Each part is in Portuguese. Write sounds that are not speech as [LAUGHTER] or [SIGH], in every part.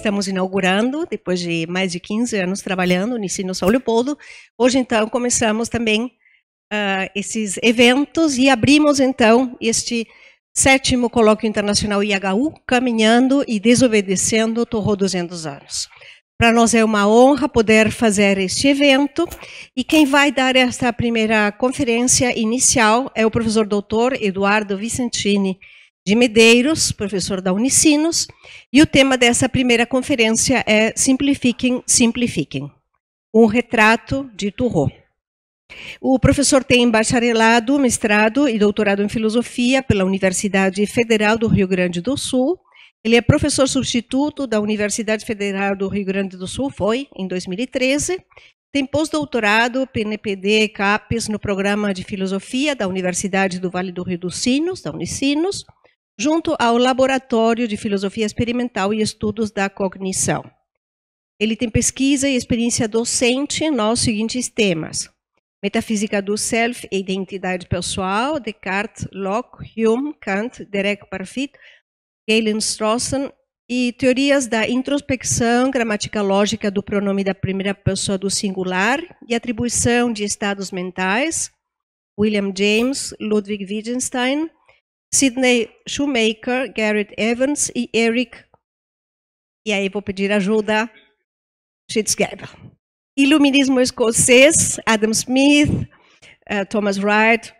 estamos inaugurando, depois de mais de 15 anos trabalhando no Ensino São Leopoldo. Hoje, então, começamos também uh, esses eventos e abrimos, então, este sétimo Colóquio Internacional IHU, Caminhando e Desobedecendo Torro 200 Anos. Para nós é uma honra poder fazer este evento e quem vai dar esta primeira conferência inicial é o professor doutor Eduardo Vicentini, de Medeiros, professor da Unicinos, e o tema dessa primeira conferência é Simplifiquem, Simplifiquem, um retrato de Turro. O professor tem bacharelado, mestrado e doutorado em filosofia pela Universidade Federal do Rio Grande do Sul. Ele é professor substituto da Universidade Federal do Rio Grande do Sul, foi em 2013, tem pós-doutorado, PNPD, CAPES, no programa de filosofia da Universidade do Vale do Rio dos Sinos, da Unicinos, junto ao Laboratório de Filosofia Experimental e Estudos da Cognição. Ele tem pesquisa e experiência docente nos seguintes temas: Metafísica do Self e Identidade Pessoal, Descartes, Locke, Hume, Kant, Derek Parfit, Galen Strawson e teorias da introspecção, gramática lógica do pronome da primeira pessoa do singular e atribuição de estados mentais, William James, Ludwig Wittgenstein, Sidney Shoemaker, Garrett Evans e Eric. E aí vou pedir ajuda. Fitzgerald. Iluminismo escocês, Adam Smith, uh, Thomas Wright,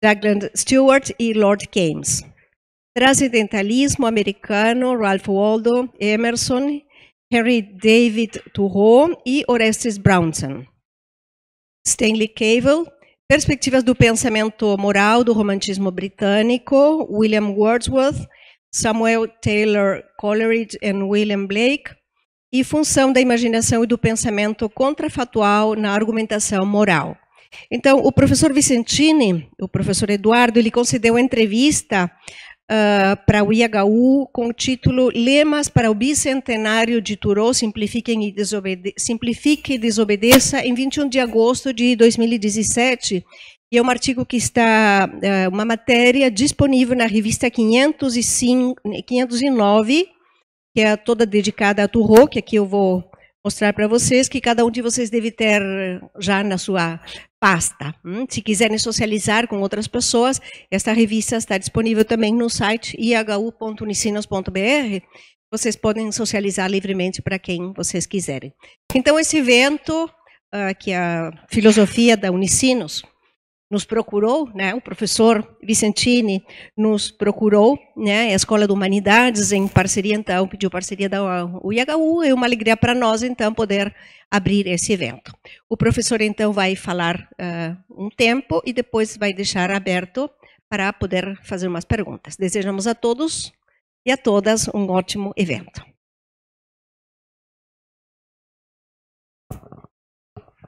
Douglas Stewart e Lord Keynes. Transcendentalismo americano, Ralph Waldo Emerson, Henry David Thoreau e Orestes Brownson. Stanley Cavell, Perspectivas do pensamento moral do romantismo britânico, William Wordsworth, Samuel Taylor Coleridge e William Blake, e função da imaginação e do pensamento contrafatual na argumentação moral. Então, o professor Vicentini, o professor Eduardo, ele concedeu entrevista uh, para o IHU com o título Lemas para o Bicentenário de Turó, Simplifique e, Desobede Simplifique e Desobedeça, em 21 de agosto de 2017. E é um artigo que está, uh, uma matéria disponível na revista 505, 509, que é toda dedicada a Turô, que aqui eu vou mostrar para vocês, que cada um de vocês deve ter já na sua pasta. Hum? Se quiserem socializar com outras pessoas, esta revista está disponível também no site ihu.unicinos.br. Vocês podem socializar livremente para quem vocês quiserem. Então, esse evento, ah, que é a filosofia da Unicinos, nos procurou, né? O professor Vicentini nos procurou, né? A Escola de Humanidades em parceria então pediu parceria da UIHU é uma alegria para nós então poder abrir esse evento. O professor então vai falar uh, um tempo e depois vai deixar aberto para poder fazer umas perguntas. Desejamos a todos e a todas um ótimo evento.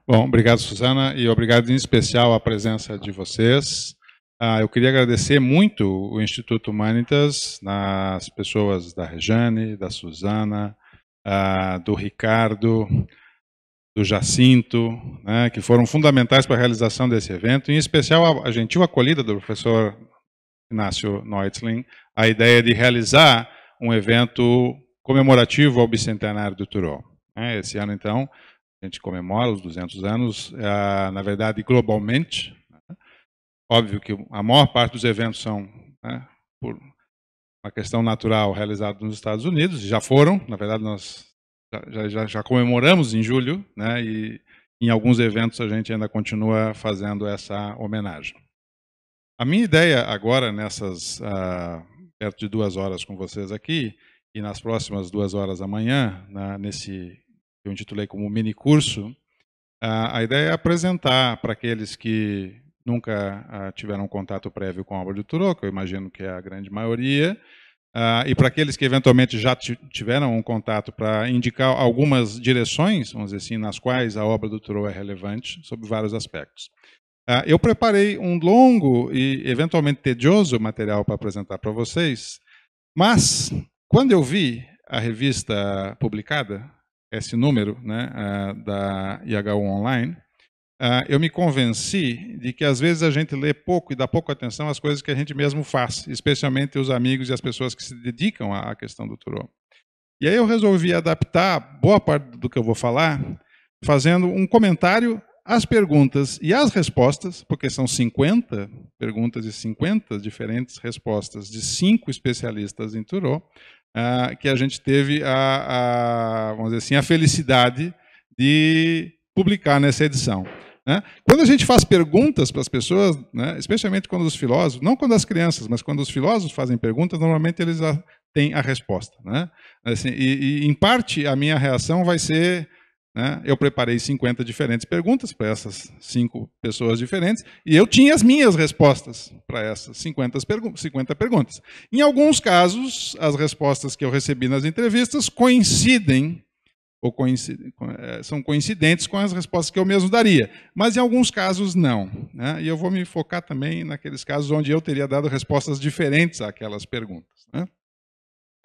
Bom, obrigado, Suzana, e obrigado em especial à presença de vocês. Ah, eu queria agradecer muito o Instituto Humanitas, as pessoas da Rejane, da Suzana, ah, do Ricardo, do Jacinto, né, que foram fundamentais para a realização desse evento, em especial a gentil acolhida do professor Inácio Neutzling, a ideia de realizar um evento comemorativo ao bicentenário do Turó. Né, esse ano, então, a gente comemora os 200 anos, é, na verdade, globalmente. Né? Óbvio que a maior parte dos eventos são, né, por uma questão natural, realizados nos Estados Unidos, já foram, na verdade, nós já, já, já comemoramos em julho, né, e em alguns eventos a gente ainda continua fazendo essa homenagem. A minha ideia agora, nessas ah, perto de duas horas com vocês aqui, e nas próximas duas horas amanhã, na, nesse que eu intitulei como mini curso, a, ideia é apresentar para aqueles que nunca ah, tiveram contato prévio com a obra de Turo, que eu imagino que é a grande maioria, ah, e para aqueles que eventualmente já tiveram um contato para indicar algumas direções, vamos dizer assim, nas quais a obra do Turo é relevante, sob vários aspectos. Ah, eu preparei um longo e eventualmente tedioso material para apresentar para vocês, mas quando eu vi a revista publicada, esse número né, da IHU Online, eu me convenci de que às vezes a gente lê pouco e dá pouca atenção às coisas que a gente mesmo faz, especialmente os amigos e as pessoas que se dedicam à questão do Turô. E aí eu resolvi adaptar boa parte do que eu vou falar, fazendo um comentário às perguntas e às respostas, porque são 50 perguntas e 50 diferentes respostas de cinco especialistas em Turô, ah, que a gente teve a, a, vamos dizer assim, a felicidade de publicar nessa edição. Né? Quando a gente faz perguntas para as pessoas, né, especialmente quando os filósofos, não quando as crianças, mas quando os filósofos fazem perguntas, normalmente eles a, têm a resposta. Né? Assim, e, e, em parte, a minha reação vai ser né? Eu preparei 50 diferentes perguntas para essas cinco pessoas diferentes e eu tinha as minhas respostas para essas 50, pergu 50 perguntas. Em alguns casos, as respostas que eu recebi nas entrevistas coincidem ou é, são coincidentes com as respostas que eu mesmo daria, mas em alguns casos não. Né? E eu vou me focar também naqueles casos onde eu teria dado respostas diferentes àquelas perguntas. Né?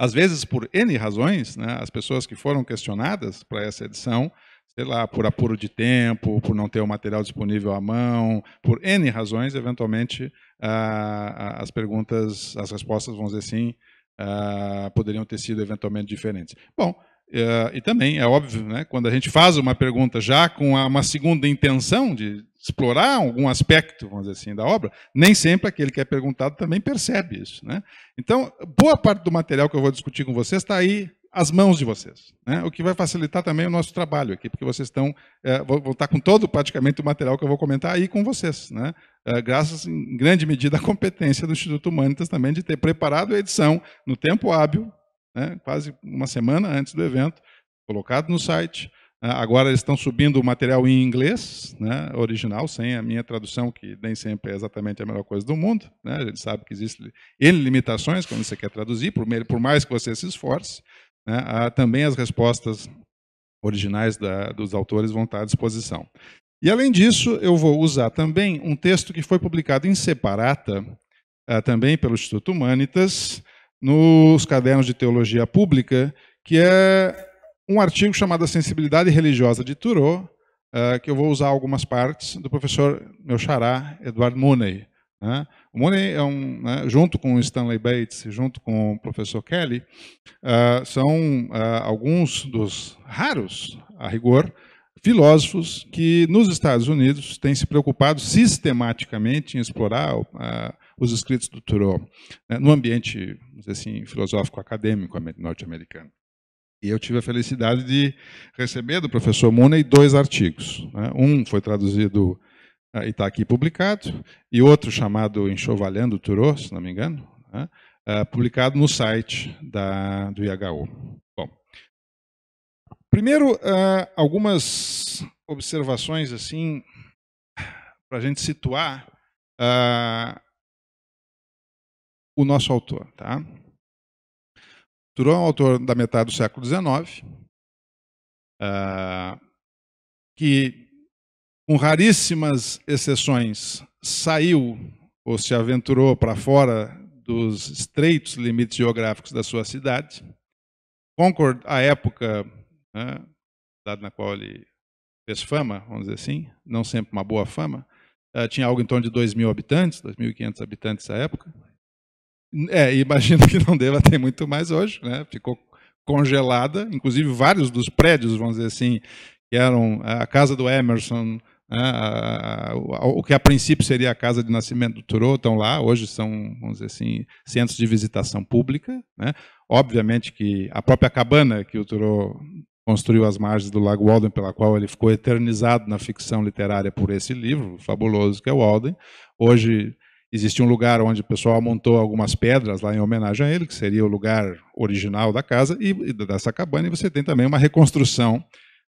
Às vezes, por N razões, né, as pessoas que foram questionadas para essa edição, sei lá, por apuro de tempo, por não ter o material disponível à mão, por N razões, eventualmente ah, as perguntas, as respostas, vamos dizer assim, ah, poderiam ter sido eventualmente diferentes. Bom, eh, e também é óbvio, né, quando a gente faz uma pergunta já com uma segunda intenção de explorar algum aspecto, vamos dizer assim, da obra, nem sempre aquele que é perguntado também percebe isso. Né? Então, boa parte do material que eu vou discutir com vocês está aí às mãos de vocês, né? o que vai facilitar também o nosso trabalho aqui, porque vocês estão, é, vão estar tá com todo praticamente o material que eu vou comentar aí com vocês, né? É, graças em grande medida à competência do Instituto Humanitas também de ter preparado a edição no tempo hábil, né? quase uma semana antes do evento, colocado no site, ah, agora eles estão subindo o material em inglês, né, original, sem a minha tradução, que nem sempre é exatamente a melhor coisa do mundo. Né? A gente sabe que existem limitações quando você quer traduzir, por, mais que você se esforce. Né, há ah, também as respostas originais da, dos autores vão estar à disposição. E além disso, eu vou usar também um texto que foi publicado em separata, ah, também pelo Instituto Humanitas, nos cadernos de teologia pública, que é um artigo chamado A Sensibilidade Religiosa de Thoreau, uh, que eu vou usar algumas partes, do professor, meu xará, Eduardo Mooney. Né? O Mooney, é um, né, junto com Stanley Bates, junto com o professor Kelly, uh, são uh, alguns dos raros, a rigor, filósofos que nos Estados Unidos têm se preocupado sistematicamente em explorar os escritos do Thoreau né, no ambiente assim, filosófico acadêmico norte-americano. E eu tive a felicidade de receber do professor Mooney dois artigos. Né? Um foi traduzido ah, e está aqui publicado, e outro chamado Enxovalhando Turô, se não me engano, né? ah, publicado no site da, do IHU. Bom, primeiro, ah, algumas observações assim para a gente situar uh, o nosso autor. Tá? Thoreau é um autor da metade do século XIX, uh, ah, que, com raríssimas exceções, saiu ou se aventurou para fora dos estreitos limites geográficos da sua cidade. Concord, a época, né, cidade na qual ele fez fama, vamos dizer assim, não sempre uma boa fama, uh, tinha algo em torno de 2 mil habitantes, 2.500 habitantes à época. É, imagino que não deva ter muito mais hoje, né? Ficou congelada, inclusive vários dos prédios, vamos dizer assim, que eram a casa do Emerson, né? o que a princípio seria a casa de nascimento do Thoreau estão lá, hoje são, vamos dizer assim, centros de visitação pública. Né? Obviamente que a própria cabana que o Thoreau construiu às margens do Lago Walden, pela qual ele ficou eternizado na ficção literária por esse livro fabuloso que é o Walden, hoje Existia um lugar onde o pessoal montou algumas pedras lá em homenagem a ele, que seria o lugar original da casa e dessa cabana. E você tem também uma reconstrução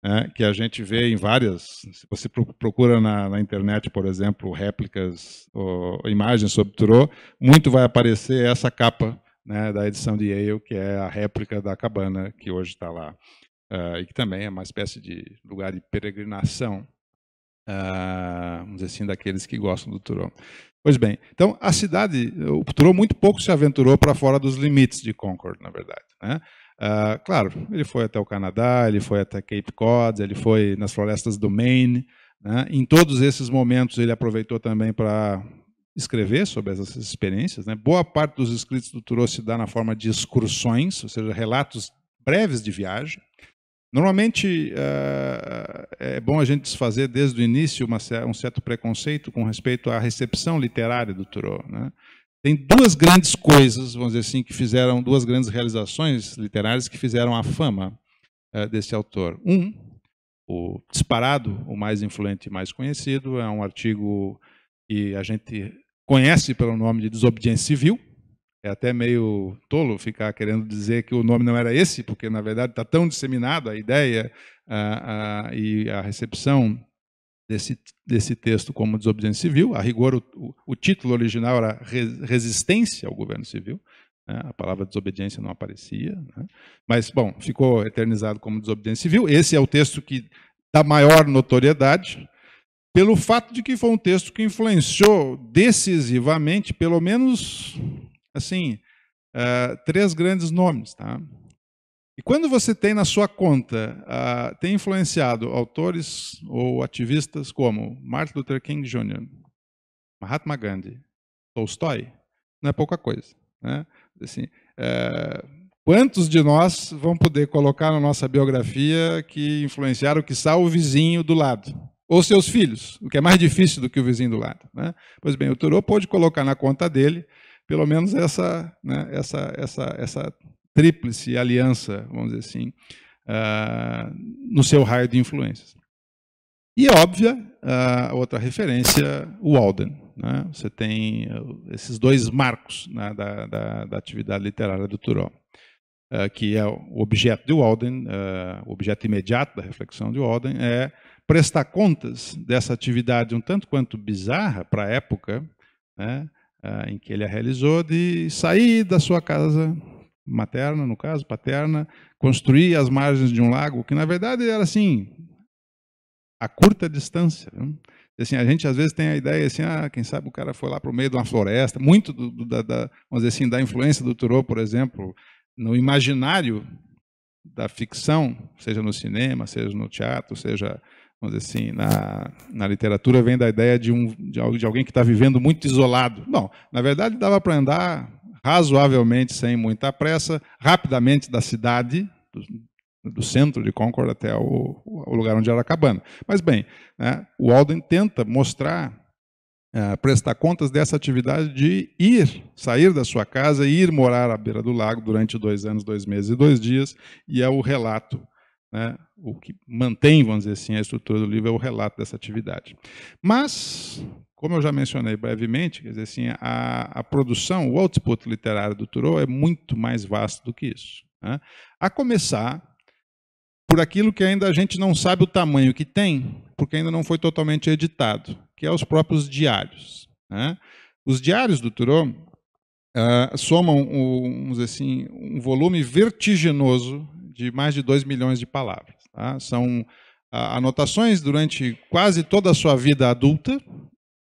né, que a gente vê em várias. Se você procura na, na internet, por exemplo, réplicas ou imagens sobre Thoreau, muito vai aparecer essa capa né, da edição de Yale, que é a réplica da cabana que hoje está lá. Uh, e que também é uma espécie de lugar de peregrinação, uh, vamos dizer assim, daqueles que gostam do Thoreau. Pois bem, então a cidade, eh, o Truro muito pouco se aventurou para fora dos limites de Concord, na verdade. Né? Ah, claro, ele foi até o Canadá, ele foi até Cape Cod, ele foi nas florestas do Maine. Né? Em todos esses momentos ele aproveitou também para escrever sobre essas experiências. Né? Boa parte dos escritos do Turo se dá na forma de excursões, ou seja, relatos breves de viagem. Normalmente eh, eh, é bom a gente desfazer desde o início uma, um certo preconceito com respeito à recepção literária do Thoreau. Né? Tem duas grandes coisas, vamos dizer assim, que fizeram, duas grandes realizações literárias que fizeram a fama eh, desse autor. Um, o disparado, o mais influente e mais conhecido, é um artigo que a gente conhece pelo nome de Desobediência Civil, é até meio tolo ficar querendo dizer que o nome não era esse, porque na verdade está tão disseminada a ideia a, a, e a recepção desse, desse texto como desobediência civil. A rigor, o, o título original era Resistência ao Governo Civil, né? a palavra desobediência não aparecia. Né? Mas, bom, ficou eternizado como desobediência civil. Esse é o texto que dá maior notoriedade, pelo fato de que foi um texto que influenciou decisivamente, pelo menos assim, uh, três grandes nomes. Tá? E quando você tem na sua conta, uh, tem influenciado autores ou ativistas como Martin Luther King Jr., Mahatma Gandhi, Tolstói, não é pouca coisa. Né? Assim, uh, quantos de nós vão poder colocar na nossa biografia que influenciaram, que o vizinho do lado? ou seus filhos, o que é mais difícil do que o vizinho do lado. Né? Pois bem, o Thoreau pôde colocar na conta dele pelo menos essa, né, essa, essa, essa tríplice aliança, vamos dizer assim, uh, no seu raio de influências. E óbvia, uh, outra referência, o Alden. Né? Você tem eh, esses dois marcos né, da, da, da, atividade literária do Turó, uh, ah, que é o objeto de Walden, o objeto imediato da reflexão de Walden, é prestar contas dessa atividade um tanto quanto bizarra para a época, né, uh, em que ele a realizou, de sair da sua casa materna, no caso, paterna, construir as margens de um lago, que na verdade era assim, a curta distância. Assim, a gente às vezes tem a ideia assim, ah, quem sabe o cara foi lá para o meio de uma floresta, muito do, do, da, da, vamos dizer assim, da influência do Thoreau, por exemplo, no imaginário da ficção, seja no cinema, seja no teatro, seja vamos dizer assim, na, na literatura vem da ideia de, um, de alguém que está vivendo muito isolado. Bom, na verdade dava para andar razoavelmente sem muita pressa, rapidamente da cidade, do, do centro de Concord até o, o, lugar onde era a cabana. Mas bem, né, o Alden tenta mostrar, é, prestar contas dessa atividade de ir, sair da sua casa e ir morar à beira do lago durante dois anos, dois meses e dois dias, e é o relato né? O que mantém, vamos dizer assim, a estrutura do livro é o relato dessa atividade. Mas, como eu já mencionei brevemente, quer dizer assim, a, a produção, o output literário do Thoreau é muito mais vasto do que isso. Né? A começar por aquilo que ainda a gente não sabe o tamanho que tem, porque ainda não foi totalmente editado, que é os próprios diários. Né? Os diários do Thoreau uh, somam um, assim, um volume vertiginoso de mais de 2 milhões de palavras. Tá? São ah, anotações durante quase toda a sua vida adulta,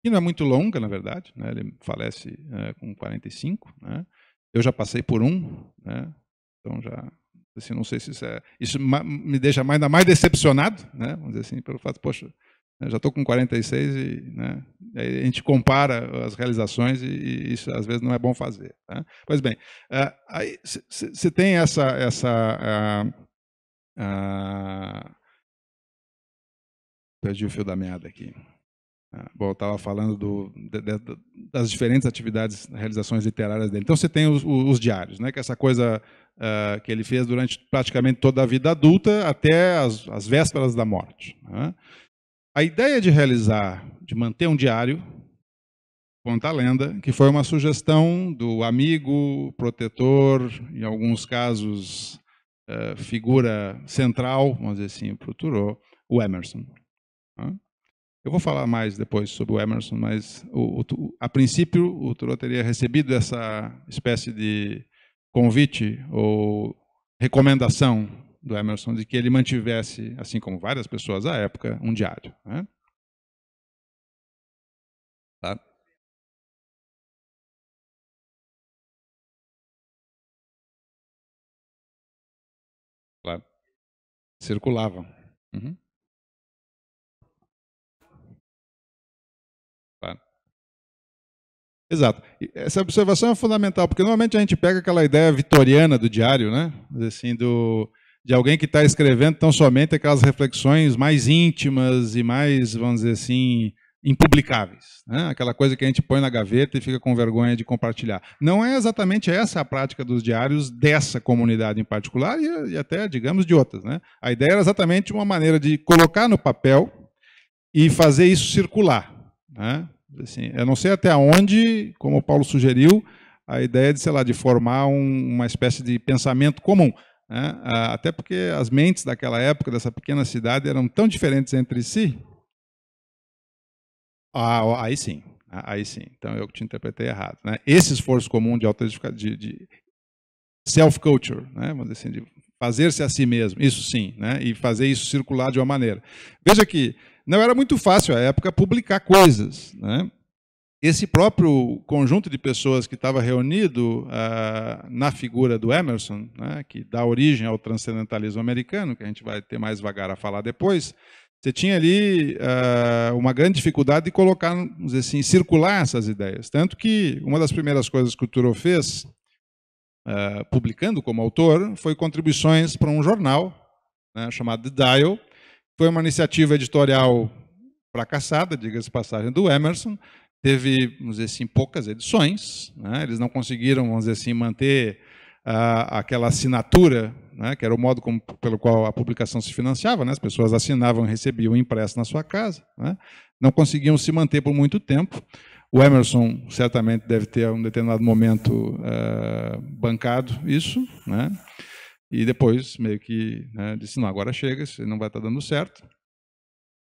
que não é muito longa, na verdade. Né? Ele falece é, com 45. Né? Eu já passei por um, né? então já assim, não sei se isso, é, isso me deixa ainda mais decepcionado, né? vamos dizer assim, pelo fato, poxa, eu já estou com 46 e né, a gente compara as realizações e, e, isso às vezes não é bom fazer. Né? Pois bem, você eh, tem essa, essa eh, a, ah, perdi o fio da meada aqui. Ah, bom, eu estava falando do, de, de, das diferentes atividades, realizações literárias dele. Então você tem os, os diários, né? que é essa coisa uh, que ele fez durante praticamente toda a vida adulta, até as, as vésperas da morte. Né? A ideia de realizar, de manter um diário, conta a lenda, que foi uma sugestão do amigo, protetor, em alguns casos, uh, figura central, vamos dizer assim, para o Thoreau, o Emerson. Eu vou falar mais depois sobre o Emerson, mas o, o, a princípio o Turo teria recebido essa espécie de convite ou recomendação do Emerson de que ele mantivesse, assim como várias pessoas à época, um diário. Né? Tá? Circulavam. Uhum. Tá. Exato. Essa observação é fundamental, porque normalmente a gente pega aquela ideia vitoriana do diário, né? Assim, do de alguém que está escrevendo tão somente aquelas reflexões mais íntimas e mais, vamos dizer assim, impublicáveis. Né? Aquela coisa que a gente põe na gaveta e fica com vergonha de compartilhar. Não é exatamente essa a prática dos diários dessa comunidade em particular e, e até, digamos, de outras. Né? A ideia era exatamente uma maneira de colocar no papel e fazer isso circular. Né? Assim, eu não sei até onde, como o Paulo sugeriu, a ideia de, sei lá, de formar um, uma espécie de pensamento comum. Né? Ah, até porque as mentes daquela época, dessa pequena cidade, eram tão diferentes entre si. Ah, aí sim, ah, aí sim. Então eu te interpretei errado. Né? Esse esforço comum de, de, de self-culture, né? vamos dizer assim, de fazer-se a si mesmo, isso sim, né? e fazer isso circular de uma maneira. Veja que não era muito fácil à época publicar coisas. Né? esse próprio conjunto de pessoas que estava reunido ah, na figura do Emerson, né, que dá origem ao transcendentalismo americano, que a gente vai ter mais vagar a falar depois, você tinha ali ah, uma grande dificuldade de colocar, vamos dizer assim, circular essas ideias. Tanto que uma das primeiras coisas que o Turo fez, ah, publicando como autor, foi contribuições para um jornal né, chamado The Dial. Foi uma iniciativa editorial fracassada, diga-se passagem, do Emerson, teve, vamos dizer assim, poucas edições. Né? Eles não conseguiram, vamos dizer assim, manter ah, aquela assinatura, né? que era o modo como, pelo qual a publicação se financiava. Né? As pessoas assinavam e recebiam impresso na sua casa. Né? Não conseguiam se manter por muito tempo. O Emerson certamente deve ter, a um determinado momento, ah, bancado isso. Né? E depois, meio que né, disse: não, agora chega, isso não vai estar tá dando certo.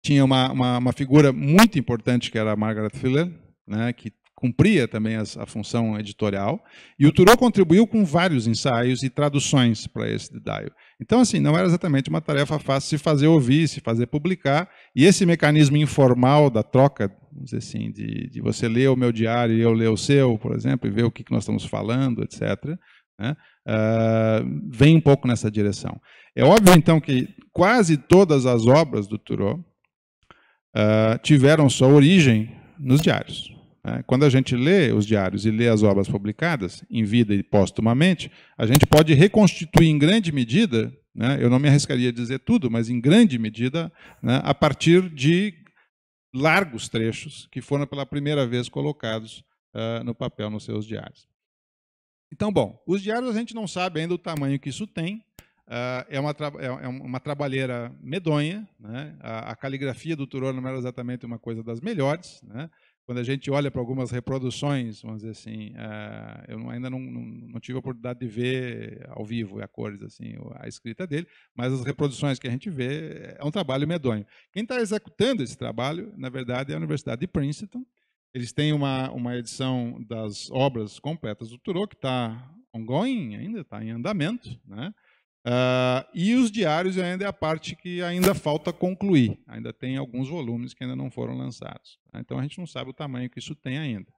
Tinha uma, uma, uma figura muito importante que era a Margaret Fuller, né, que cumpria também as, a função editorial, e o Turó contribuiu com vários ensaios e traduções para esse Didaio. Então, assim, não era exatamente uma tarefa fácil se fazer ouvir, se fazer publicar, e esse mecanismo informal da troca, vamos dizer assim, de, de você ler o meu diário e eu ler o seu, por exemplo, e ver o que, que nós estamos falando, etc., né, uh, vem um pouco nessa direção. É óbvio, então, que quase todas as obras do Turó uh, ah, tiveram sua origem nos diários. Né? Quando a gente lê os diários e lê as obras publicadas, em vida e póstumamente, a gente pode reconstituir em grande medida, né, eu não me arriscaria a dizer tudo, mas em grande medida, né, a partir de largos trechos que foram pela primeira vez colocados uh, no papel nos seus diários. Então, bom, os diários a gente não sabe ainda o tamanho que isso tem, Uh, é, uma é, é uma trabalheira medonha, né? a, a, caligrafia do Turor não era exatamente uma coisa das melhores. Né? Quando a gente olha para algumas reproduções, vamos dizer assim, uh, eu ainda não, não, não, tive a oportunidade de ver ao vivo a cores, assim, a escrita dele, mas as reproduções que a gente vê é, é um trabalho medonho. Quem está executando esse trabalho, na verdade, é a Universidade de Princeton. Eles têm uma, uma edição das obras completas do Turor, que está ongoing ainda, está em andamento, né? Uh, e os diários ainda é a parte que ainda falta concluir. Ainda tem alguns volumes que ainda não foram lançados. Tá? Então a gente não sabe o tamanho que isso tem ainda.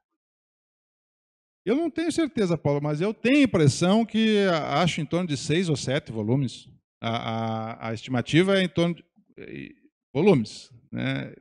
Eu não tenho certeza, Paulo, mas eu tenho a impressão que acho em torno de seis ou sete volumes. A, a, a estimativa é em torno de volumes, né?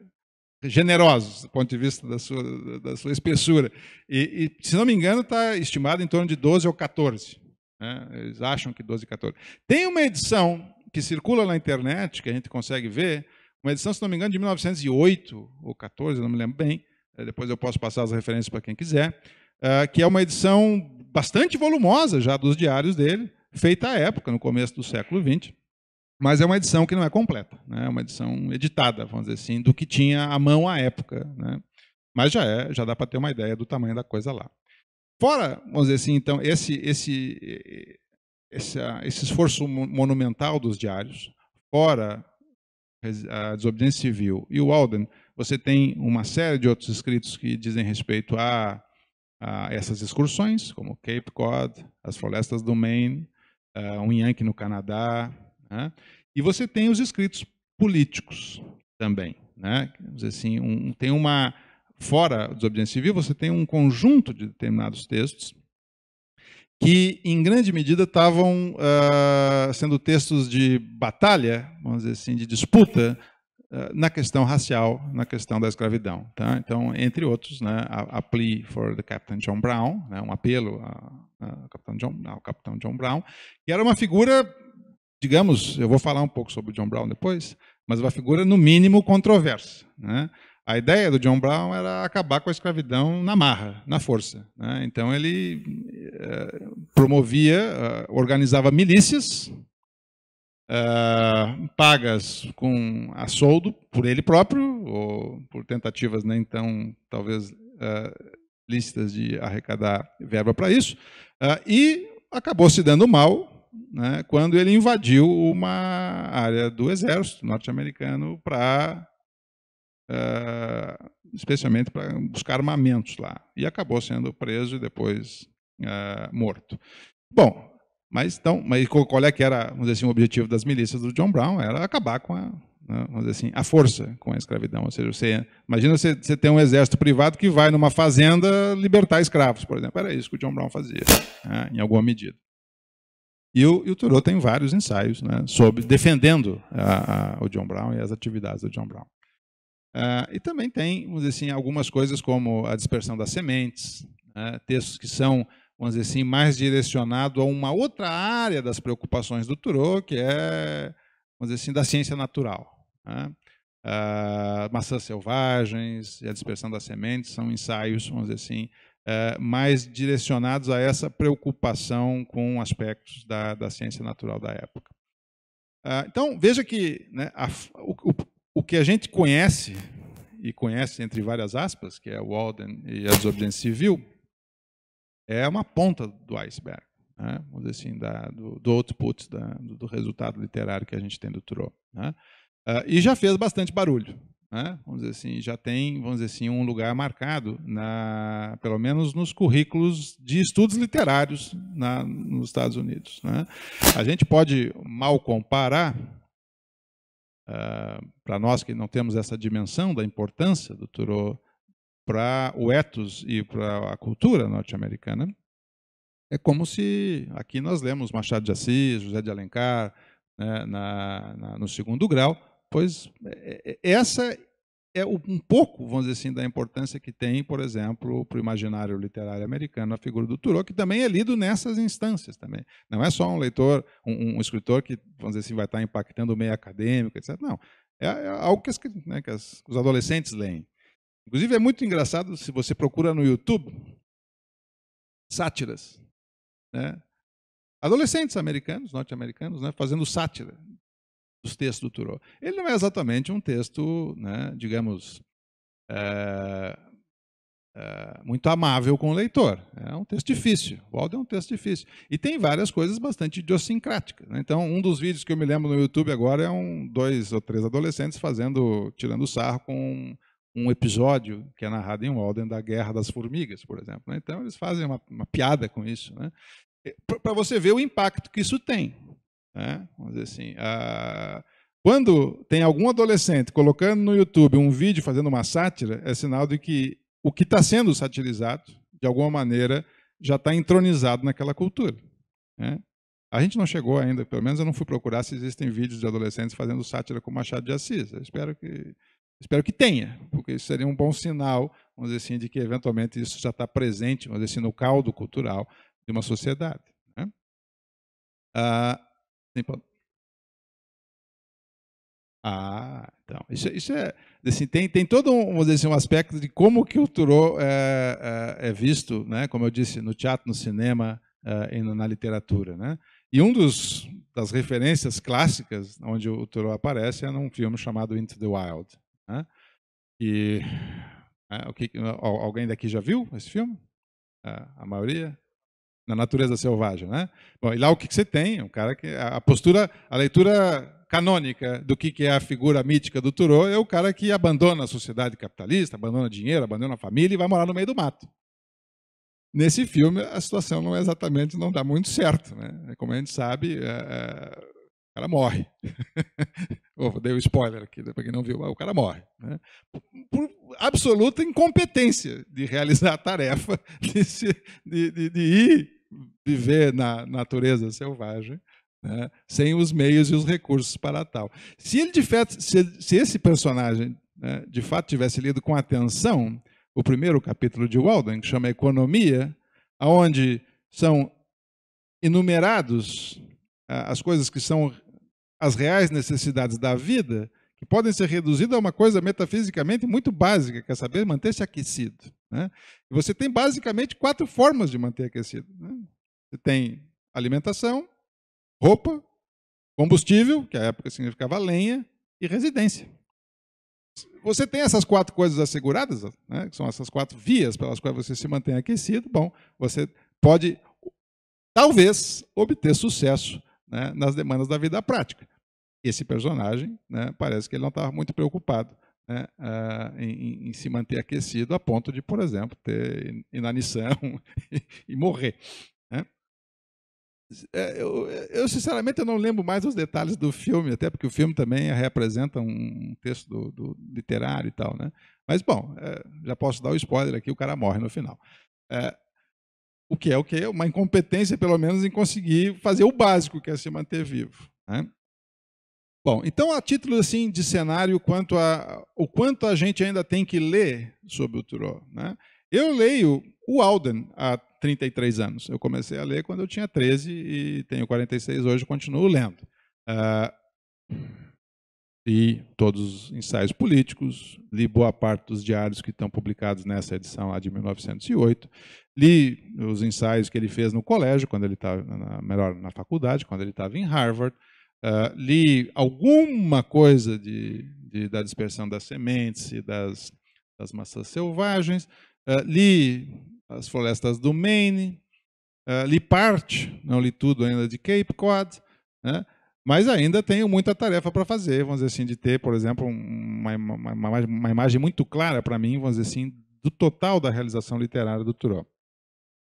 generosos do ponto de vista da sua, da sua espessura. E, e se não me engano, está estimado em torno de 12 ou 14. Né? Eles acham que 12 e 14. Tem uma edição que circula na internet, que a gente consegue ver, uma edição, se não me engano, de 1908 ou 14, não me lembro bem, é, depois eu posso passar as referências para quem quiser, é, que é uma edição bastante volumosa já dos diários dele, feita à época, no começo do século XX, mas é uma edição que não é completa, né? é uma edição editada, vamos dizer assim, do que tinha à mão à época. Né? Mas já é, já dá para ter uma ideia do tamanho da coisa lá. Fora, vamos dizer assim, então, esse, esse, esse, esse esforço monumental dos diários, fora a desobediência civil e o Alden, você tem uma série de outros escritos que dizem respeito a, a essas excursões, como Cape Cod, as florestas do Maine, uh, um Yankee no Canadá. Né? E você tem os escritos políticos também. Né? Assim, um, tem uma, fora desobediência civil, você tem um conjunto de determinados textos que, em grande medida, estavam uh, sendo textos de batalha, vamos dizer assim, de disputa ah, na questão racial, na questão da escravidão. Tá? Então, entre outros, né, a, a plea for the Captain John Brown, né, um apelo a, a Capitão John, ao Capitão John Brown, que era uma figura, digamos, eu vou falar um pouco sobre John Brown depois, mas uma figura, no mínimo, controversa. Né? A ideia do John Brown era acabar com a escravidão na marra, na força. Né? Então ele eh, promovia, eh, organizava milícias eh, pagas com a soldo por ele próprio, ou por tentativas nem né, tão, talvez, lícitas de arrecadar verba para isso, e acabou se dando mal né, quando ele invadiu uma área do exército norte-americano para uh, especialmente para buscar armamentos lá. E acabou sendo preso e depois uh, morto. Bom, mas então, mas qual é que era, vamos dizer assim, o objetivo das milícias do John Brown? Era acabar com a, né, vamos dizer assim, a força com a escravidão. Ou seja, você, imagina você, você um exército privado que vai numa fazenda libertar escravos, por exemplo. Era isso que o John Brown fazia, né, em alguma medida. E o, e o Thoreau tem vários ensaios né, sobre defendendo a, a, o John Brown e as atividades do John Brown. Ah, e também tem, vamos dizer assim, algumas coisas como a dispersão das sementes, né? textos que são, vamos dizer assim, mais direcionados a uma outra área das preocupações do Turô, que é, vamos dizer assim, da ciência natural. Né? Ah, maçãs selvagens e a dispersão das sementes são ensaios, vamos dizer assim, eh, mais direcionados a essa preocupação com aspectos da, da ciência natural da época. Ah, então, veja que né, a, o, que a gente conhece, e conhece entre várias aspas, que é o Walden e a desobediência civil, é uma ponta do iceberg, né? vamos dizer assim, da, do, do, output, da, do, do, resultado literário que a gente tem do Thoreau. Né? Uh, e já fez bastante barulho. Né? Vamos dizer assim, já tem, vamos dizer assim, um lugar marcado, na, pelo menos nos currículos de estudos literários na, nos Estados Unidos. Né? A gente pode mal comparar, uh, ah, para nós que não temos essa dimensão da importância do Thoreau para o ethos e para a cultura norte-americana, é como se aqui nós lemos Machado de Assis, José de Alencar, né, na, na, no segundo grau, pois é, é, essa é um pouco, vamos dizer assim, da importância que tem, por exemplo, para o imaginário literário americano a figura do Thoreau, que também é lido nessas instâncias também. Não é só um leitor, um, um escritor que, vamos dizer assim, vai estar tá impactando o meio acadêmico, etc. Não, é, é algo que, as, né, que as, os adolescentes leem. Inclusive, é muito engraçado se você procura no YouTube sátiras, né? Adolescentes americanos, norte-americanos, né, fazendo sátira dos textos do Thoreau. Ele não é exatamente um texto, né, digamos, é, é, muito amável com o leitor. É um texto difícil. O Waldo é um texto difícil. E tem várias coisas bastante idiosincráticas. Né? Então, um dos vídeos que eu me lembro no YouTube agora é um dois ou três adolescentes fazendo, tirando sarro com um episódio que é narrado em Walden da Guerra das Formigas, por exemplo. Né? Então, eles fazem uma, uma piada com isso. Né? Para você ver o impacto que isso tem. Né? Vamos dizer assim. A... Quando tem algum adolescente colocando no YouTube um vídeo fazendo uma sátira, é sinal de que o que está sendo satirizado, de alguma maneira, já está entronizado naquela cultura. Né? A gente não chegou ainda, pelo menos eu não fui procurar se existem vídeos de adolescentes fazendo sátira com Machado de Assis. Eu espero que, espero que tenha, porque isso seria um bom sinal, vamos dizer assim, de que eventualmente isso já está presente, vamos dizer assim, no caldo cultural de uma sociedade. Né? Ah, ah, então. Isso, isso é. Assim, tem, tem todo um, assim, um aspecto de como que o touro é, eh, é, eh, é, visto, né, como eu disse, no teatro, no cinema é, e na literatura. Né? E um dos das referências clássicas onde o touro aparece é num filme chamado Into the Wild. Né? E, é, o que, alguém daqui já viu esse filme? a maioria? na natureza selvagem, né? Bom, e lá o que, você tem? Um cara que a postura, a leitura canônica do que, é a figura mítica do Turô é o cara que abandona a sociedade capitalista, abandona dinheiro, abandona a família e vai morar no meio do mato. Nesse filme a situação não é exatamente, não dá muito certo, né? Como a gente sabe, é, é o cara morre. [LAUGHS] oh, dei o um spoiler aqui né? para quem não viu, o cara morre, né? Por absoluta incompetência de realizar a tarefa [LAUGHS] de, se, de, de, de ir viver na natureza selvagem né, sem os meios e os recursos para tal. Se, ele fato, se, se esse personagem né, de fato tivesse lido com atenção o primeiro capítulo de Walden, que chama Economia, aonde são enumerados as coisas que são as reais necessidades da vida, que podem ser reduzidas a uma coisa metafisicamente muito básica, que é saber manter-se aquecido. Né? E você tem basicamente quatro formas de manter aquecido. Né? Você tem alimentação, roupa, combustível, que à época significava lenha, e residência. Você tem essas quatro coisas asseguradas, né? que são essas quatro vias pelas quais você se mantém aquecido. Bom, você pode, talvez, obter sucesso né, nas demandas da vida prática. Esse personagem né, parece que ele não estava muito preocupado né, uh, em, em, se manter aquecido a ponto de, por exemplo, ter inanição [LAUGHS] e morrer. Né? É, eu, eu, sinceramente, eu não lembro mais os detalhes do filme, até porque o filme também representa um texto do, do literário e tal, né? Mas, bom, é, já posso dar o um spoiler aqui, o cara morre no final. É, o que é o que? É, uma incompetência, pelo menos, em conseguir fazer o básico, que é se manter vivo. Né? Bom, então a título assim de cenário quanto a o quanto a gente ainda tem que ler sobre o Thoreau, né? Eu leio o Alden há 33 anos. Eu comecei a ler quando eu tinha 13 e tenho 46 hoje, continuo lendo. Uh, e todos os ensaios políticos, li boa parte dos diários que estão publicados nessa edição lá de 1908, li os ensaios que ele fez no colégio, quando ele estava, melhor, na faculdade, quando ele estava em Harvard, ah, li alguma coisa de, de, da dispersão das sementes e das, das maçãs selvagens, uh, li as florestas do Maine, uh, li parte, não li tudo ainda, de Cape Cod, né? mas ainda tenho muita tarefa para fazer, vamos dizer assim, de ter, por exemplo, uma, uma, uma, uma imagem muito clara para mim, vamos dizer assim, do total da realização literária do Turó.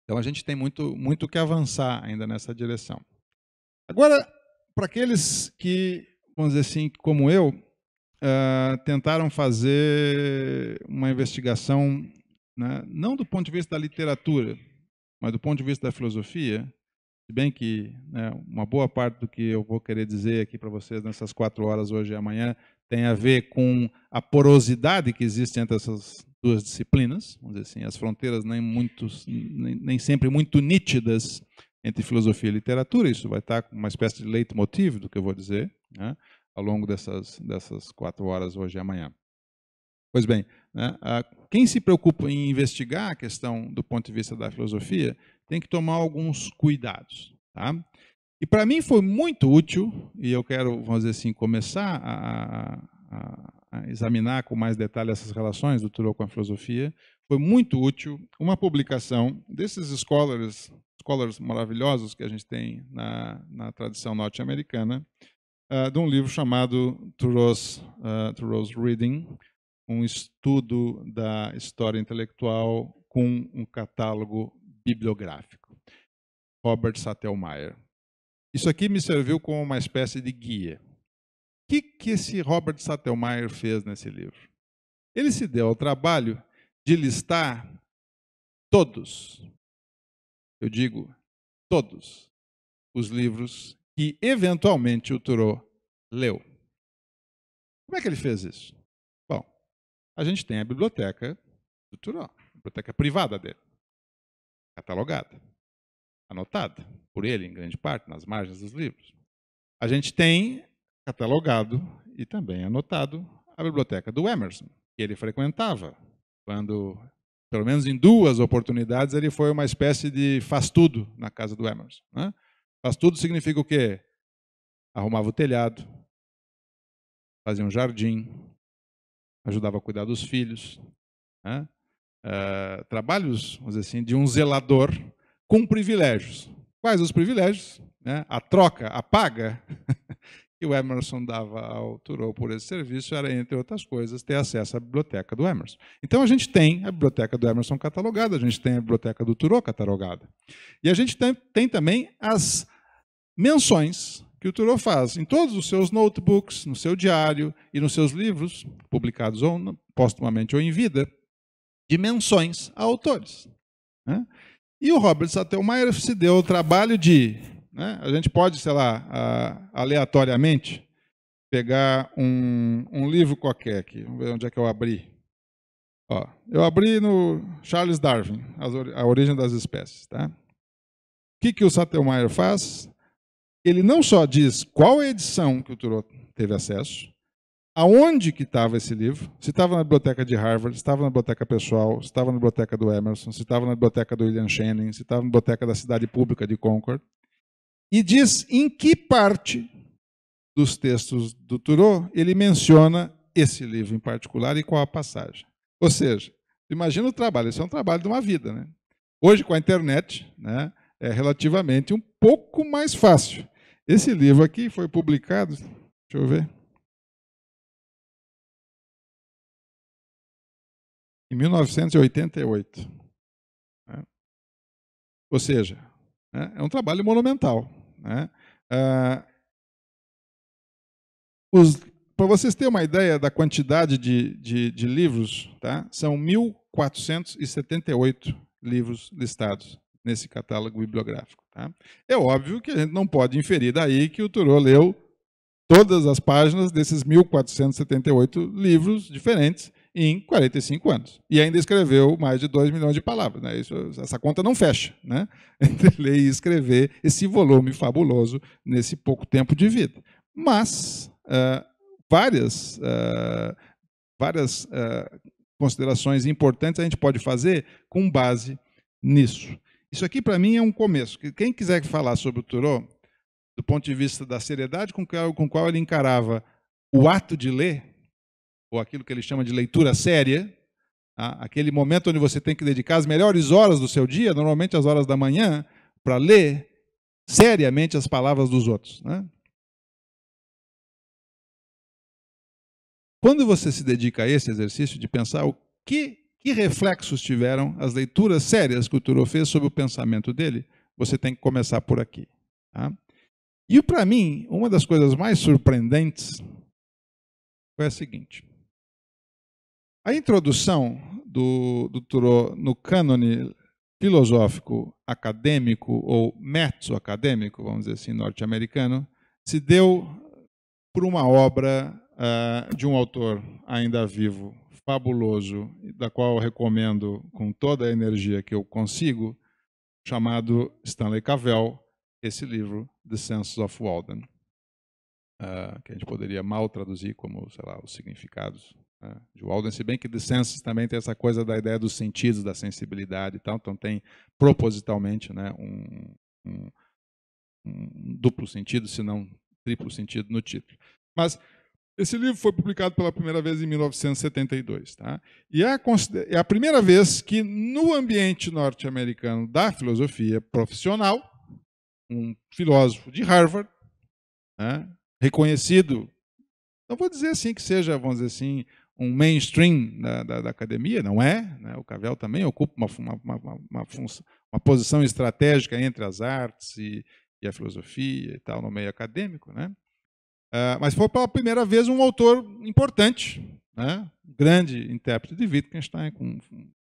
Então a gente tem muito, muito que avançar ainda nessa direção. Agora, para aqueles que, vamos dizer assim, como eu, uh, tentaram fazer uma investigação, né, não do ponto de vista da literatura, mas do ponto de vista da filosofia, se bem que né, uma boa parte do que eu vou querer dizer aqui para vocês nessas quatro horas hoje e amanhã tem a ver com a porosidade que existe entre essas duas disciplinas, vamos dizer assim, as fronteiras nem, muitos, nem, nem sempre muito nítidas entre filosofia e literatura, isso vai estar com uma espécie de leitmotiv do que eu vou dizer né, ao longo dessas, dessas quatro horas hoje e amanhã. Pois bem, né, quem se preocupa em investigar a questão do ponto de vista da filosofia tem que tomar alguns cuidados. Tá? E para mim foi muito útil, e eu quero, vamos dizer assim, começar a, a examinar com mais detalhe essas relações do Thoreau com a filosofia, foi muito útil uma publicação desses scholars, scholars maravilhosos que a gente tem na, na tradição norte-americana, uh, de um livro chamado Thoreau's, uh, ah, Thoreau's Reading, um estudo da história intelectual com um catálogo bibliográfico. Robert Sattelmayer. Isso aqui me serviu como uma espécie de guia que, que esse Robert Sattelmeyer fez nesse livro? Ele se deu ao trabalho de listar todos, eu digo todos, os livros que eventualmente o Thoreau leu. Como é que ele fez isso? Bom, a gente tem a biblioteca do Thoreau, a biblioteca privada dele, catalogada, anotada por ele em grande parte nas margens dos livros. A gente tem catalogado e também anotado a biblioteca do Emerson, que ele frequentava quando, pelo menos em duas oportunidades, ele foi uma espécie de faz-tudo na casa do Emerson. Né? Faz-tudo significa o quê? Arrumava o telhado, fazia um jardim, ajudava a cuidar dos filhos. Né? Uh, trabalhos, vamos dizer assim, de um zelador com privilégios. Quais os privilégios? Né? A troca, a paga [LAUGHS] que o Emerson dava ao Thoreau por esse serviço era, entre outras coisas, ter acesso à biblioteca do Emerson. Então a gente tem a biblioteca do Emerson catalogada, a gente tem a biblioteca do Thoreau catalogada. E a gente tem, tem também as menções que o Thoreau faz em todos os seus notebooks, no seu diário e nos seus livros, publicados ou postumamente ou em vida, de menções a autores. Né? E o Robert Sattelmeyer se deu o trabalho de né? A gente pode, sei lá, a, aleatoriamente, pegar um, um livro qualquer aqui. Vamos ver onde é que eu abri. Ó, eu abri no Charles Darwin, A Origem das Espécies. Tá? O que, que o Sattelmeyer faz? Ele não só diz qual a edição que o Turo teve acesso, aonde que estava esse livro, se estava na biblioteca de Harvard, se estava na biblioteca pessoal, se estava na biblioteca do Emerson, se estava na biblioteca do William Shannon, se estava na biblioteca da cidade pública de Concord. E diz em que parte dos textos do Turo ele menciona esse livro em particular e qual a passagem. Ou seja, imagina o trabalho, isso é um trabalho de uma vida. Né? Hoje, com a internet, né, é relativamente um pouco mais fácil. Esse livro aqui foi publicado, deixa eu ver, em 1988. Né? Ou seja, né? É um trabalho monumental. Né? Ah, Para vocês terem uma ideia da quantidade de, de, de livros, tá? são 1.478 livros listados nesse catálogo bibliográfico. Tá? É óbvio que a gente não pode inferir daí que o Turô leu todas as páginas desses 1.478 livros diferentes em 45 anos. E ainda escreveu mais de 2 milhões de palavras. Né? Isso, essa conta não fecha, né? [LAUGHS] entre ler e escrever esse volume fabuloso nesse pouco tempo de vida. Mas uh, várias, uh, várias uh, considerações importantes a gente pode fazer com base nisso. Isso aqui, para mim, é um começo. Quem quiser falar sobre o Thoreau, do ponto de vista da seriedade com qual, com qual ele encarava o ato de ler, ou aquilo que ele chama de leitura séria, tá? aquele momento onde você tem que dedicar as melhores horas do seu dia, normalmente as horas da manhã, para ler seriamente as palavras dos outros. Né? Quando você se dedica a esse exercício de pensar o que, que reflexos tiveram as leituras sérias que o Turo fez sobre o pensamento dele, você tem que começar por aqui. Tá? E para mim, uma das coisas mais surpreendentes foi a seguinte. A introdução do, do Thoreau no cânone filosófico acadêmico ou mezzo-acadêmico, vamos dizer assim, norte-americano, se deu por uma obra uh, de um autor ainda vivo, fabuloso, da qual recomendo com toda a energia que eu consigo, chamado Stanley Cavell, esse livro, The Senses of Walden, uh, que a gente poderia mal traduzir como, sei lá, os significados de é, Walden, se bem que The Senses também tem essa coisa da ideia dos sentidos, da sensibilidade e tal, então tem propositalmente né, um, um, um duplo sentido, se não triplo sentido no título. Mas esse livro foi publicado pela primeira vez em 1972. Tá? E é a, é a primeira vez que, no ambiente norte-americano da filosofia profissional, um filósofo de Harvard, né, reconhecido, não vou dizer assim que seja, vamos dizer assim, um mainstream da, da, da academia, não é. Né? O Cavel também ocupa uma, uma, uma, uma, uma posição estratégica entre as artes e, e, a filosofia e tal, no meio acadêmico. Né? Uh, mas foi pela primeira vez um autor importante, né? um grande intérprete de Wittgenstein, com,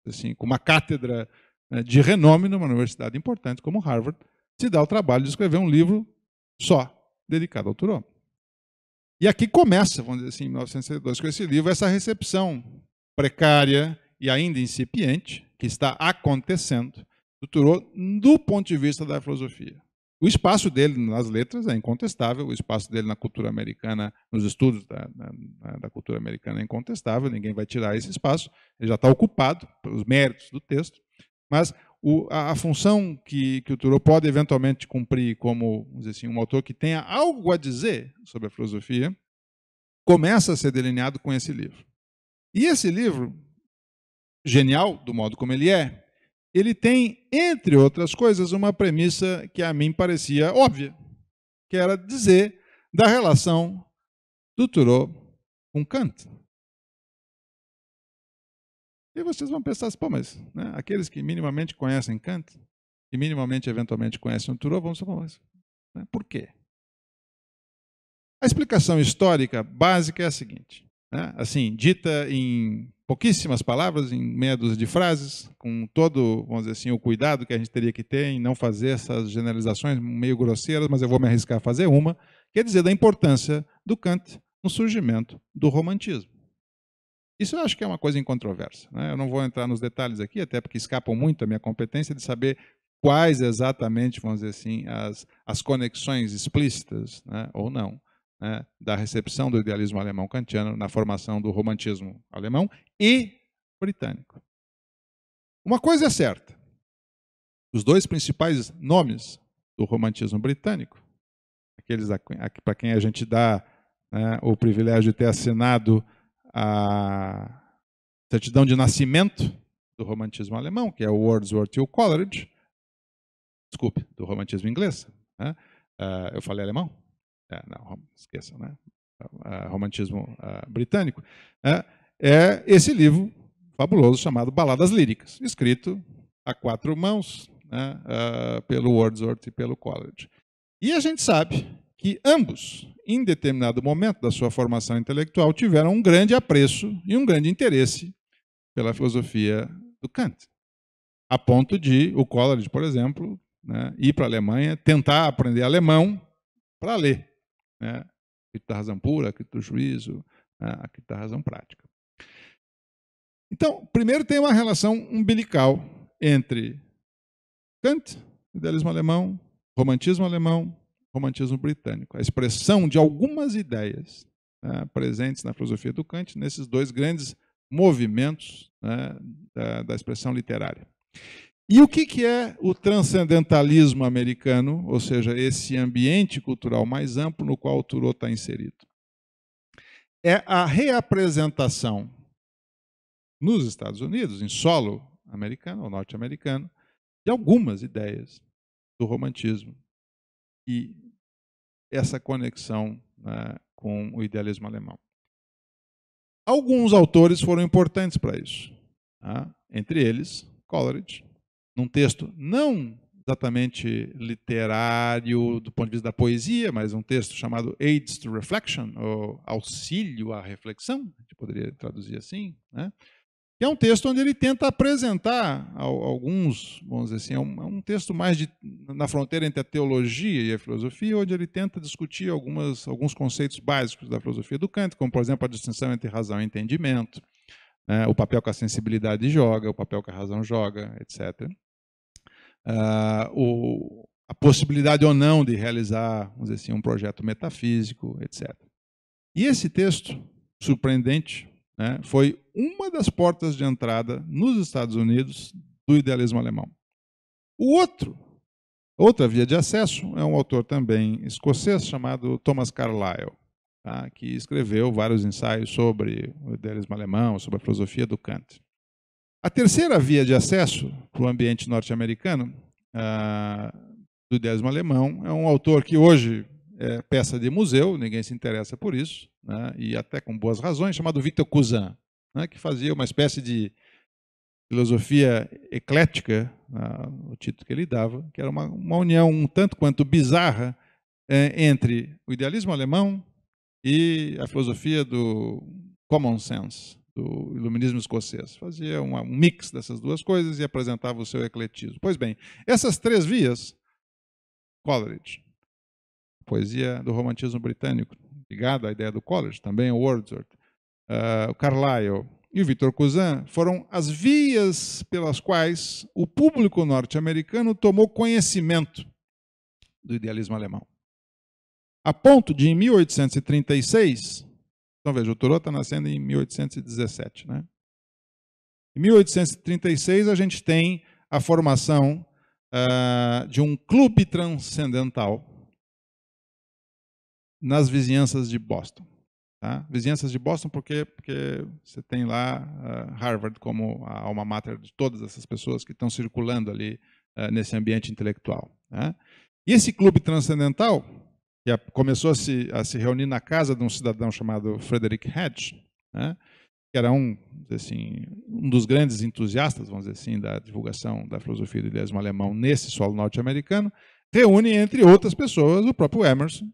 assim, com uma cátedra né, de renome numa universidade importante como Harvard, se dá o trabalho de escrever um livro só dedicado ao Turó. E aqui começa, vamos dizer assim, em 1902, com esse livro, essa recepção precária e ainda incipiente que está acontecendo do Thoreau do ponto de vista da filosofia. O espaço dele nas letras é incontestável, o espaço dele na cultura americana, nos estudos da, da, da cultura americana é incontestável, ninguém vai tirar esse espaço, ele já está ocupado pelos méritos do texto, mas o, a, a, função que, que o Thoreau pode eventualmente cumprir como vamos assim, um autor que tenha algo a dizer sobre a filosofia começa a ser delineado com esse livro. E esse livro, genial do modo como ele é, ele tem, entre outras coisas, uma premissa que a mim parecia óbvia, que era dizer da relação do Thoreau com Kant. E vocês vão pensar assim, pô, mas né, aqueles que minimamente conhecem Kant, que minimamente, eventualmente, conhecem o Thoreau, vão dizer, mas né, por quê? A explicação histórica básica é a seguinte, né, assim, dita em pouquíssimas palavras, em meia dúzia de frases, com todo, vamos dizer assim, o cuidado que a gente teria que ter em não fazer essas generalizações meio grosseiras, mas eu vou me arriscar a fazer uma, quer é dizer, da importância do Kant no surgimento do romantismo. Isso eu acho que é uma coisa incontroversa. Né? Eu não vou entrar nos detalhes aqui, até porque escapam muito à minha competência de saber quais exatamente, vamos dizer assim, as, as conexões explícitas né, ou não né, da recepção do idealismo alemão kantiano na formação do romantismo alemão e britânico. Uma coisa é certa: os dois principais nomes do romantismo britânico, aqueles para quem a gente dá né, o privilégio de ter assinado a certidão de nascimento do romantismo alemão, que é o Wordsworth e o Coleridge, desculpe, do romantismo inglês. Né? Uh, eu falei alemão? É, não, esqueça, né? Uh, romantismo uh, britânico. É, é esse livro fabuloso chamado Baladas Líricas, escrito a quatro mãos né? pelo Wordsworth e pelo Coleridge. E a gente sabe que ambos, em determinado momento da sua formação intelectual, tiveram um grande apreço e um grande interesse pela filosofia do Kant. A ponto de o Coleridge, por exemplo, né, ir para a Alemanha, tentar aprender alemão para ler. Né? Aqui da razão pura, aqui do juízo, aqui né, da razão prática. Então, primeiro tem uma relação umbilical entre Kant, idealismo alemão, romantismo alemão, romantismo britânico, a expressão de algumas ideias né, presentes na filosofia do Kant nesses dois grandes movimentos né, da, da, expressão literária. E o que, que é o transcendentalismo americano, ou seja, esse ambiente cultural mais amplo no qual o Thoreau está inserido? É a reapresentação nos Estados Unidos, em solo americano ou norte-americano, de algumas ideias do romantismo e essa conexão né, com o idealismo alemão. Alguns autores foram importantes para isso, né? entre eles Coleridge, num texto não exatamente literário do ponto de vista da poesia, mas um texto chamado Aids to Reflection, ou Auxílio à Reflexão, a gente poderia traduzir assim, né? é um texto onde ele tenta apresentar alguns, vamos dizer assim, é um, é um texto mais de, na fronteira entre a teologia e a filosofia, onde ele tenta discutir algumas, alguns conceitos básicos da filosofia do Kant, como, por exemplo, a distinção entre razão e entendimento, né, o papel que a sensibilidade joga, o papel que a razão joga, etc. Uh, ah, o, a possibilidade ou não de realizar, vamos dizer assim, um projeto metafísico, etc. E esse texto, surpreendente, né, foi uma das portas de entrada nos Estados Unidos do idealismo alemão. O outro, outra via de acesso, é um autor também escocês chamado Thomas Carlyle, tá, que escreveu vários ensaios sobre o idealismo alemão, sobre a filosofia do Kant. A terceira via de acesso para o ambiente norte-americano uh, do idealismo alemão é um autor que hoje é peça de museu, ninguém se interessa por isso, né, e até com boas razões, chamado Victor Cousin, né, que fazia uma espécie de filosofia eclética, né, o título que ele dava, que era uma, uma união um tanto quanto bizarra é, entre o idealismo alemão e a filosofia do common sense, do iluminismo escocês. Fazia uma, um mix dessas duas coisas e apresentava o seu ecletismo. Pois bem, essas três vias, Coleridge, poesia do romantismo britânico, ligado à ideia do college, também o Wordsworth, uh, o Carlyle e o Victor Cousin, foram as vias pelas quais o público norte-americano tomou conhecimento do idealismo alemão. A ponto de, em 1836, então veja, o Thoreau está nascendo em 1817, né? Em 1836, a gente tem a formação uh, de um clube transcendental nas vizinhanças de Boston. Tá? Vizinhanças de Boston porque, porque você tem lá uh, Harvard como a alma mater de todas essas pessoas que estão circulando ali uh, nesse ambiente intelectual. Né? E esse clube transcendental, que começou a se, a se reunir na casa de um cidadão chamado Frederick Hatch, né? que era um, assim, um dos grandes entusiastas, vamos dizer assim, da divulgação da filosofia do idealismo alemão nesse solo norte-americano, reúne, entre outras pessoas, o próprio Emerson,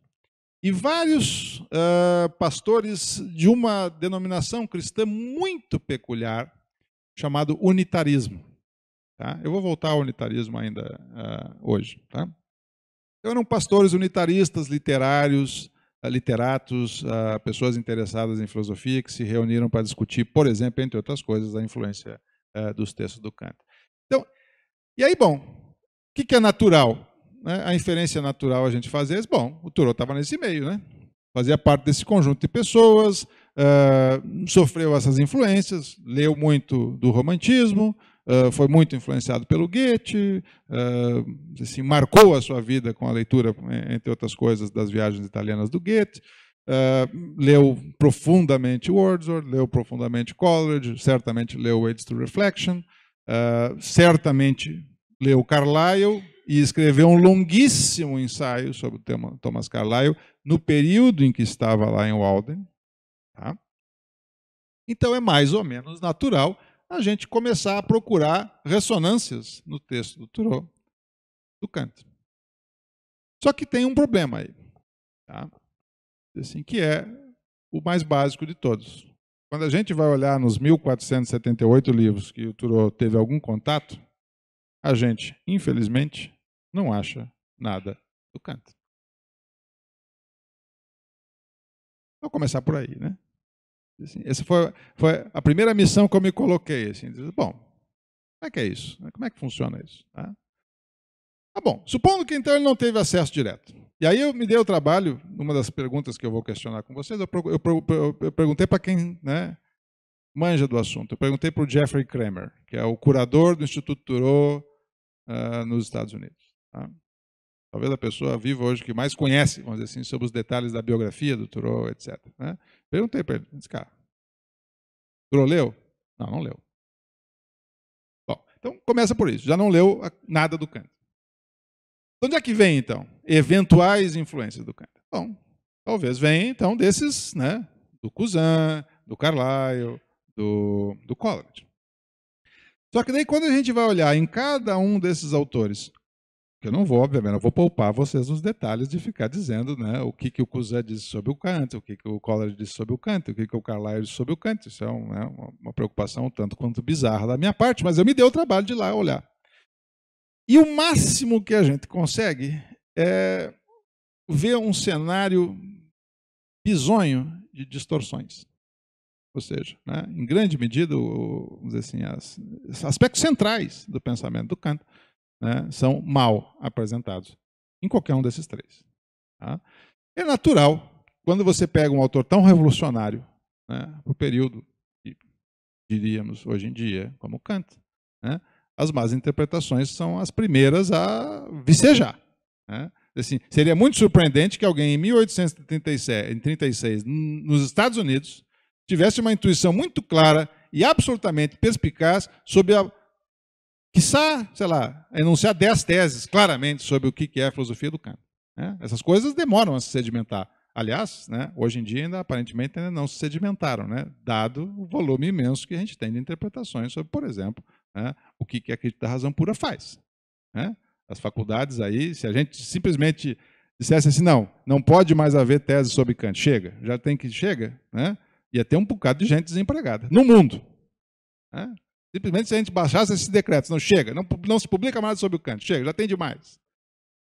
e vários uh, pastores de uma denominação cristã muito peculiar, chamado unitarismo. Tá? Eu vou voltar ao unitarismo ainda uh, hoje. Tá? Então, eram pastores unitaristas, literários, uh, literatos, uh, pessoas interessadas em filosofia que se reuniram para discutir, por exemplo, entre outras coisas, a influência dos textos do Kant. Então, e aí, bom, o que, que é natural? né, a inferência natural a gente fazer é, bom, o Turo estava nesse meio, né? Fazia parte desse conjunto de pessoas, uh, sofreu essas influências, leu muito do romantismo, uh, foi muito influenciado pelo Goethe, uh, assim, marcou a sua vida com a leitura, entre outras coisas, das viagens italianas do Goethe. Uh, leu profundamente Wordsworth, leu profundamente Coleridge, certamente leu Aids to Reflection, uh, certamente leu Carlyle e escreveu um longuíssimo ensaio sobre o tema Thomas Carlyle no período em que estava lá em Walden. Tá? Então é mais ou menos natural a gente começar a procurar ressonâncias no texto do Thoreau, do Kant. Só que tem um problema aí, tá? assim, que é o mais básico de todos. Quando a gente vai olhar nos 1478 livros que o Thoreau teve algum contato, a gente, infelizmente, não acha nada do canto. Vou começar por aí, né? Assim, essa foi, foi, a primeira missão que eu me coloquei. Assim, bom, como é que é isso? Como é que funciona isso? Tá? Ah, bom, supondo que então ele não teve acesso direto. E aí eu me dei o trabalho, numa das perguntas que eu vou questionar com vocês, eu, eu, eu perguntei para quem né, manja do assunto. Eu perguntei para o Jeffrey Kramer, que é o curador do Instituto Thoreau, ah, nos Estados Unidos. Tá? Talvez a pessoa viva hoje que mais conhece, vamos dizer assim, sobre os detalhes da biografia do Thoreau, etc. Né? Perguntei para ele, disse, cara, Thoreau leu? Não, não leu. Bom, então começa por isso, já não leu nada do Kant. De então, onde é que vem, então, eventuais influências do Kant? Bom, talvez venha, então, desses, né, do Cousin, do Carlyle, do, do Coleridge. Só que daí quando a gente vai olhar em cada um desses autores, que eu não vou, obviamente, eu vou poupar vocês nos detalhes de ficar dizendo né, o que, que o Cusé disse sobre o Kant, o que, que o Collard disse sobre o Kant, o que, que o Carlyle disse sobre o Kant. Isso é um, né, uma preocupação tanto quanto bizarra da minha parte, mas eu me dei o trabalho de ir lá olhar. E o máximo que a gente consegue é ver um cenário bizonho de distorções. Ou seja, né, em grande medida, o, vamos dizer assim, as, os aspectos centrais do pensamento do Kant né, são mal apresentados em qualquer um desses três. Tá? É natural, quando você pega um autor tão revolucionário né, para o período que diríamos hoje em dia, como Kant, né, as más interpretações são as primeiras a vicejar. Né? Assim, seria muito surpreendente que alguém em 1836, em 36, nos Estados Unidos, tivesse uma intuição muito clara e absolutamente perspicaz sobre a. Quiçá, sei lá, enunciar dez teses claramente sobre o que é a filosofia do Kant. Né? Essas coisas demoram a se sedimentar. Aliás, né, hoje em dia ainda aparentemente ainda não se sedimentaram, né, dado o volume imenso que a gente tem de interpretações sobre, por exemplo, né, o que, que a crítica da razão pura faz. Né? As faculdades aí, se a gente simplesmente dissesse assim, não, não pode mais haver tese sobre Kant, chega, já tem que chega, né? ia ter um bocado de gente desempregada no mundo. Né? Simplesmente se a gente baixasse esses decretos, não chega, não, não se publica mais sobre o canto, chega, já tem demais.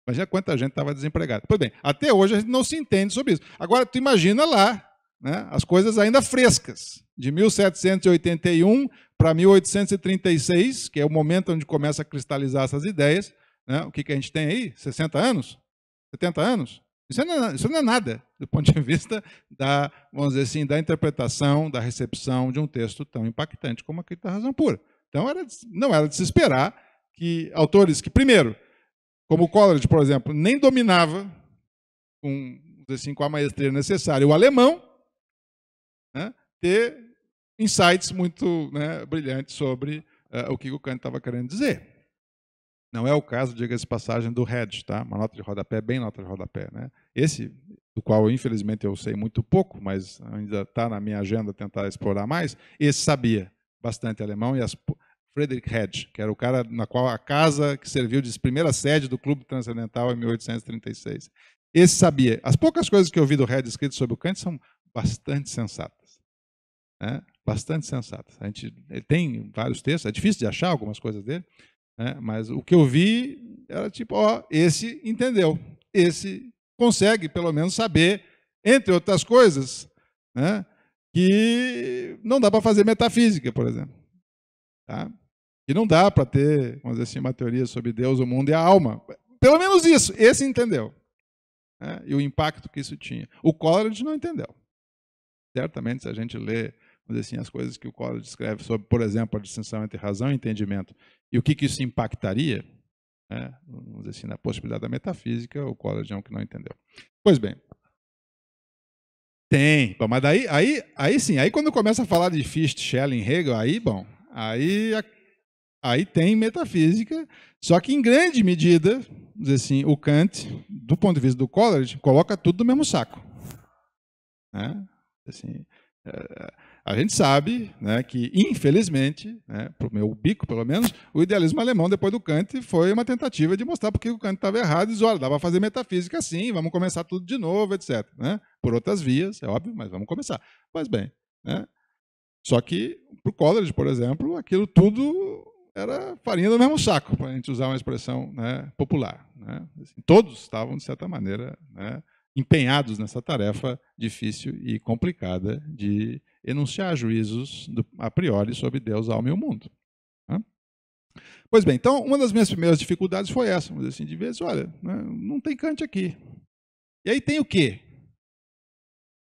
Imagina quanta gente estava desempregada. Pois bem, até hoje a gente não se entende sobre isso. Agora, tu imagina lá né, as coisas ainda frescas, de 1781 para 1836, que é o momento onde começa a cristalizar essas ideias. Né? O que, que a gente tem aí? 60 anos? 70 anos? Isso não é, isso não é nada do ponto de vista da, vamos dizer assim, da interpretação, da recepção de um texto tão impactante como a Crítica da Razão Pura. Então, era, não era de se esperar que autores que, primeiro, como o Coleridge, por exemplo, nem dominava com, assim, com a maestria necessária o alemão, né, ter insights muito né, brilhantes sobre uh, o que o Kant estava querendo dizer. Não é o caso, diga-se passagem, do hedge, tá? Uma nota de rodapé, bem nota de rodapé, né? Esse, do qual infelizmente eu sei muito pouco, mas ainda está na minha agenda tentar explorar mais, esse sabia bastante alemão e as, Frederick Hedge, que era o cara na qual a casa que serviu de primeira sede do Clube Transcendental em 1836. Esse sabia. As poucas coisas que eu vi do Hedge escrito sobre o Kant são bastante sensatas. Né? Bastante sensatas. A gente, ele tem vários textos, é difícil de achar algumas coisas dele, né? Mas o que eu vi era tipo, ó, esse entendeu, esse consegue pelo menos saber, entre outras coisas, né? que não dá para fazer metafísica, por exemplo. Tá? Que não dá para ter, vamos dizer assim, uma teoria sobre Deus, o mundo e a alma. Pelo menos isso, esse entendeu. Né? E o impacto que isso tinha. O Coleridge não entendeu. Certamente, se a gente ler assim, as coisas que o Collard escreve sobre, por exemplo, a distinção entre razão e entendimento, e o que, que isso impactaria, né, vamos dizer assim, na possibilidade da metafísica, o Collard é um que não entendeu. Pois bem, tem, bom, mas daí, aí, aí sim, aí quando começa a falar de Fichte, Schelling, Hegel, aí, bom, aí, aí tem metafísica, só que em grande medida, dizer assim, o Kant, do ponto de vista do Collard coloca tudo no mesmo saco. Né? Assim, é, a gente sabe né, que, infelizmente, né, para o meu bico pelo menos, o idealismo alemão, depois do Kant, foi uma tentativa de mostrar porque o Kant estava errado e diz, olha, dá para fazer metafísica assim, vamos começar tudo de novo, etc. Né? Por outras vias, é óbvio, mas vamos começar. Mas bem, né? só que para o College, por exemplo, aquilo tudo era farinha do mesmo saco, para a gente usar uma expressão né, popular. Né? Assim, todos estavam, de certa maneira, né, empenhados nessa tarefa difícil e complicada de enunciar juízos do, a priori sobre Deus, alma e o mundo. Né? Pois bem, então uma das minhas primeiras dificuldades foi essa, mas assim, de vez, olha, né, não tem Kant aqui. E aí tem o quê?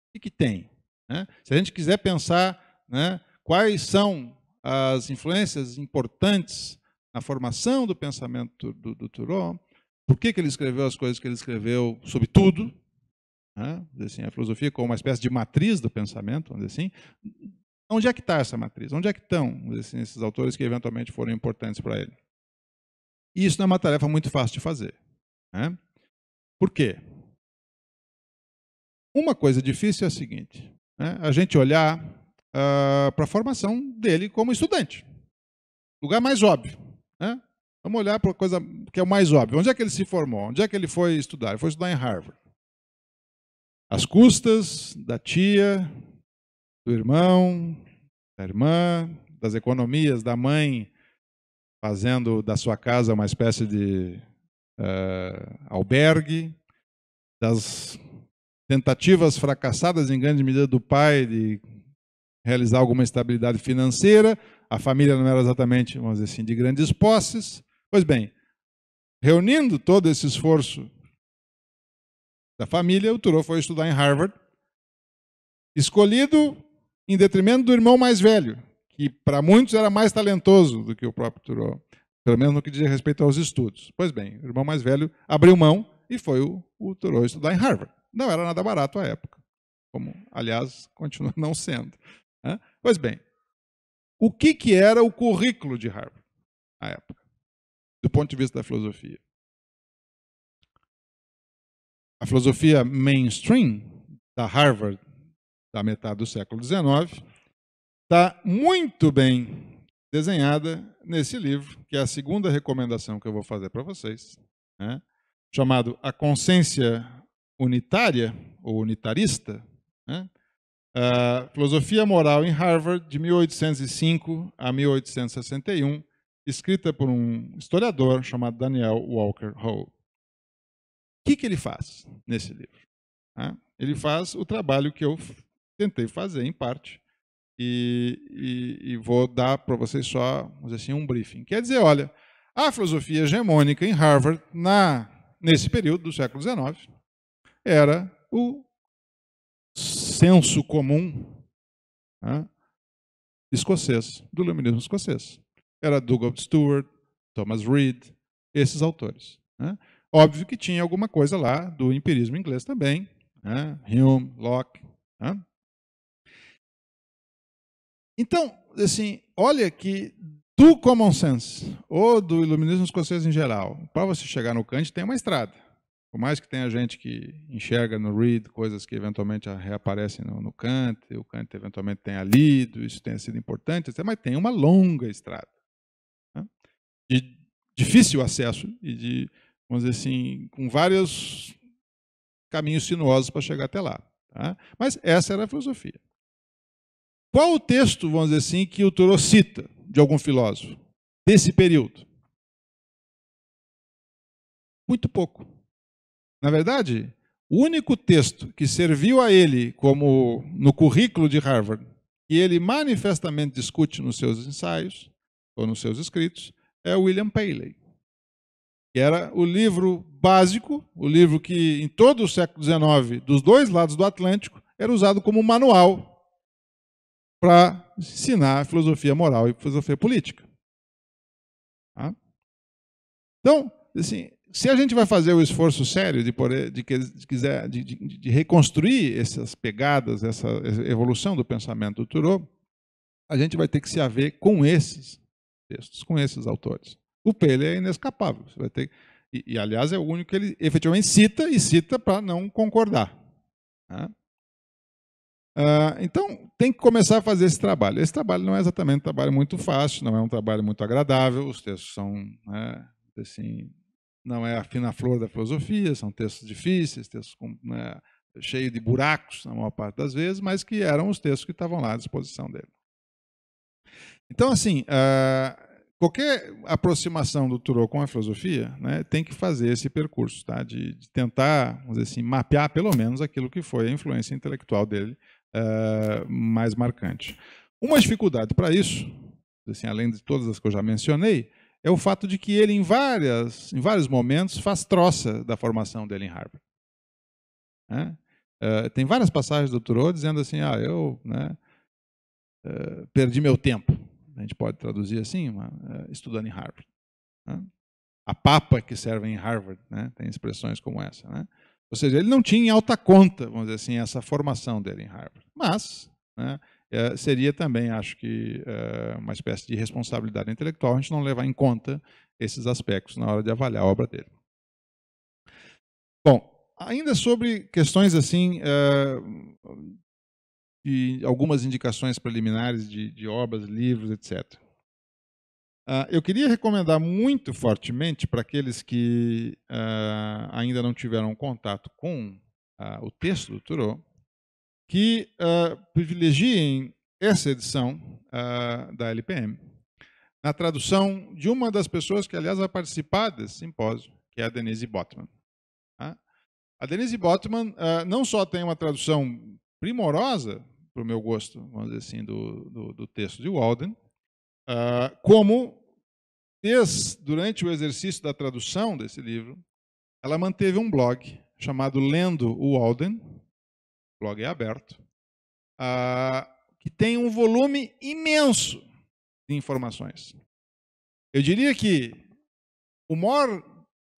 O que, que tem? Né? Se a gente quiser pensar né, quais são as influências importantes na formação do pensamento do, do Thoreau, por que, que ele escreveu as coisas que ele escreveu, sobretudo, né? assim, a filosofia como uma espécie de matriz do pensamento, vamos assim, onde é que está essa matriz? Onde é que estão assim, esses autores que eventualmente foram importantes para ele? E isso não é uma tarefa muito fácil de fazer. Né? Por quê? Uma coisa difícil é a seguinte: né? a gente olhar uh, ah, para a formação dele como estudante. Lugar mais óbvio. Né? Vamos olhar para a coisa que é o mais óbvio. Onde é que ele se formou? Onde é que ele foi estudar? Ele foi estudar em Harvard às custas da tia, do irmão, da irmã, das economias da mãe, fazendo da sua casa uma espécie de uh, albergue, das tentativas fracassadas em grande medida do pai de realizar alguma estabilidade financeira, a família não era exatamente, vamos dizer assim, de grandes posses. Pois bem, reunindo todo esse esforço da família, o Thoreau foi estudar em Harvard, escolhido em detrimento do irmão mais velho, que para muitos era mais talentoso do que o próprio Thoreau, pelo menos no que diz respeito aos estudos. Pois bem, o irmão mais velho abriu mão e foi o, o estudar em Harvard. Não era nada barato à época, como, aliás, continua não sendo. Né? Pois bem, o que, que era o currículo de Harvard à época, do ponto de vista da filosofia? A filosofia mainstream da Harvard, da metade do século XIX, está muito bem desenhada nesse livro, que é a segunda recomendação que eu vou fazer para vocês, né? chamado A Consciência Unitária, ou Unitarista, né? Filosofia Moral em Harvard, de 1805 a 1861, escrita por um historiador chamado Daniel Walker Howe que, que ele faz nesse livro? Né? ele uhum. faz o trabalho que eu tentei fazer, em parte, e, e, e vou dar para vocês só assim, um briefing. Quer dizer, olha, a filosofia hegemônica em Harvard, na, nesse período do século XIX, era o senso comum né, escocês, do iluminismo escocês. Era Dugald Stewart, Thomas Reid, esses autores. Né? Óbvio que tinha alguma coisa lá do empirismo inglês também, né? Hume, Locke. Né? Então, assim, olha que do common sense ou do iluminismo escocês em geral, para você chegar no Kant tem uma estrada. Por mais que tenha gente que enxerga no Reed coisas que eventualmente reaparecem no, no Kant, o Kant eventualmente tenha lido, isso tenha sido importante, mas tem uma longa estrada. Né? De difícil acesso e de vamos dizer assim, com vários caminhos sinuosos para chegar até lá. Tá? Mas essa era a filosofia. Qual o texto, vamos dizer assim, que o Turo cita de algum filósofo desse período? Muito pouco. Na verdade, o único texto que serviu a ele como no currículo de Harvard, que ele manifestamente discute nos seus ensaios ou nos seus escritos, é William Paley que era o livro básico, o livro que em todo o século XIX, dos dois lados do Atlântico, era usado como manual para ensinar filosofia moral e filosofia política. Tá? Então, assim, se a gente vai fazer o esforço sério de, poder, de, quiser, de, de, de, reconstruir essas pegadas, essa evolução do pensamento do Thoreau, a gente vai ter que se haver com esses textos, com esses autores. O Pele é inescapável. Você vai ter... E, e, aliás, é o único que ele efetivamente cita e cita para não concordar. Né? Uh, então, tem que começar a fazer esse trabalho. Esse trabalho não é exatamente um trabalho muito fácil, não é um trabalho muito agradável, os textos são, né, assim, não é a fina flor da filosofia, são textos difíceis, textos com, né, cheios de buracos, na maior parte das vezes, mas que eram os textos que estavam lá à disposição dele. Então, assim, uh, qualquer aproximação do Turo com a filosofia né, tem que fazer esse percurso, tá? de, de tentar vamos dizer assim, mapear pelo menos aquilo que foi a influência intelectual dele uh, mais marcante. Uma dificuldade para isso, assim, além de todas as que eu já mencionei, é o fato de que ele, em, várias, em vários momentos, faz troça da formação dele em Harvard. Né? Uh, tem várias passagens do Turo dizendo assim, ah, eu né, uh, perdi meu tempo a gente pode traduzir assim, uma, eh, estudando em Harvard. Né? A papa que serve em Harvard, né? tem expressões como essa. Né? Ou seja, ele não tinha em alta conta, vamos dizer assim, essa formação dele em Harvard. Mas né, eh, seria também, acho que, eh, uma espécie de responsabilidade intelectual a gente não levar em conta esses aspectos na hora de avaliar a obra dele. Bom, ainda sobre questões assim de algumas indicações preliminares de, de obras, livros, etc. Uh, ah, eu queria recomendar muito fortemente para aqueles que uh, ainda não tiveram contato com uh, o texto do Thoreau que privilegiem essa edição da LPM na tradução de uma das pessoas que, aliás, vai participar desse simpósio, que é a Denise Botman. Tá? A Denise Botman não só tem uma tradução primorosa para o meu gosto, vamos dizer assim, do, do, do texto de Walden, uh, como fez durante o exercício da tradução desse livro, ela manteve um blog chamado Lendo o Walden, o blog é aberto, uh, que tem um volume imenso de informações. Eu diria que o maior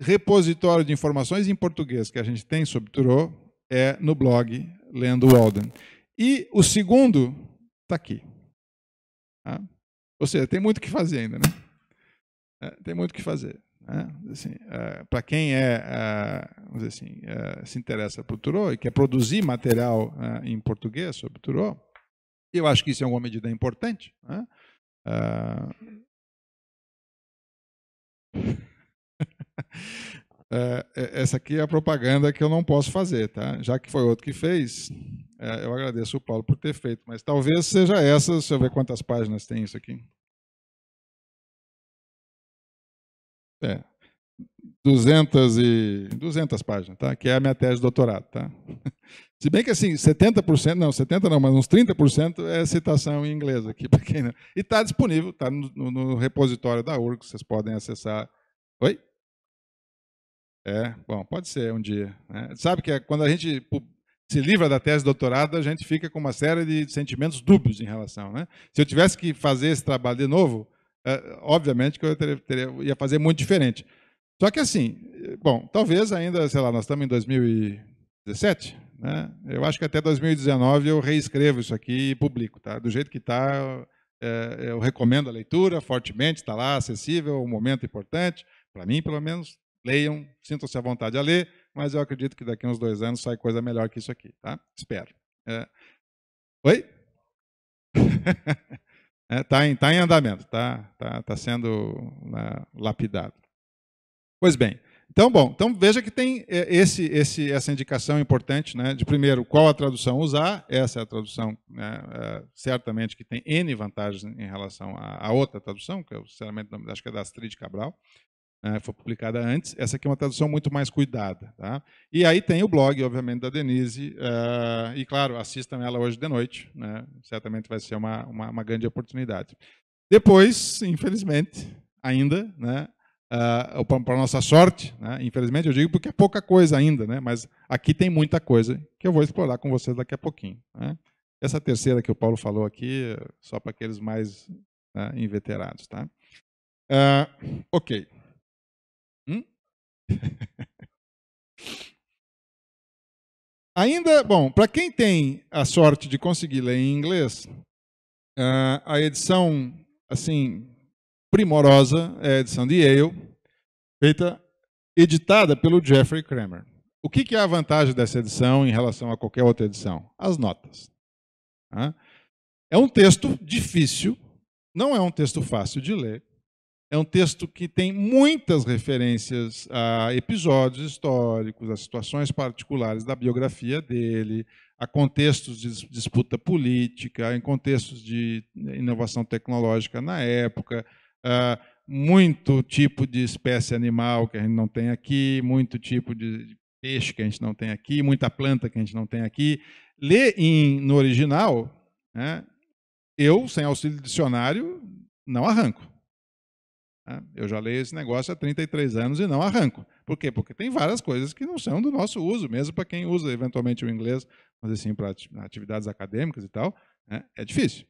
repositório de informações em português que a gente tem sobre Turo é no blog Lendo Walden. E o segundo está aqui. Tá? Ou seja, tem muito o que fazer ainda, né? É, tem muito o que fazer. Né? Assim, é, para quem é, é, vamos dizer assim, se interessa por Turô e quer produzir material em português sobre Turô, eu acho que isso é uma medida importante. Né? [LAUGHS] É, é, essa aqui é a propaganda que eu não posso fazer, tá? Já que foi outro que fez, é, eu agradeço o Paulo por ter feito, mas talvez seja essa, deixa eu ver quantas páginas tem isso aqui. É. 200, e, 200 páginas, tá? Que é a minha tese de doutorado, tá? [LAUGHS] Se bem que assim, 70%, não, 70% não, mas uns 30% é citação em inglês aqui, [LAUGHS] para quem não. E está disponível, está no, no, repositório da URG, vocês podem acessar. Oi? É, bom, pode ser um dia. Né? Sabe que é quando a gente se livra da tese de doutorado, a gente fica com uma série de sentimentos dúbios em relação. Né? Se eu tivesse que fazer esse trabalho de novo, é, obviamente que eu teria, ia fazer muito diferente. Só que assim, bom, talvez ainda, sei lá, nós estamos em 2017, né? Eu acho que até 2019 eu reescrevo isso aqui e publico, tá? Do jeito que está, é, eu recomendo a leitura fortemente, está lá, acessível, um momento importante, para mim, pelo menos, Leiam, sintam-se à vontade a ler, mas eu acredito que daqui a uns dois anos sai coisa melhor que isso aqui, tá? Espero. É. Oi? Está [LAUGHS] é, em, tá em andamento, está tá, tá sendo né, lapidado. Pois bem, então bom, então veja que tem é, esse, esse, essa indicação importante, né? De primeiro, qual a tradução usar? Essa é a tradução, né, é, certamente que tem n vantagens em relação à, à outra tradução, que eu sinceramente acho que é da Astrid Cabral né, foi publicada antes. Essa aqui é uma tradução muito mais cuidada. Tá? E aí tem o blog, obviamente, da Denise. Uh, e, claro, assistam ela hoje de noite. Né? Certamente vai ser uma, uma, uma, grande oportunidade. Depois, infelizmente, ainda, né, uh, eh, para nossa sorte, né, infelizmente eu digo porque é pouca coisa ainda, né, mas aqui tem muita coisa que eu vou explorar com vocês daqui a pouquinho. Né? Essa terceira que o Paulo falou aqui, só para aqueles mais né, inveterados. Tá? Uh, ok. Ainda, bom, para quem tem a sorte de conseguir ler em inglês, ah, a edição, assim, primorosa é a edição de Yale, feita, editada pelo Jeffrey Kramer. O que, que é a vantagem dessa edição em relação a qualquer outra edição? As notas. Tá? É um texto difícil, não é um texto fácil de ler, é um texto que tem muitas referências a episódios históricos, a situações particulares da biografia dele, a contextos de disputa política, em contextos de inovação tecnológica na época, muito tipo de espécie animal que a gente não tem aqui, muito tipo de peixe que a gente não tem aqui, muita planta que a gente não tem aqui. Ler em, no original, né, eu, sem auxílio de dicionário, não arranco. Né? Eu já leio esse negócio há 33 anos e não arranco. Por quê? Porque tem várias coisas que não são do nosso uso, mesmo para quem usa eventualmente o inglês, mas assim, para atividades acadêmicas e tal, né? é difícil.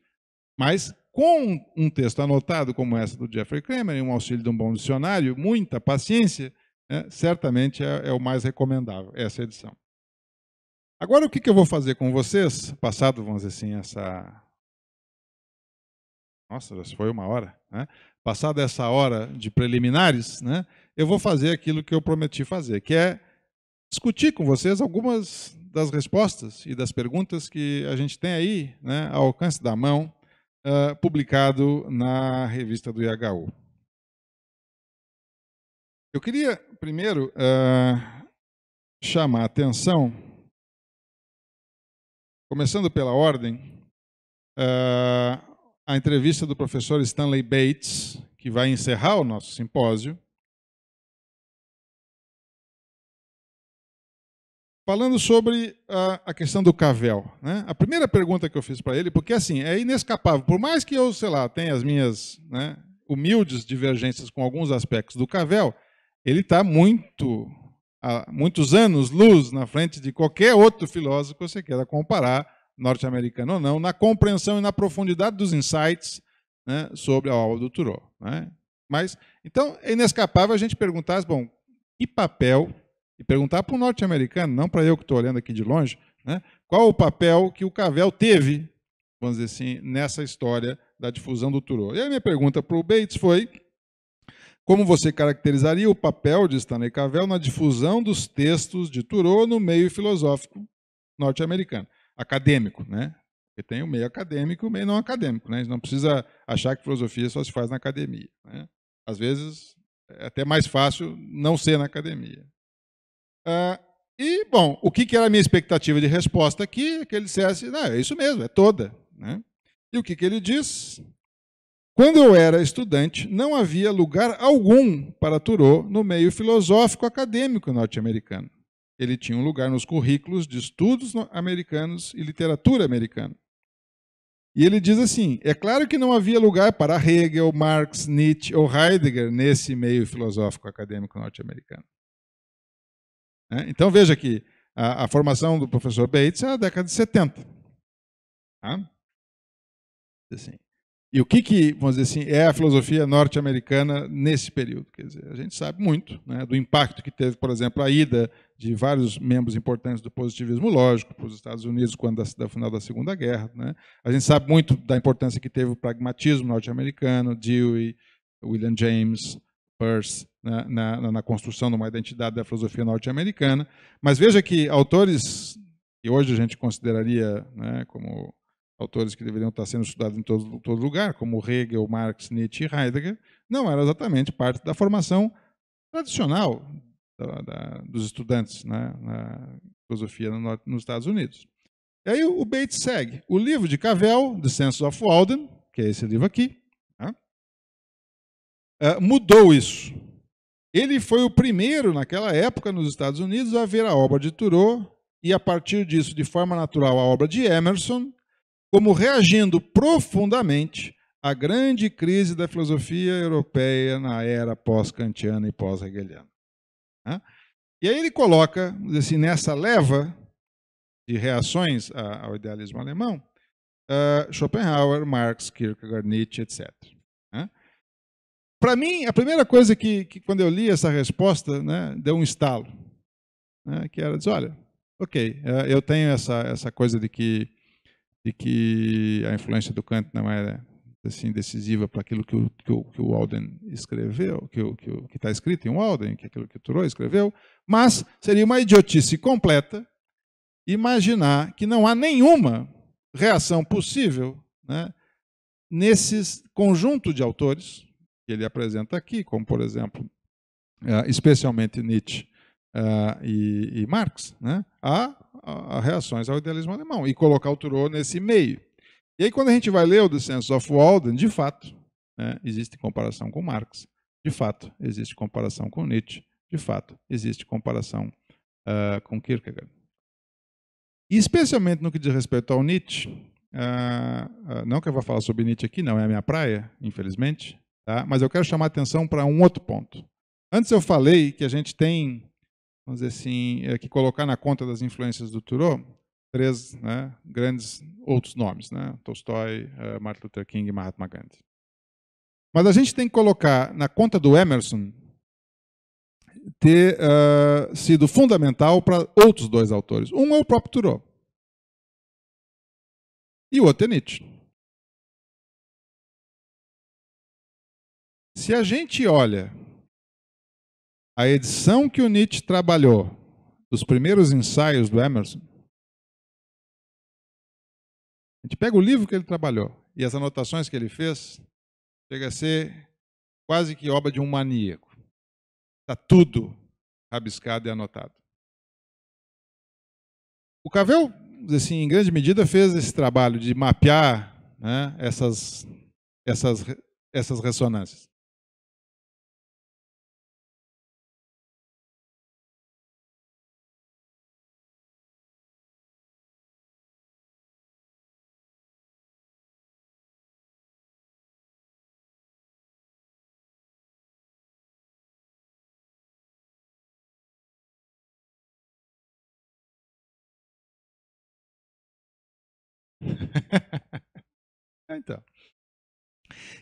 Mas com um texto anotado como essa do Jeffrey Kramer, e um auxílio de um bom dicionário, muita paciência, né? certamente é, é, o mais recomendável, essa edição. Agora, o que, que eu vou fazer com vocês, passado, vamos dizer assim, essa. Nossa, já foi uma hora, né? passada essa hora de preliminares, né, eu vou fazer aquilo que eu prometi fazer, que é discutir com vocês algumas das respostas e das perguntas que a gente tem aí, né, ao alcance da mão, uh, publicado na revista do IHU. Eu queria primeiro uh, chamar a atenção, começando pela ordem, uh, a entrevista do professor Stanley Bates, que vai encerrar o nosso simpósio, falando sobre a, a questão do Cavel. Né? A primeira pergunta que eu fiz para ele, porque assim, é inescapável, por mais que eu, sei lá, tenha as minhas né, humildes divergências com alguns aspectos do Cavel, ele está muito, há muitos anos luz na frente de qualquer outro filósofo que você queira comparar norte americano ou não, na compreensão e na profundidade dos insights né, sobre a obra do Turó. Né? Mas, então, é inescapável a gente perguntar, bom, que papel, e perguntar para o norte-americano, não para eu que estou olhando aqui de longe, né, qual o papel que o Cavell teve, vamos dizer assim, nessa história da difusão do Turó? E a minha pergunta para o Bates foi, como você caracterizaria o papel de Stanley Cavell na difusão dos textos de Turó no meio filosófico norte-americano? acadêmico, né? Porque tem o meio acadêmico e o meio não acadêmico, né? A gente não precisa achar que filosofia só se faz na academia. Né? Às vezes é até mais fácil não ser na academia. Ah, e, bom, o que, que era a minha expectativa de resposta aqui? É que ele dissesse, não, é isso mesmo, é toda. Né? E o que, que ele diz? Quando eu era estudante, não havia lugar algum para Turô no meio filosófico acadêmico norte-americano. Ele tinha um lugar nos currículos de estudos americanos e literatura americana. E ele diz assim: é claro que não havia lugar para Hegel, Marx, Nietzsche ou Heidegger nesse meio filosófico acadêmico norte-americano. É? Então veja aqui, a, a, formação do professor Bates é a década de 70. Tá? Assim. E o que, que, vamos dizer assim, é a filosofia norte-americana nesse período? Quer dizer, a gente sabe muito né, do impacto que teve, por exemplo, a ida de vários membros importantes do positivismo lógico para os Estados Unidos quando da, final da Segunda Guerra. Né? A gente sabe muito da importância que teve o pragmatismo norte-americano, Dewey, William James, Peirce, né, na, na construção de uma identidade da filosofia norte-americana. Mas veja que autores que hoje a gente consideraria né, como autores que deveriam estar sendo estudados em todo, todo lugar, como Hegel, Marx, Nietzsche e Heidegger, não era exatamente parte da formação tradicional da, da, dos estudantes né, na filosofia no, nos Estados Unidos. E aí o Bates segue. O livro de Cavell, The Sense of Walden, que é esse livro aqui, né, é, mudou isso. Ele foi o primeiro, naquela época, nos Estados Unidos, a ver a obra de Thoreau e, a partir disso, de forma natural, a obra de Emerson, como reagindo profundamente à grande crise da filosofia europeia na era pós-kantiana e pós-hegeliana. E aí ele coloca, assim, nessa leva de reações ao idealismo alemão, ah, Schopenhauer, Marx, Kierkegaard, Nietzsche, etc. Para mim, a primeira coisa que, que, quando eu li essa resposta, né, deu um estalo, né, que era dizer, olha, ok, eh, eu tenho essa, essa coisa de que de que a influência do Kant não era assim decisiva para aquilo que o, que o, que o Alden escreveu, que o, que está escrito em Alden, que é aquilo que o Thoreau escreveu, mas seria uma idiotice completa imaginar que não há nenhuma reação possível né, nesse conjunto de autores que ele apresenta aqui, como, por exemplo, eh, especialmente Nietzsche eh, e, e Marx, né, a a, reações ao idealismo alemão e colocar o Thoreau nesse meio. E aí, quando a gente vai ler o The Sense of Walden, de fato, né, existe comparação com Marx, de fato, existe comparação com Nietzsche, de fato, existe comparação uh, com Kierkegaard. E especialmente no que diz respeito ao Nietzsche, uh, uh, não que eu vá falar sobre Nietzsche aqui, não é a minha praia, infelizmente, tá? mas eu quero chamar atenção para um outro ponto. Antes eu falei que a gente tem vamos dizer assim, é, que colocar na conta das influências do Thoreau três né, grandes outros nomes, né, Tolstói, é, Martin Luther King e Mahatma Gandhi. Mas a gente tem que colocar na conta do Emerson ter uh, sido fundamental para outros dois autores. Um é o próprio Thoreau e o outro é Nietzsche. Se a gente olha a edição que o Nietzsche trabalhou dos primeiros ensaios do Emerson, a gente pega o livro que ele trabalhou e as anotações que ele fez, chega a ser quase que obra de um maníaco. Está tudo rabiscado e anotado. O Cavell, assim, em grande medida, fez esse trabalho de mapear né, essas, essas, essas ressonâncias.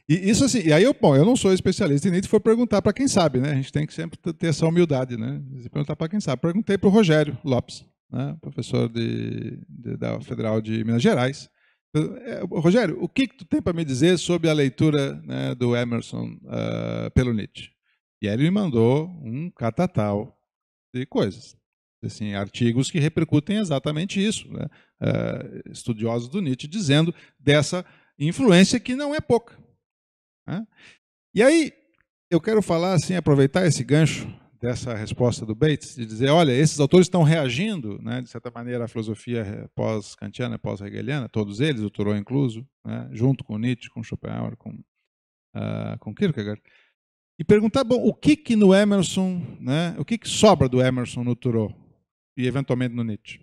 E isso assim, e aí eu, bom, eu não sou especialista e nem se for perguntar para quem sabe, né? A gente tem que sempre ter essa humildade, né? perguntar para quem sabe. Perguntei para o Rogério Lopes, né? professor de, de, da Federal de Minas Gerais. É, Rogério, o que, que tu tem para me dizer sobre a leitura né, do Emerson uh, pelo Nietzsche? E aí ele me mandou um catatal de coisas, assim, artigos que repercutem exatamente isso, né? uh, estudiosos do Nietzsche dizendo dessa influência que não é pouca. Né? E aí, eu quero falar, assim, aproveitar esse gancho dessa resposta do Bates, de dizer, olha, esses autores estão reagindo, né, de certa maneira, à filosofia eh, pós-kantiana, pós-hegeliana, todos eles, o Thoreau incluso, né, junto com Nietzsche, com Schopenhauer, com, uh, com Kierkegaard, e perguntar, bom, o que que no Emerson, né, o que que sobra do Emerson no Thoreau e, eventualmente, no Nietzsche?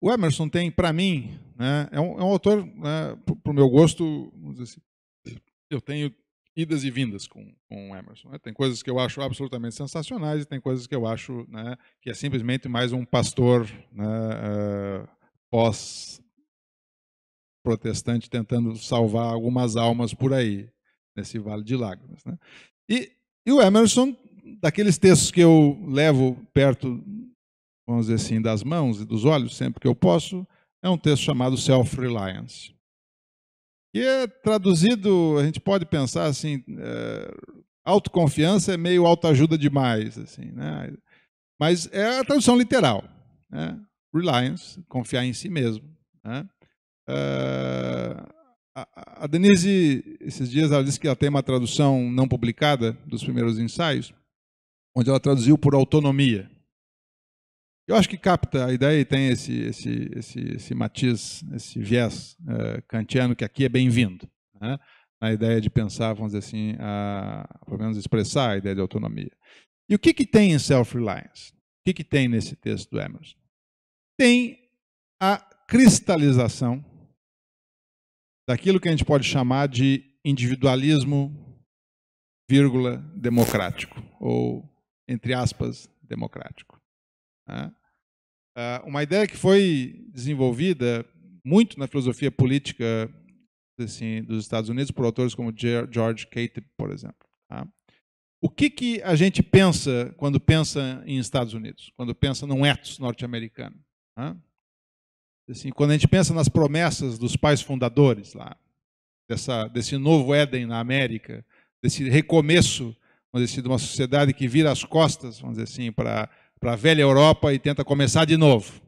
O Emerson tem, para mim, né, é, um, é, um, autor, né, para o meu gosto, vamos dizer assim, eu tenho idas e vindas com, com o Emerson. Né? Tem coisas que eu acho absolutamente sensacionais e tem coisas que eu acho né, que é simplesmente mais um pastor né, uh, pós-protestante tentando salvar algumas almas por aí, nesse vale de lágrimas. Né? E, e o Emerson, daqueles textos que eu levo perto, vamos dizer assim, das mãos e dos olhos, sempre que eu posso, é um texto chamado Self-Reliance. Que é traduzido, a gente pode pensar assim, é, autoconfiança é meio autoajuda demais, assim, né? Mas é a tradução literal, né? Reliance, confiar em si mesmo, né? É, a, a Denise, esses dias, ela disse que ela tem uma tradução não publicada dos primeiros ensaios, onde ela traduziu por autonomia. Eu acho que capta a ideia e tem esse, esse, esse, esse matiz, esse viés é, kantiano que aqui é bem-vindo. Né? Na ideia de pensar, vamos dizer assim, a, pelo menos expressar a ideia de autonomia. E o que, que tem em self-reliance? O que, que tem nesse texto do Emerson? Tem a cristalização daquilo que a gente pode chamar de individualismo, vírgula, democrático, ou, entre aspas, democrático. Né? Ah, uma ideia que foi desenvolvida muito na filosofia política assim, dos Estados Unidos por autores como George Kate, por exemplo. Tá? O que, que a gente pensa quando pensa em Estados Unidos, quando pensa num ethos norte-americano? Tá? Assim, quando a gente pensa nas promessas dos pais fundadores lá, dessa, desse novo Éden na América, desse recomeço, vamos dizer, assim, de uma sociedade que vira as costas, vamos dizer assim, para para a velha Europa e tenta começar de novo.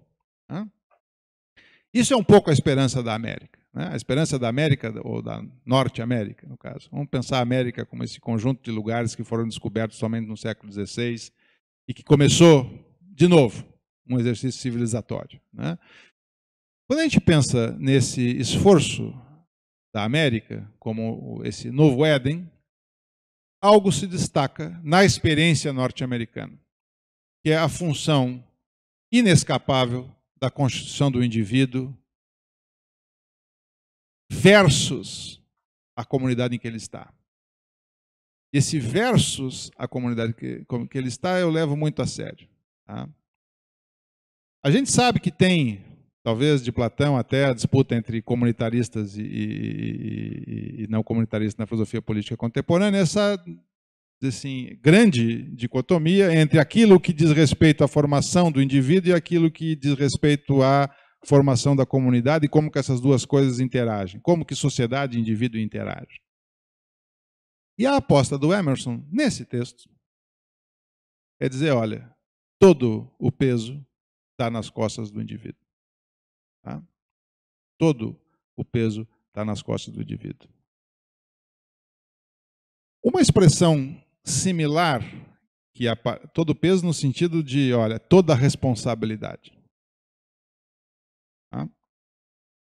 Isso é um pouco a esperança da América. Né? A esperança da América, ou da Norte América, no caso. Vamos pensar a América como esse conjunto de lugares que foram descobertos somente no século XVI e que começou, de novo, um exercício civilizatório. Né? Quando a gente pensa nesse esforço da América, como esse novo Éden, algo se destaca na experiência norte-americana que é a função inescapável da constituição do indivíduo versus a comunidade em que ele está. Esse versus a comunidade que, que ele está, eu levo muito a sério. Tá? A gente sabe que tem, talvez de Platão até, a disputa entre comunitaristas e, e, e, e não comunitaristas na filosofia política contemporânea, essa assim, grande dicotomia entre aquilo que diz respeito à formação do indivíduo e aquilo que diz respeito à formação da comunidade e como que essas duas coisas interagem, como que sociedade e indivíduo interagem. E a aposta do Emerson nesse texto é dizer, olha, todo o peso está nas costas do indivíduo. Tá? Todo o peso está nas costas do indivíduo. Uma expressão similar, que é todo peso no sentido de, olha, toda responsabilidade. Tá?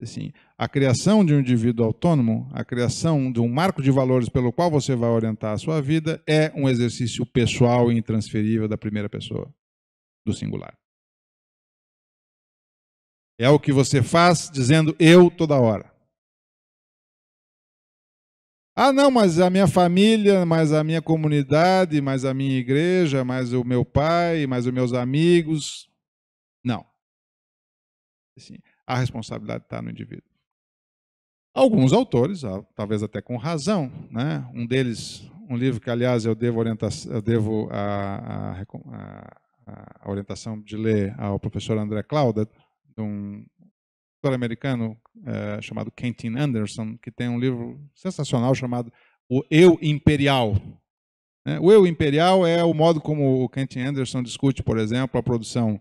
Assim, a criação de um indivíduo autônomo, a criação de um marco de valores pelo qual você vai orientar a sua vida, é um exercício pessoal e intransferível da primeira pessoa, do singular. É o que você faz dizendo eu toda hora. Ah, não, mas a minha família, mas a minha comunidade, mas a minha igreja, mas o meu pai, mas os meus amigos. Não. Assim, a responsabilidade está no indivíduo. Alguns autores, ah, talvez até com razão, né? um deles, um livro que, aliás, eu devo, eu devo a, a, a, a orientação de ler ao professor André Clauda, de um escritor americano é, eh, chamado Kentin Anderson, que tem um livro sensacional chamado O Eu Imperial. Né? O eu imperial é o modo como o Quentin Anderson discute, por exemplo, a produção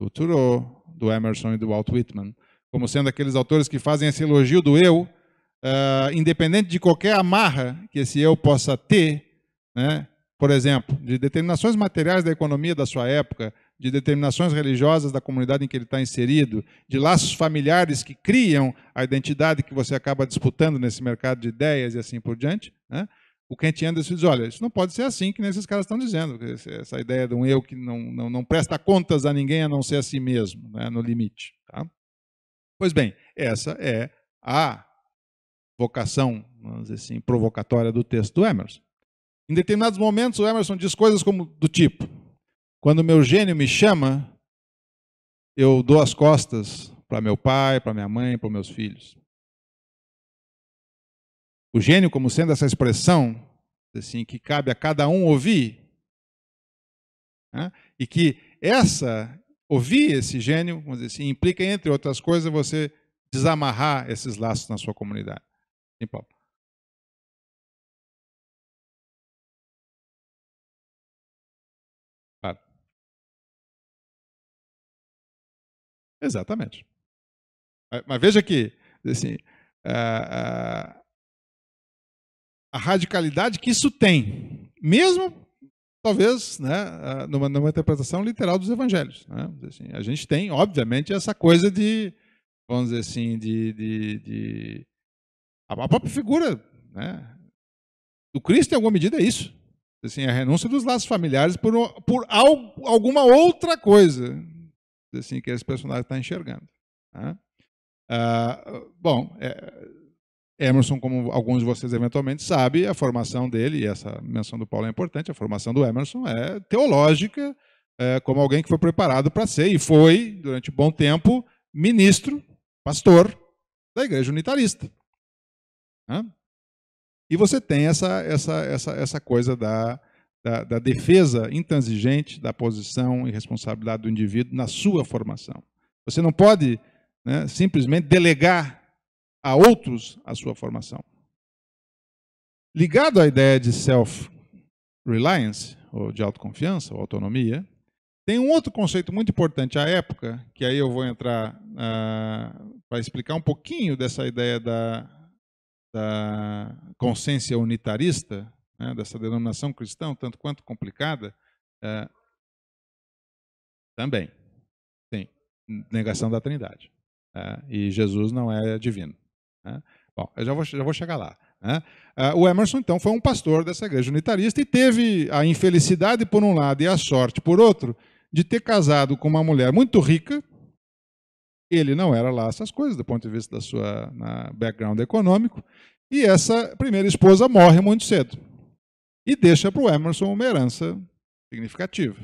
do Thoreau, do Emerson e do Walt Whitman, como sendo aqueles autores que fazem esse elogio do eu, eh, independente de qualquer amarra que esse eu possa ter, né? por exemplo, de determinações materiais da economia da sua época, de determinações religiosas da comunidade em que ele está inserido, de laços familiares que criam a identidade que você acaba disputando nesse mercado de ideias e assim por diante, né? o Kent Anderson diz, olha, isso não pode ser assim que esses caras estão dizendo, essa ideia de um eu que não, não, não presta contas a ninguém a não ser a si mesmo, né? no limite. Tá? Pois bem, essa é a vocação, vamos dizer assim, provocatória do texto do Emerson. Em determinados momentos, o Emerson diz coisas como do tipo: quando meu gênio me chama, eu dou as costas para meu pai, para minha mãe, para meus filhos. O gênio, como sendo essa expressão assim que cabe a cada um ouvir, né? e que essa ouvir esse gênio, vamos dizer assim, implica entre outras coisas você desamarrar esses laços na sua comunidade. Sim, Paulo. Exatamente. Mas veja que, assim, a, eh, eh, a radicalidade que isso tem, mesmo talvez né, eh, numa, numa interpretação literal dos evangelhos. Né? Assim, a gente tem, obviamente, essa coisa de, vamos dizer assim, de. de, de... a própria figura né, do Cristo, em alguma medida, é isso. Assim, a renúncia dos laços familiares por, por algo, alguma outra coisa assim que esse personagem está enxergando. Tá? bom, é, Emerson, como alguns de vocês eventualmente sabem, a formação dele, e essa menção do Paulo é importante, a formação do Emerson é teológica, é, como alguém que foi preparado para ser, e foi, durante bom tempo, ministro, pastor da igreja unitarista. Né? E você tem essa, essa, essa, essa coisa da, da, da defesa intransigente da posição e responsabilidade do indivíduo na sua formação. Você não pode né, simplesmente delegar a outros a sua formação. Ligado à ideia de self-reliance, ou de autoconfiança, ou autonomia, tem um outro conceito muito importante à época, que aí eu vou entrar uh, ah, para explicar um pouquinho dessa ideia da, da consciência unitarista, né, dessa denominação cristã, tanto quanto complicada, é, também tem negação da Trindade. É, e Jesus não é divino. Né. Bom, eu já vou, já vou chegar lá. Né? É, o Emerson, então, foi um pastor dessa igreja unitarista e teve a infelicidade, por um lado, e a sorte, por outro, de ter casado com uma mulher muito rica. Ele não era lá essas coisas, do ponto de vista da sua na background econômico. E essa primeira esposa morre muito cedo e deixa para o Emerson uma herança significativa.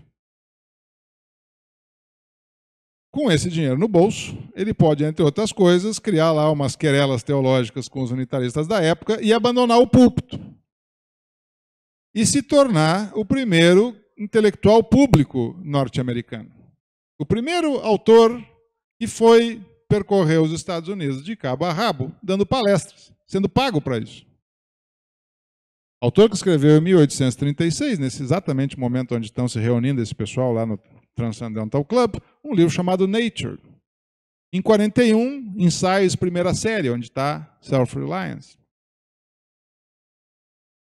Com esse dinheiro no bolso, ele pode, entre outras coisas, criar lá umas querelas teológicas com os unitaristas da época e abandonar o púlpito. E se tornar o primeiro intelectual público norte-americano. O primeiro autor que foi percorrer os Estados Unidos de cabo a rabo, dando palestras, sendo pago para isso. Autor que escreveu em 1836, nesse exatamente momento onde estão se reunindo esse pessoal lá no Transcendental Club, um livro chamado Nature. Em 41, Ensaios, primeira série, onde está Self-Reliance.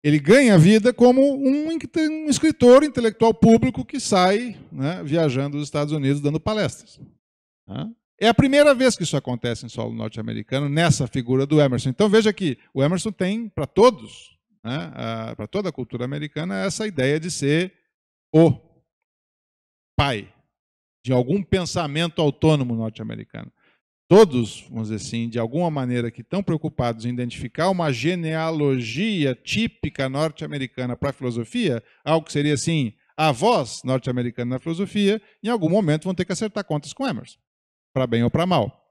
Ele ganha vida como um, um escritor intelectual público que sai né, viajando os Estados Unidos dando palestras. Né? É a primeira vez que isso acontece em solo norte-americano, nessa figura do Emerson. Então veja que o Emerson tem para todos né, ah, para toda a cultura americana, é essa ideia de ser o pai de algum pensamento autônomo norte-americano. Todos, vamos dizer assim, de alguma maneira, que estão preocupados em identificar uma genealogia típica norte-americana para a filosofia, algo que seria assim, a voz norte-americana na filosofia, em algum momento vão ter que acertar contas com Emerson, para bem ou para mal.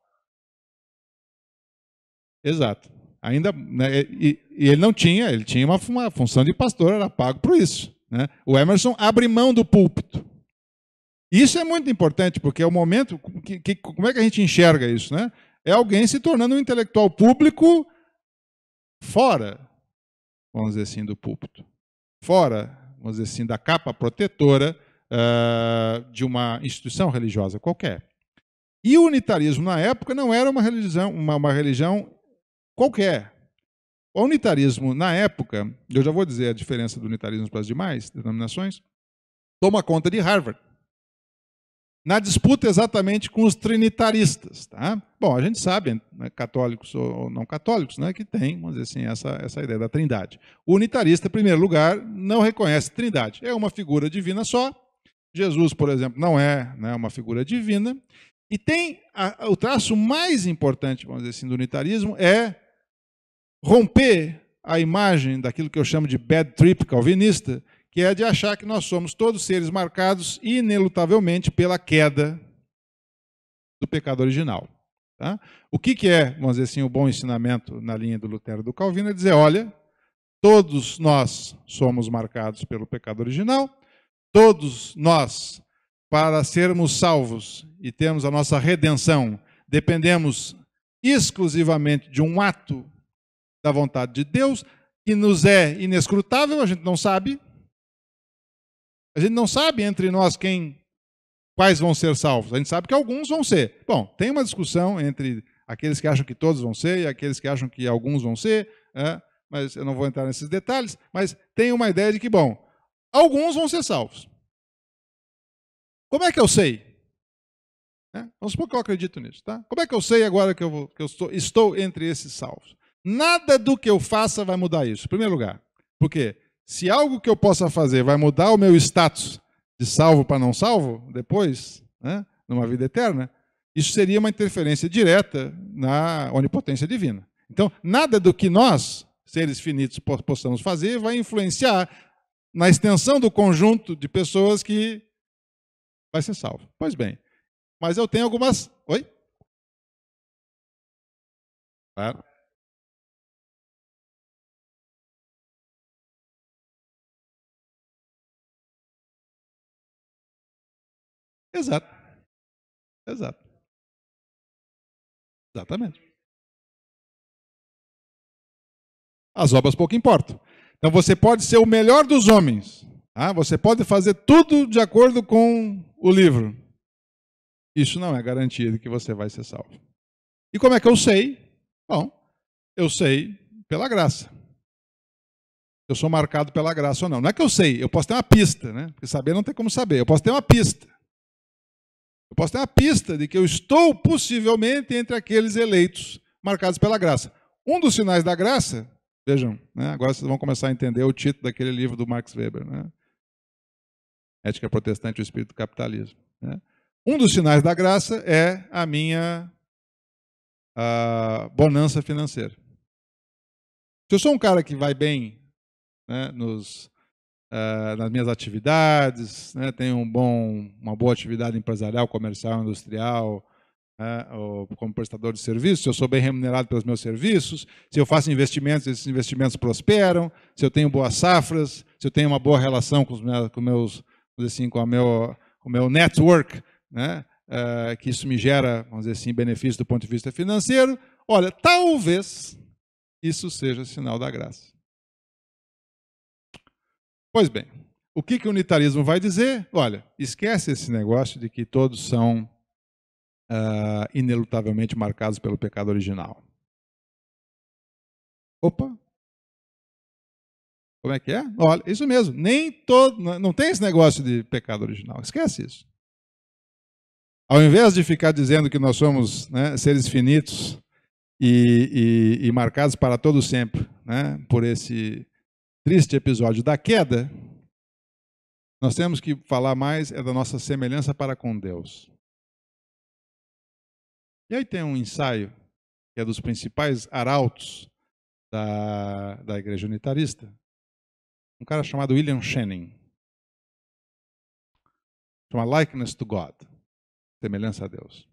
Exato ainda né, e, e, ele não tinha, ele tinha uma, uma função de pastor, era pago por isso. Né? O Emerson abre mão do púlpito. Isso é muito importante, porque é o momento. Que, que, como é que a gente enxerga isso? Né? É alguém se tornando um intelectual público fora, vamos dizer assim, do púlpito. Fora, vamos dizer assim, da capa protetora uh, de uma instituição religiosa qualquer. E o unitarismo, na época, não era uma religião, uma, uma religião qualquer. É? O unitarismo, na época, eu já vou dizer a diferença do unitarismo para as demais denominações, toma conta de Harvard. Na disputa exatamente com os trinitaristas. Tá? Bom, a gente sabe, né, católicos ou não católicos, né, que tem, vamos dizer assim, essa, essa ideia da trindade. O unitarista, em primeiro lugar, não reconhece trindade. É uma figura divina só. Jesus, por exemplo, não é né, uma figura divina. E tem a, o traço mais importante, vamos dizer assim, do unitarismo é romper a imagem daquilo que eu chamo de bad trip calvinista, que é de achar que nós somos todos seres marcados inelutavelmente pela queda do pecado original. Tá? O que, que é, vamos dizer assim, o bom ensinamento na linha do Lutero do Calvino é dizer: olha, todos nós somos marcados pelo pecado original, todos nós, para sermos salvos e termos a nossa redenção, dependemos exclusivamente de um ato da vontade de Deus, que nos é inescrutável, a gente não sabe. A gente não sabe entre nós quem quais vão ser salvos. A gente sabe que alguns vão ser. Bom, tem uma discussão entre aqueles que acham que todos vão ser e aqueles que acham que alguns vão ser, né? mas eu não vou entrar nesses detalhes, mas tem uma ideia de que, bom, alguns vão ser salvos. Como é que eu sei? É, vamos supor que eu acredito nisso, tá? Como é que eu sei agora que eu, vou, que eu estou, estou entre esses salvos? Nada do que eu faça vai mudar isso. Em primeiro lugar, porque se algo que eu possa fazer vai mudar o meu status de salvo para não salvo, depois, né, numa vida eterna, isso seria uma interferência direta na onipotência divina. Então, nada do que nós, seres finitos, possamos fazer vai influenciar na extensão do conjunto de pessoas que vai ser salvo. Pois bem, mas eu tenho algumas. Oi? Claro. Exato. Exato. Exatamente. As obras pouco importam. Então você pode ser o melhor dos homens. Tá? Você pode fazer tudo de acordo com o livro. Isso não é garantia de que você vai ser salvo. E como é que eu sei? Bom, eu sei pela graça. Eu sou marcado pela graça ou não. Não é que eu sei, eu posso ter uma pista, né? Porque saber não tem como saber. Eu posso ter uma pista. Eu posso ter uma pista de que eu estou possivelmente entre aqueles eleitos marcados pela graça. Um dos sinais da graça, vejam, né, agora vocês vão começar a entender o título daquele livro do Max Weber, né? Ética Protestante e o Espírito do Capitalismo. Né? Um dos sinais da graça é a minha a bonança financeira. Se eu sou um cara que vai bem né, nos uh, nas minhas atividades, né? tenho um bom, uma boa atividade empresarial, comercial, industrial, né, como prestador de serviços, se eu sou bem remunerado pelos meus serviços, se eu faço investimentos, esses investimentos prosperam, se eu tenho boas safras, se eu tenho uma boa relação com os meus, com meus assim, com a meu, com o meu network, né? Uh, que isso me gera, vamos dizer assim, benefício do ponto de vista financeiro, olha, talvez isso seja sinal da graça. Pois bem, o que, que o unitarismo vai dizer? Olha, esquece esse negócio de que todos são uh, inelutavelmente marcados pelo pecado original. Opa! Como é que é? Olha, isso mesmo. Nem todo, não tem esse negócio de pecado original. Esquece isso. Ao invés de ficar dizendo que nós somos né, seres finitos e, e, e, marcados para todo sempre, né, por esse triste episódio da queda, nós temos que falar mais é da nossa semelhança para com Deus. E aí tem um ensaio que é dos principais arautos da, da Igreja Unitarista, um cara chamado William Channing. Chama Likeness to God, semelhança a Deus.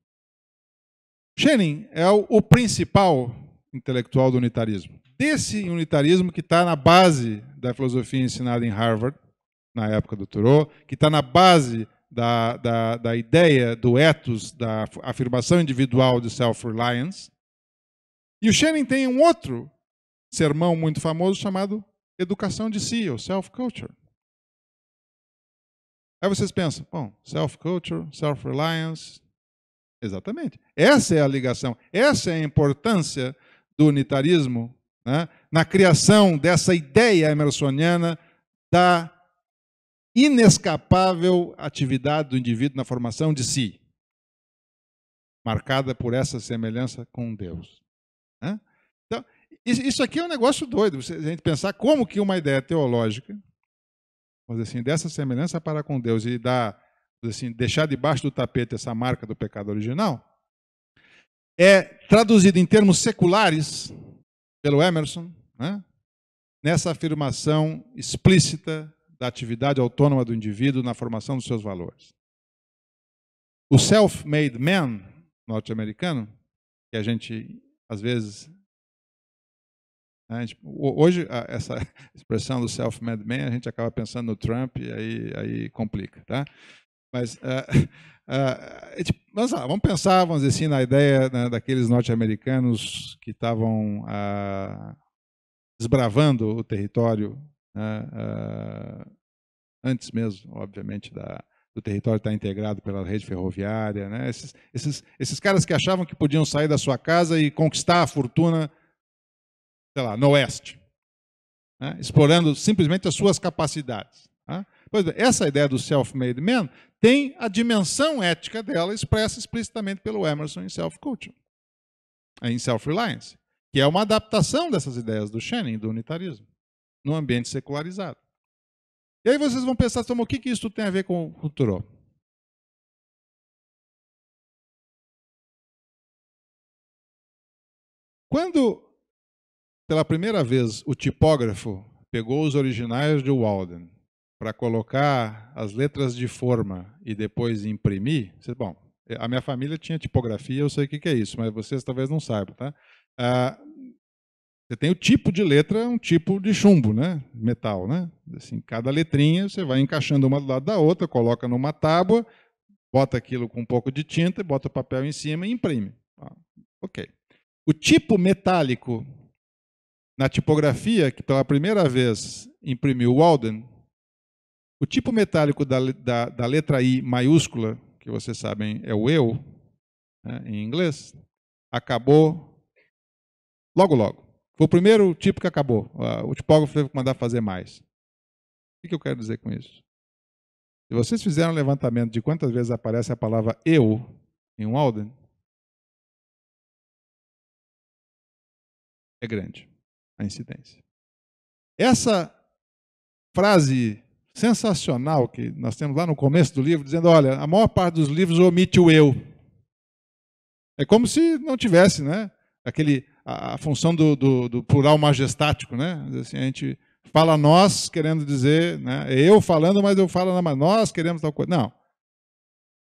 Channing é o, o principal intelectual do unitarismo desse unitarismo que está na base da filosofia ensinada em Harvard, na época do Thoreau, que está na base da, da, da, ideia do ethos, da afirmação individual de self-reliance. E o Shannon tem um outro sermão muito famoso chamado Educação de Si, ou Self-Culture. Aí vocês pensam, bom, self-culture, self-reliance. Exatamente. Essa é a ligação, essa é a importância do unitarismo né, na criação dessa ideia emersoniana da inescapável atividade do indivíduo na formação de si, marcada por essa semelhança com Deus. Né? Então, isso aqui é um negócio doido, a gente pensar como que uma ideia teológica, assim, dessa semelhança para com Deus e da, assim, deixar debaixo do tapete essa marca do pecado original, é traduzida em termos seculares pelo Emerson, né? nessa afirmação explícita da atividade autônoma do indivíduo na formação dos seus valores. O self-made man norte-americano, que a gente às vezes né, Hoje, essa [LAUGHS] expressão do self-made man, a gente acaba pensando no Trump e aí, aí complica, tá? Mas uh, [LAUGHS] Uh, tipo, vamos, lá, ah, vamos, pensar, vamos dizer assim, na ideia né, daqueles norte-americanos que estavam uh, desbravando o território uh, antes mesmo, obviamente, da, do território estar integrado pela rede ferroviária. Né? Esses, esses, esses caras que achavam que podiam sair da sua casa e conquistar a fortuna, sei lá, no oeste, né? explorando simplesmente as suas capacidades. Tá? Pois bem, é, essa ideia do self-made man tem a dimensão ética dela expressa explicitamente pelo Emerson em Self-Culture, em Self-Reliance, que é uma adaptação dessas ideias do Shannon, do unitarismo, no ambiente secularizado. E aí vocês vão pensar, o que, que isso tem a ver com o Thoreau? Quando, pela primeira vez, o tipógrafo pegou os originais de Walden para colocar as letras de forma e depois imprimir, você, bom, eh, a minha família tinha tipografia, eu sei o que, que é isso, mas vocês talvez não saibam, tá? Ah, você tem o tipo de letra, um tipo de chumbo, né? Metal, né? Assim, cada letrinha você vai encaixando uma do lado da outra, coloca numa tábua, bota aquilo com um pouco de tinta, bota o papel em cima e imprime. Ah, ok. O tipo metálico na tipografia que pela então, primeira vez imprimiu Walden o tipo metálico da, da, da letra I maiúscula, que vocês sabem é o eu, né, em inglês, acabou logo, logo. Foi o primeiro tipo que acabou. O tipógrafo teve que mandar fazer mais. O que eu quero dizer com isso? Se vocês fizeram um levantamento de quantas vezes aparece a palavra eu em um Walden, é grande a incidência. Essa frase sensacional que nós temos lá no começo do livro, dizendo: olha, a maior parte dos livros omite o eu. É como se não tivesse né, aquele, a, a função do, do, do, plural majestático. Né? Assim, a gente fala nós, querendo dizer, né, é eu falando, mas eu falo, não, mas nós queremos tal coisa. Não.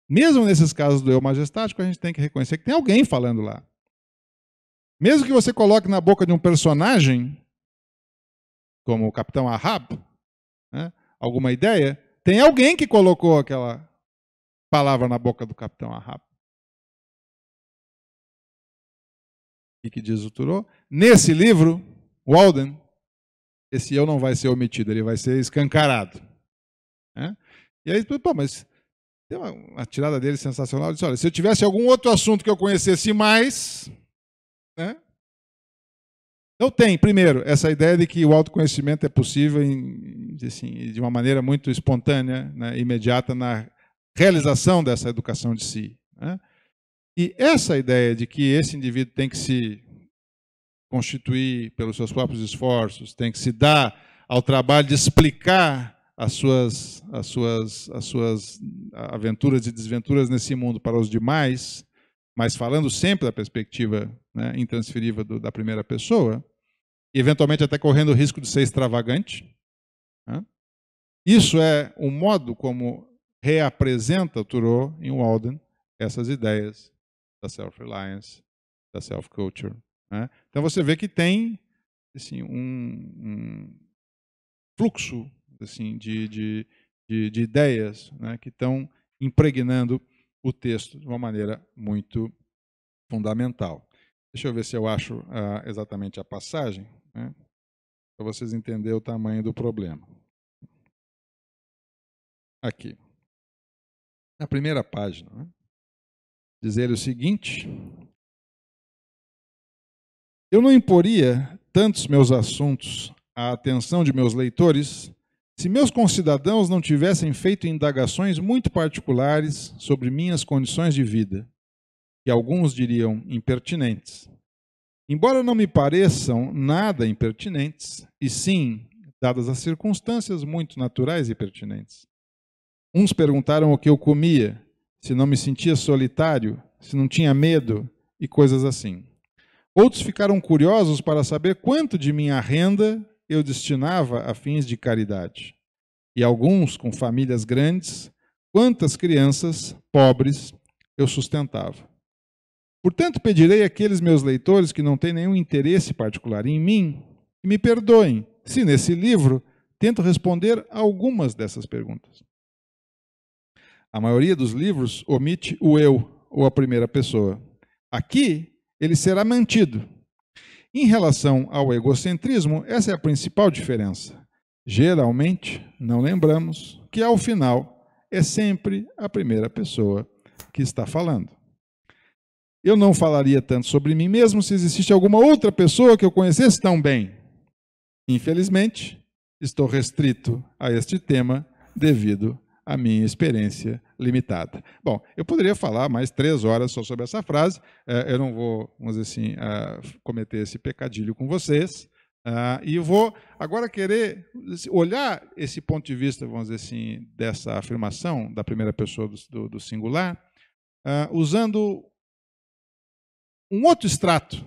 Mesmo nesses casos do eu majestático, a gente tem que reconhecer que tem alguém falando lá. Mesmo que você coloque na boca de um personagem, como o Capitão Ahab, né, alguma ideia, tem alguém que colocou aquela palavra na boca do capitão Ahab. E que diz o Turô? Nesse livro, Walden, esse eu não vai ser omitido, ele vai ser escancarado. Né? E aí, pô, mas tem uma, uma tirada dele sensacional. Ele disse: olha, se eu tivesse algum outro assunto que eu conhecesse mais, né, então tem, primeiro, essa ideia de que o autoconhecimento é possível em, assim, de uma maneira muito espontânea, né, imediata na realização dessa educação de si. Né? E essa ideia de que esse indivíduo tem que se constituir pelos seus próprios esforços, tem que se dar ao trabalho de explicar as suas, as suas, as suas aventuras e desventuras nesse mundo para os demais, mas falando sempre da perspectiva né, intransferível do, da primeira pessoa, eventualmente até correndo o risco de ser extravagante. Né? Isso é o modo como reapresenta Thoreau em Walden essas ideias da self-reliance, da self-culture. Né? Então você vê que tem assim, um, um fluxo assim, de, de, de, de ideias né, que estão impregnando o texto de uma maneira muito fundamental. Deixa eu ver se eu acho ah, exatamente a passagem, né, para vocês entenderem o tamanho do problema. Aqui. Na primeira página, né, diz ele o seguinte: Eu não imporia tantos meus assuntos à atenção de meus leitores se meus concidadãos não tivessem feito indagações muito particulares sobre minhas condições de vida, que alguns diriam impertinentes, embora não me pareçam nada impertinentes, e sim, dadas as circunstâncias, muito naturais e pertinentes. Uns perguntaram o que eu comia, se não me sentia solitário, se não tinha medo e coisas assim. Outros ficaram curiosos para saber quanto de minha renda eu destinava a fins de caridade. E alguns com famílias grandes, quantas crianças pobres eu sustentava. Portanto, pedirei àqueles meus leitores que não têm nenhum interesse particular em mim que me perdoem se nesse livro tento responder algumas dessas perguntas. A maioria dos livros omite o eu ou a primeira pessoa. Aqui, ele será mantido em relação ao egocentrismo, essa é a principal diferença. Geralmente, não lembramos que ao final é sempre a primeira pessoa que está falando. Eu não falaria tanto sobre mim mesmo se existisse alguma outra pessoa que eu conhecesse tão bem. Infelizmente, estou restrito a este tema devido a minha experiência limitada. Bom, eu poderia falar mais três horas só sobre essa frase, é, eu não vou, vamos dizer assim, ah, cometer esse pecadilho com vocês, ah, e vou agora querer olhar esse ponto de vista, vamos dizer assim, dessa afirmação da primeira pessoa do, do singular, ah, usando um outro extrato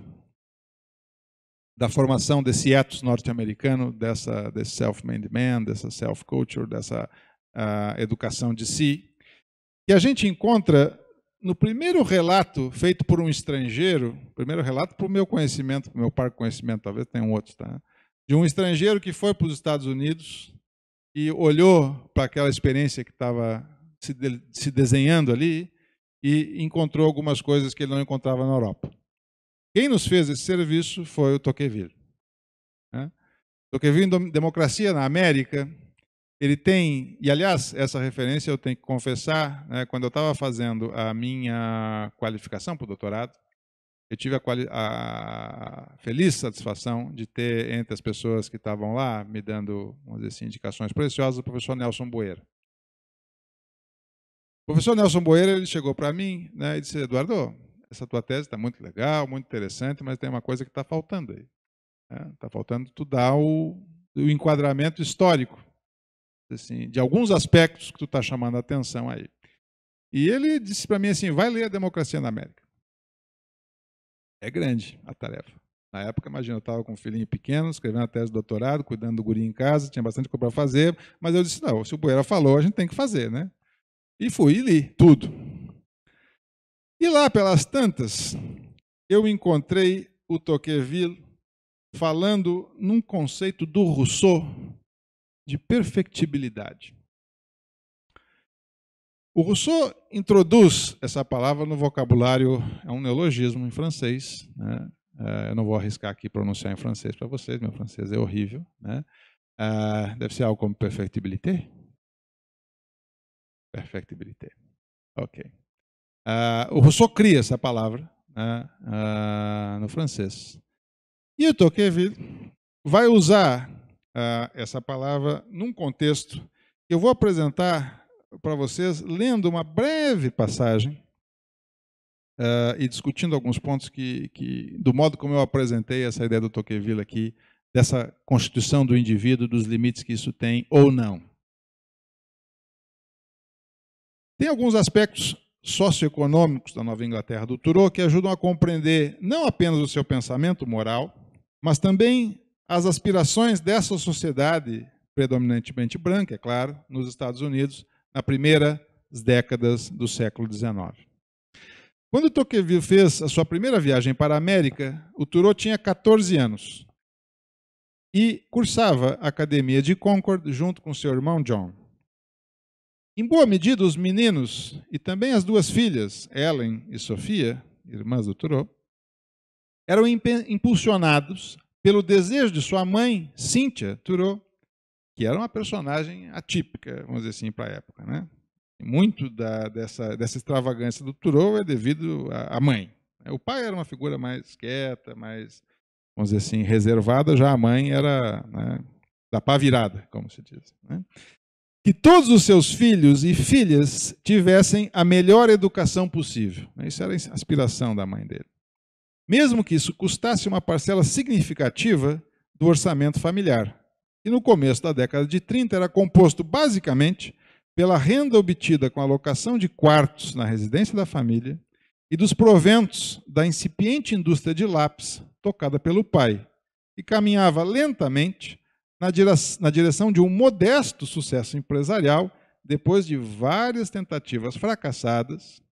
da formação desse ethos norte-americano, dessa, desse self-made man, dessa self-culture, dessa a educação de si, que a gente encontra no primeiro relato feito por um estrangeiro, primeiro relato para o meu conhecimento, para o meu par conhecimento, talvez tenha um outro, tá? de um estrangeiro que foi para os Estados Unidos e olhou para aquela experiência que estava se, de, se desenhando ali e encontrou algumas coisas que ele não encontrava na Europa. Quem nos fez esse serviço foi o Tocqueville. Né? Tocqueville, em Democracia na América, ele tem, e aliás, essa referência eu tenho que confessar, né, quando eu estava fazendo a minha qualificação para o doutorado, eu tive a, a, feliz satisfação de ter entre as pessoas que estavam lá me dando, vamos dizer assim, indicações preciosas, o professor Nelson Boeira. O professor Nelson Boeira ele chegou para mim né, e disse: Eduardo, essa tua tese está muito legal, muito interessante, mas tem uma coisa que está faltando aí. Está né? Tá faltando tu dar o, o enquadramento histórico assim, de alguns aspectos que tu está chamando a atenção aí. E ele disse para mim assim: vai ler a Democracia na América. É grande a tarefa. Na época, imagina, eu estava com um filhinho pequeno, escrevendo a tese de doutorado, cuidando do guri em casa, tinha bastante coisa para fazer, mas eu disse: não, se o Poeira falou, a gente tem que fazer, né? E fui e li tudo. E lá pelas tantas, eu encontrei o Tocqueville falando num conceito do Rousseau de perfectibilidade. O Rousseau introduz essa palavra no vocabulário, é um neologismo em francês. Né? É, eu não vou arriscar aqui pronunciar em francês para vocês, meu francês é horrível. Né? É, deve ser algo como perfectibilité? Perfectibilité. Ok. É, o Rousseau cria essa palavra né? no francês. E o Tocqueville vai usar ah, essa palavra num contexto que eu vou apresentar para vocês lendo uma breve passagem ah, e discutindo alguns pontos que, que, do modo como eu apresentei essa ideia do Tocqueville aqui, dessa constituição do indivíduo, dos limites que isso tem ou não. Tem alguns aspectos socioeconômicos da Nova Inglaterra do Turo que ajudam a compreender não apenas o seu pensamento moral, mas também as aspirações dessa sociedade, predominantemente branca, é claro, nos Estados Unidos, na primeira décadas do século XIX. Quando Tocqueville fez a sua primeira viagem para a América, o Thoreau tinha 14 anos e cursava a Academia de Concord junto com seu irmão John. Em boa medida, os meninos e também as duas filhas, Ellen e Sofia, irmãs do Thoreau, eram impulsionados pelo desejo de sua mãe, Cynthia Thoreau, que era uma personagem atípica, vamos dizer assim, para a época. Né? Muito da, dessa, dessa extravagância do Thoreau é devido à, mãe. Né? O pai era uma figura mais quieta, mais, vamos dizer assim, reservada, já a mãe era né, da pá virada, como se diz. Né? Que todos os seus filhos e filhas tivessem a melhor educação possível. Né? Isso era a aspiração da mãe dele mesmo que isso custasse uma parcela significativa do orçamento familiar, que no começo da década de 30 era composto basicamente pela renda obtida com a locação de quartos na residência da família e dos proventos da incipiente indústria de lápis tocada pelo pai, que caminhava lentamente na direção de um modesto sucesso empresarial depois de várias tentativas fracassadas,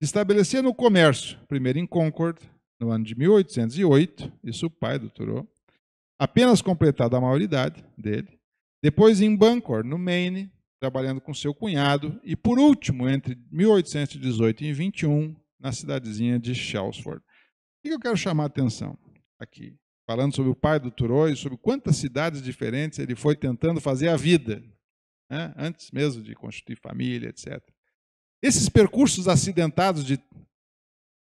estabelecia no comércio, primeiro em Concord, no ano de 1808, isso o pai do Thoreau, apenas completada a maioridade dele, depois em Bancor, no Maine, trabalhando com seu cunhado, e por último, entre 1818 e 21, na cidadezinha de Shelsford. O que eu quero chamar a atenção aqui? Falando sobre o pai do Thoreau e sobre quantas cidades diferentes ele foi tentando fazer a vida, né? antes mesmo de constituir família, etc. Esses percursos acidentados de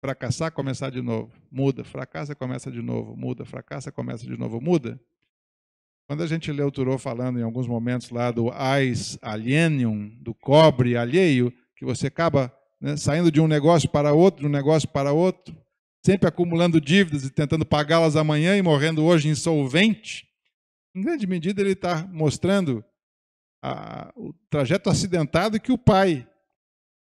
Fracassar, começar de novo, muda. Fracassa, começa de novo, muda. Fracassa, começa de novo, muda. Quando a gente lê o Turô falando em alguns momentos lá do ais alienum, do cobre alheio, que você acaba né, saindo de um negócio para outro, de um negócio para outro, sempre acumulando dívidas e tentando pagá-las amanhã e morrendo hoje insolvente, em grande medida ele está mostrando a, o trajeto acidentado que o pai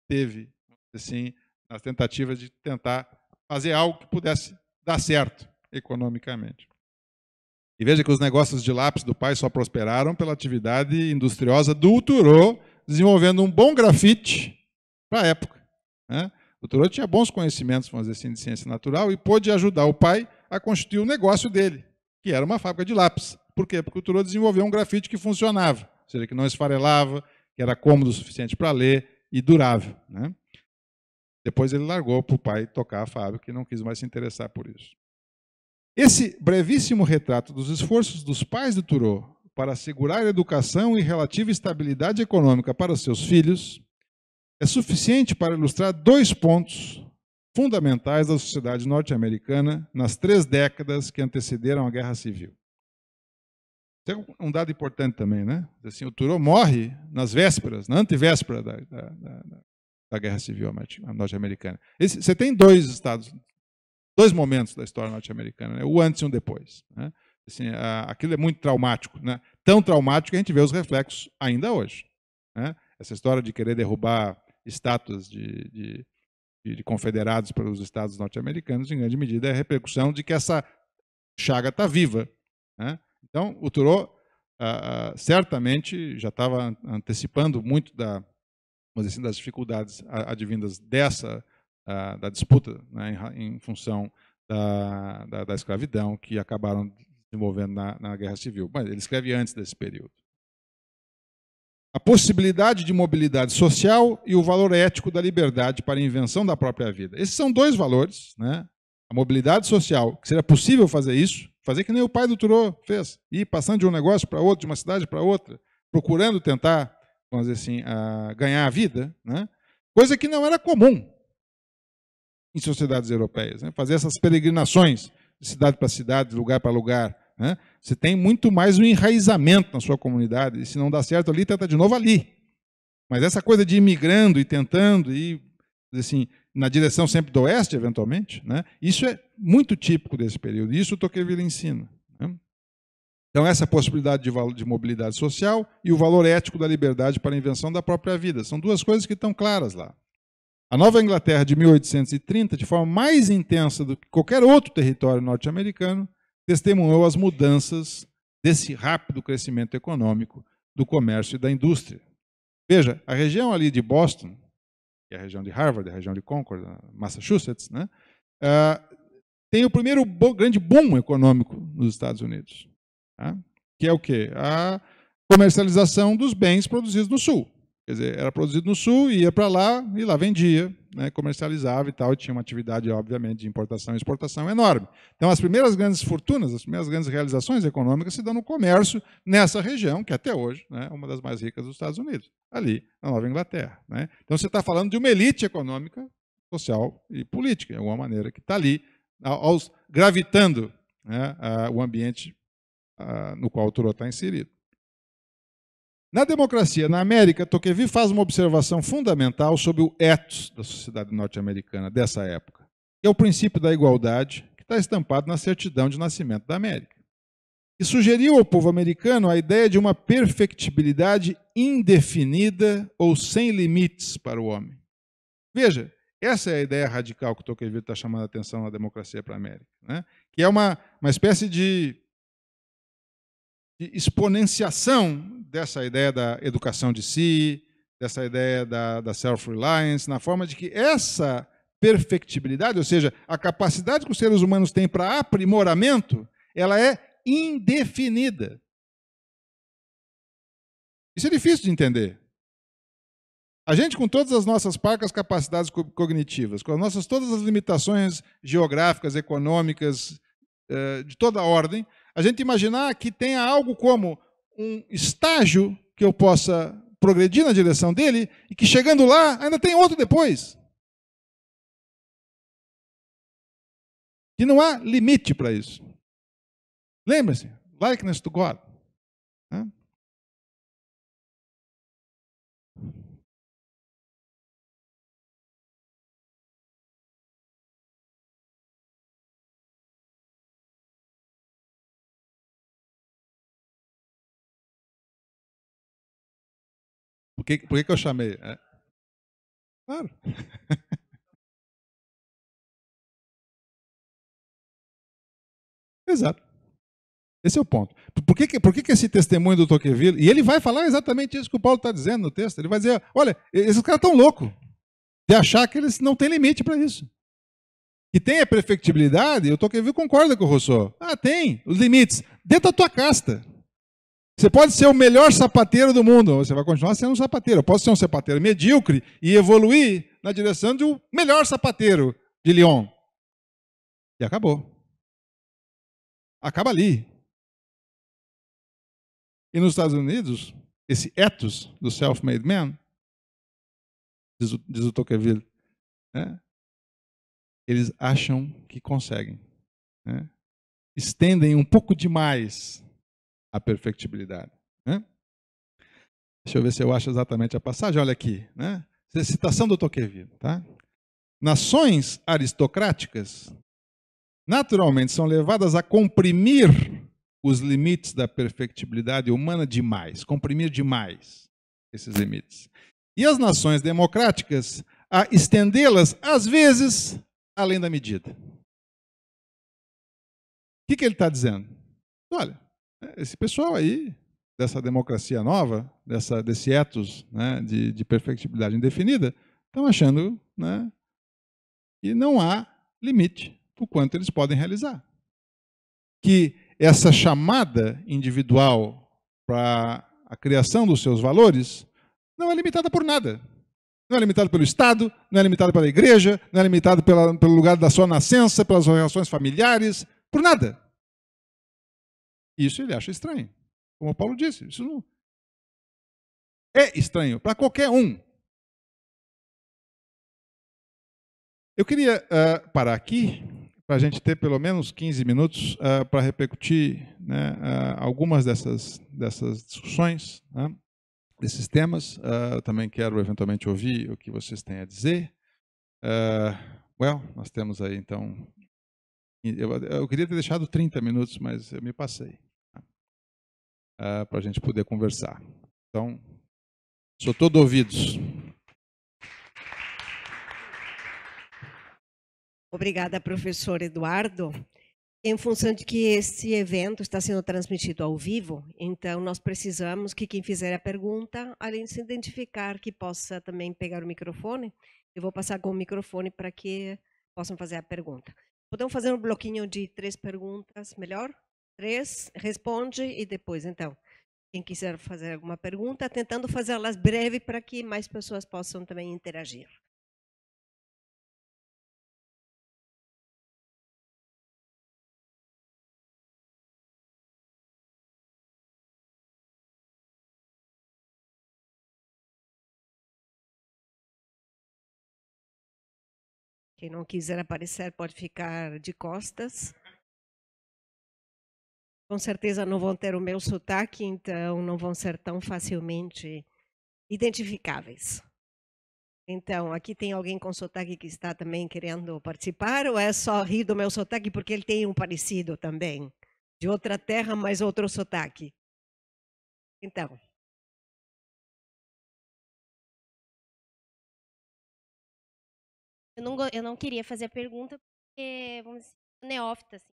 teve, assim, nas tentativas de tentar fazer algo que pudesse dar certo economicamente. E veja que os negócios de lápis do pai só prosperaram pela atividade industriosa do Turô, desenvolvendo um bom grafite para a época. Né? O Turô tinha bons conhecimentos, vamos dizer assim, de ciência natural e pôde ajudar o pai a constituir o negócio dele, que era uma fábrica de lápis. Por quê? Porque o Turô desenvolveu um grafite que funcionava, ou seja, que não esfarelava, que era cômodo o suficiente para ler e durável. Né? Depois ele largou para o pai tocar a fábrica e não quis mais se interessar por isso. Esse brevíssimo retrato dos esforços dos pais de Turó para assegurar educação e relativa estabilidade econômica para seus filhos é suficiente para ilustrar dois pontos fundamentais da sociedade norte-americana nas três décadas que antecederam a Guerra Civil. Tem é um dado importante também, né? Assim, o Turó morre nas vésperas, na antevéspera da, da, da, da Guerra Civil norte-americana. Você tem dois estados, dois momentos da história norte-americana, né? o antes e o depois. Né? Assim, a, aquilo é muito traumático, né? tão traumático que a gente vê os reflexos ainda hoje. Né? Essa história de querer derrubar estátuas de, de, de, de confederados pelos estados norte-americanos, em grande medida, é a repercussão de que essa chaga está viva. Né? Então, o Turo ah, ah, certamente já estava antecipando muito da, mas assim das dificuldades advindas dessa da, disputa né, em, função da, da, da, escravidão que acabaram desenvolvendo na, na Guerra Civil. Mas ele escreve antes desse período. A possibilidade de mobilidade social e o valor ético da liberdade para a invenção da própria vida. Esses são dois valores, né? A mobilidade social, que seria possível fazer isso, fazer que nem o pai do Turo fez, ir passando de um negócio para outro, de uma cidade para outra, procurando tentar vamos dizer assim, a ganhar a vida, né? coisa que não era comum em sociedades europeias, né? fazer essas peregrinações de cidade para cidade, de lugar para lugar. Né? Você tem muito mais um enraizamento na sua comunidade, e se não dá certo ali, tenta de novo ali. Mas essa coisa de ir migrando e tentando, e assim, na direção sempre do oeste, eventualmente, né? isso é muito típico desse período, isso o Tocqueville ensina. Então, essa é possibilidade de, de, mobilidade social e o valor ético da liberdade para a invenção da própria vida. São duas coisas que estão claras lá. A Nova Inglaterra de 1830, de forma mais intensa do que qualquer outro território norte-americano, testemunhou as mudanças desse rápido crescimento econômico do comércio e da indústria. Veja, a região ali de Boston, que é a região de Harvard, a região de Concord, Massachusetts, né, uh, tem o primeiro grande boom econômico nos Estados Unidos. Né, que é o quê? A comercialização dos bens produzidos no Sul. Quer dizer, era produzido no Sul, ia para lá e lá vendia, né, comercializava e tal. E tinha uma atividade, obviamente, de importação e exportação enorme. Então, as primeiras grandes fortunas, as primeiras grandes realizações econômicas se dão no comércio nessa região, que até hoje né, é uma das mais ricas dos Estados Unidos, ali na Nova Inglaterra. Né? Então, você está falando de uma elite econômica, social e política, de alguma maneira, que está ali, aos, gravitando né, a, o ambiente no qual o Thoreau está inserido. Na democracia na América, Tocqueville faz uma observação fundamental sobre o ethos da sociedade norte-americana dessa época, que é o princípio da igualdade que está estampado na certidão de nascimento da América. E sugeriu ao povo americano a ideia de uma perfectibilidade indefinida ou sem limites para o homem. Veja, essa é a ideia radical que Tocqueville está chamando a atenção na democracia para a América, né? que é uma, uma espécie de de exponenciação dessa ideia da educação de si, dessa ideia da, da self-reliance, na forma de que essa perfectibilidade, ou seja, a capacidade que os seres humanos têm para aprimoramento, ela é indefinida. Isso é difícil de entender. A gente, com todas as nossas parcas capacidades cognitivas, com as nossas todas as limitações geográficas, econômicas, eh, de toda ordem, a gente imaginar que tenha algo como um estágio que eu possa progredir na direção dele e que chegando lá ainda tem outro depois. Que não há limite para isso. Lembre-se, likeness to God. Por que, por que, que eu chamei? É. Claro. [LAUGHS] Exato. Esse é o ponto. Por que, por que, que esse testemunho do Tocqueville, e ele vai falar exatamente isso que o Paulo está dizendo no texto, ele vai dizer, olha, esses caras estão loucos de achar que eles não têm limite para isso. Que tem a perfectibilidade, o Tocqueville concorda com o Rousseau. Ah, tem, os limites, dentro da tua casta. Você pode ser o melhor sapateiro do mundo, você vai continuar sendo um sapateiro. Eu posso ser um sapateiro medíocre e evoluir na direção de um melhor sapateiro de Lyon. E acabou. Acaba ali. E nos Estados Unidos, esse ethos do self-made man, diz o, diz o Tocqueville, né? eles acham que conseguem. Né? Estendem um pouco demais a perfectibilidade. Né? Deixa eu ver se eu acho exatamente a passagem. Olha aqui, né? É citação do Toquevino, Tá? Nações aristocráticas naturalmente são levadas a comprimir os limites da perfectibilidade humana demais, comprimir demais esses limites. E as nações democráticas a estendê-las, às vezes, além da medida. O que, que ele está dizendo? Olha, é, esse pessoal aí, dessa democracia nova, dessa, desse ethos né, de, de perfectibilidade indefinida, estão achando né, que não há limite para o quanto eles podem realizar. Que essa chamada individual para a criação dos seus valores não é limitada por nada. Não é limitada pelo Estado, não é limitada pela igreja, não é limitada pelo lugar da sua nascença, pelas relações familiares, por nada. Isso ele acha estranho. Como Paulo disse, isso não... é estranho para qualquer um. Eu queria uh, parar aqui para a gente ter pelo menos 15 minutos uh, para repercutir né, uh, algumas dessas, dessas discussões, né, desses temas. também quero eventualmente ouvir o que vocês têm a dizer. well, nós temos aí então. Eu, eu queria ter deixado 30 minutos, mas eu me passei uh, ah, para a gente poder conversar. Então, sou todo ouvidos. Obrigada, professor Eduardo. Em função de que esse evento está sendo transmitido ao vivo, então nós precisamos que quem fizer a pergunta, além de se identificar, que possa também pegar o microfone. Eu vou passar com o microfone para que possam fazer a pergunta. Podemos fazer um bloquinho de três perguntas, melhor? três, responde e depois, então, quem quiser fazer alguma pergunta, tentando fazê-las breve para que mais pessoas possam também interagir. Quem não quiser aparecer pode ficar de costas com certeza não vão ter o meu sotaque, então não vão ser tão facilmente identificáveis. Então, aqui tem alguém com sotaque que está também querendo participar, ou é só rir do meu sotaque porque ele tem um parecido também? De outra terra, mas outro sotaque. Então. Eu não, eu não queria fazer a pergunta porque, vamos dizer, neófita, assim,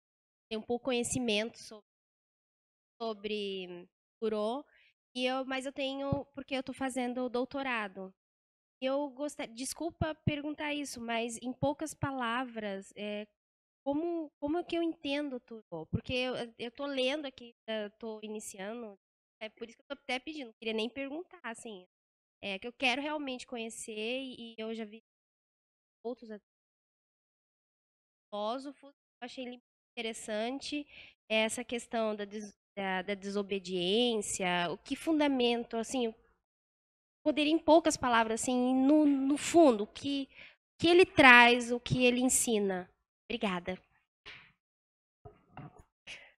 tem um pouco conhecimento sobre sobre Burô, e eu, mas eu tenho, porque eu estou fazendo doutorado. eu gostaria, desculpa perguntar isso, mas em poucas palavras, é, como, como é que eu entendo tudo Porque eu, estou lendo aqui, estou iniciando, é por isso que eu estou até pedindo, não queria nem perguntar, assim, é, que eu quero realmente conhecer e, eu já vi outros filósofos, achei interessante essa questão da da, da desobediência? O que fundamento, assim, poderia em poucas palavras, assim, no, no fundo, o que, que ele traz, o que ele ensina? Obrigada.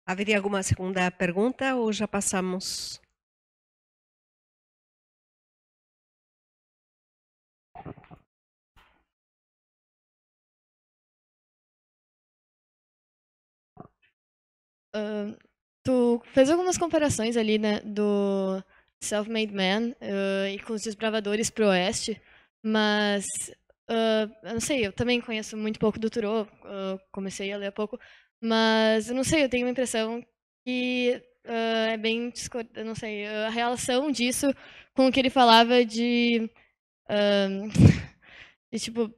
Haveria alguma segunda pergunta ou já passamos? Uh, Tu fez algumas comparações ali, né, do Self-Made Man uh, e com os desbravadores pro oeste, mas uh, eu não sei, eu também conheço muito pouco do Thoreau, uh, comecei a ler há pouco, mas eu não sei, eu tenho uma impressão que eh, é bem, eu não sei, a relação disso com o que ele falava de, [LAUGHS] de tipo,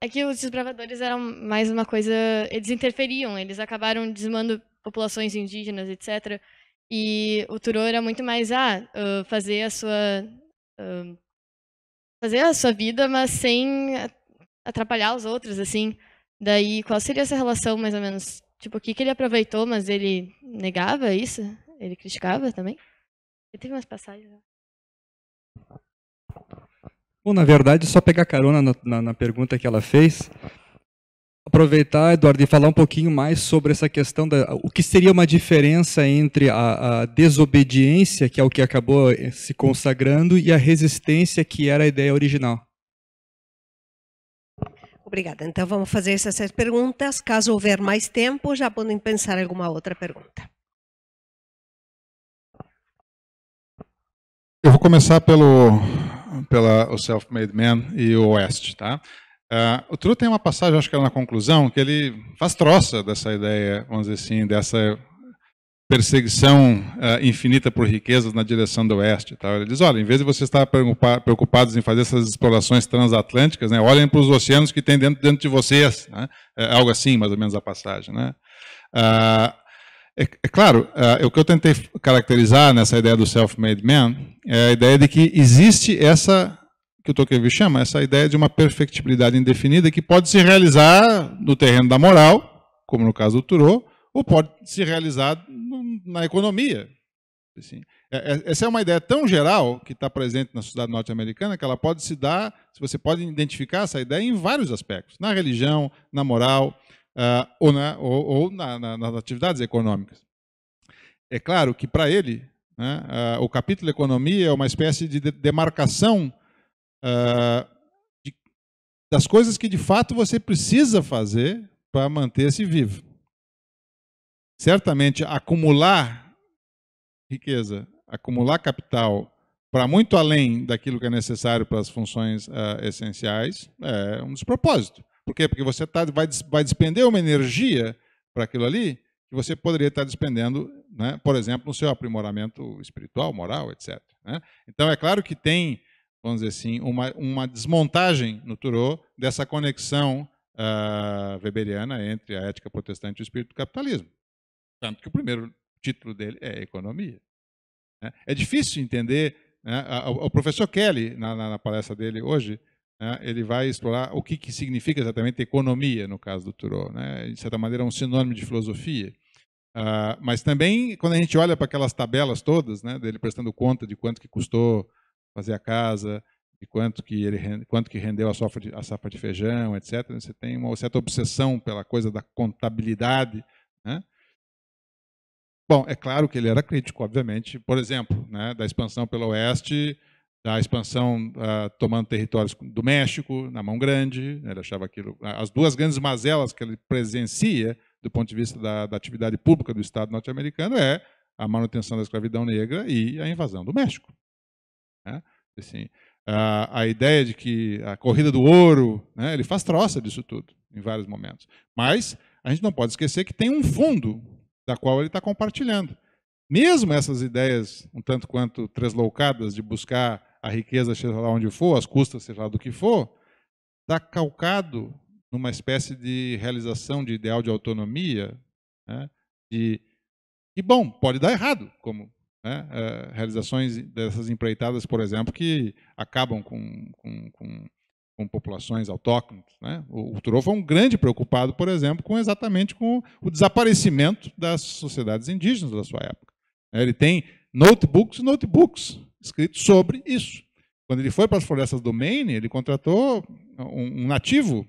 é que os desbravadores eram mais uma coisa. Eles interferiam, eles acabaram desmando populações indígenas, etc. E o Turô era muito mais ah, ah fazer a sua ah, fazer a sua vida, mas sem atrapalhar os outros, assim. Daí, qual seria essa relação, mais ou menos? Tipo, o que, que ele aproveitou, mas ele negava isso? Ele criticava também? Ele teve umas passagens. Né? Bom, na verdade, só pegar carona na, na, na pergunta que ela fez, aproveitar, Eduardo, e falar um pouquinho mais sobre essa questão da o que seria uma diferença entre a, a, desobediência, que é o que acabou eh, se consagrando, e a resistência, que era a ideia original. Obrigada. Então vamos fazer essas perguntas. Caso houver mais tempo, já podem pensar alguma outra pergunta. Eu vou começar pelo pela o Self-Made Man e o Oeste, tá? Uh, o Tru tem uma passagem, acho que era é na conclusão, que ele faz troça dessa ideia, vamos dizer assim, dessa perseguição uh, infinita por riquezas na direção do oeste. Tá? Ele diz, olha, em vez de vocês estar preocupados em fazer essas explorações transatlânticas, né, olhem para os oceanos que tem dentro, dentro de vocês. Né? É algo assim, mais ou menos, a passagem. Né? Uh, é, é, claro, é o que eu tentei caracterizar nessa ideia do self-made man é a ideia de que existe essa que o Tocqueville chama essa ideia de uma perfectibilidade indefinida que pode se realizar no terreno da moral, como no caso do Thoreau, ou pode se realizar na economia. Assim, é, é, essa é uma ideia tão geral que está presente na sociedade norte-americana que ela pode se dar, você pode identificar essa ideia em vários aspectos, na religião, na moral uh, ou, na, ou, ou na, na, nas atividades econômicas. É claro que para ele né, uh, o capítulo economia é uma espécie de demarcação uh, de, das coisas que de fato você precisa fazer para manter-se vivo. Certamente, acumular riqueza, acumular capital para muito além daquilo que é necessário para as funções uh, essenciais é um despropósito. Por quê? Porque você tá, vai, vai despender uma energia para aquilo ali que você poderia estar tá despendendo, né, por exemplo, no seu aprimoramento espiritual, moral, etc. Né? Então, é claro que tem vamos dizer assim, uma, uma desmontagem no Thoreau dessa conexão uh, weberiana entre a ética protestante e o espírito do capitalismo. Tanto que o primeiro título dele é Economia. Né? É difícil entender. Né? O professor Kelly, na, na, na palestra dele hoje, né? ele vai explorar o que, que, significa exatamente economia, no caso do Thoreau. Né? De certa maneira, é um sinônimo de filosofia. Uh, mas também, quando a gente olha para aquelas tabelas todas, né, dele prestando conta de quanto que custou fazer a casa, de quanto que ele quanto que rendeu a safra de, a safra de feijão, etc. Você tem uma certa obsessão pela coisa da contabilidade. Né? Bom, é claro que ele era crítico, obviamente. Por exemplo, né, da expansão pelo oeste, da expansão ah, tomando territórios do México na mão grande. Né, ele achava aquilo as duas grandes mazelas que ele presencia do ponto de vista da, da atividade pública do Estado norte-americano é a manutenção da escravidão negra e a invasão do México. Né? Assim, a, a, ideia de que a corrida do ouro, né, ele faz troça disso tudo em vários momentos. Mas a gente não pode esquecer que tem um fundo da qual ele está compartilhando. Mesmo essas ideias, um tanto quanto tresloucadas, de buscar a riqueza, seja lá onde for, as custas, seja lá do que for, está calcado numa espécie de realização de ideal de autonomia, né, de. E bom, pode dar errado, como né, eh, realizações dessas empreitadas, por exemplo, que acabam com, com, com, com populações autóctones. Né? O, o Turov é um grande preocupado, por exemplo, com exatamente com o desaparecimento das sociedades indígenas da sua época. Né, ele tem notebooks e notebooks escritos sobre isso. Quando ele foi para as florestas do Maine, ele contratou um, um nativo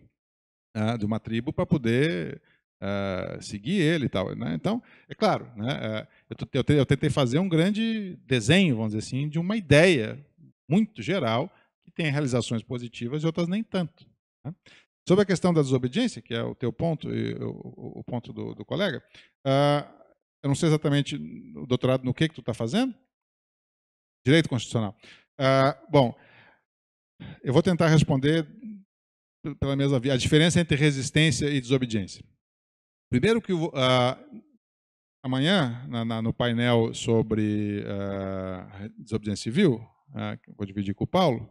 né, de uma tribo para poder uh, seguir ele e tal. Né? Então, é claro, né, uh, eu, eu, tentei fazer um grande desenho, vamos dizer assim, de uma ideia muito geral que tem realizações positivas e outras nem tanto. Né? Sobre a questão da desobediência, que é o teu ponto e o, o ponto do, do colega, uh, eu não sei exatamente o doutorado no que que tu está fazendo. Direito constitucional. Ah, bom, eu vou tentar responder pela mesma via. A diferença entre resistência e desobediência. Primeiro que uh, amanhã, na, na, no painel sobre uh, desobediência civil, uh, vou dividir com o Paulo,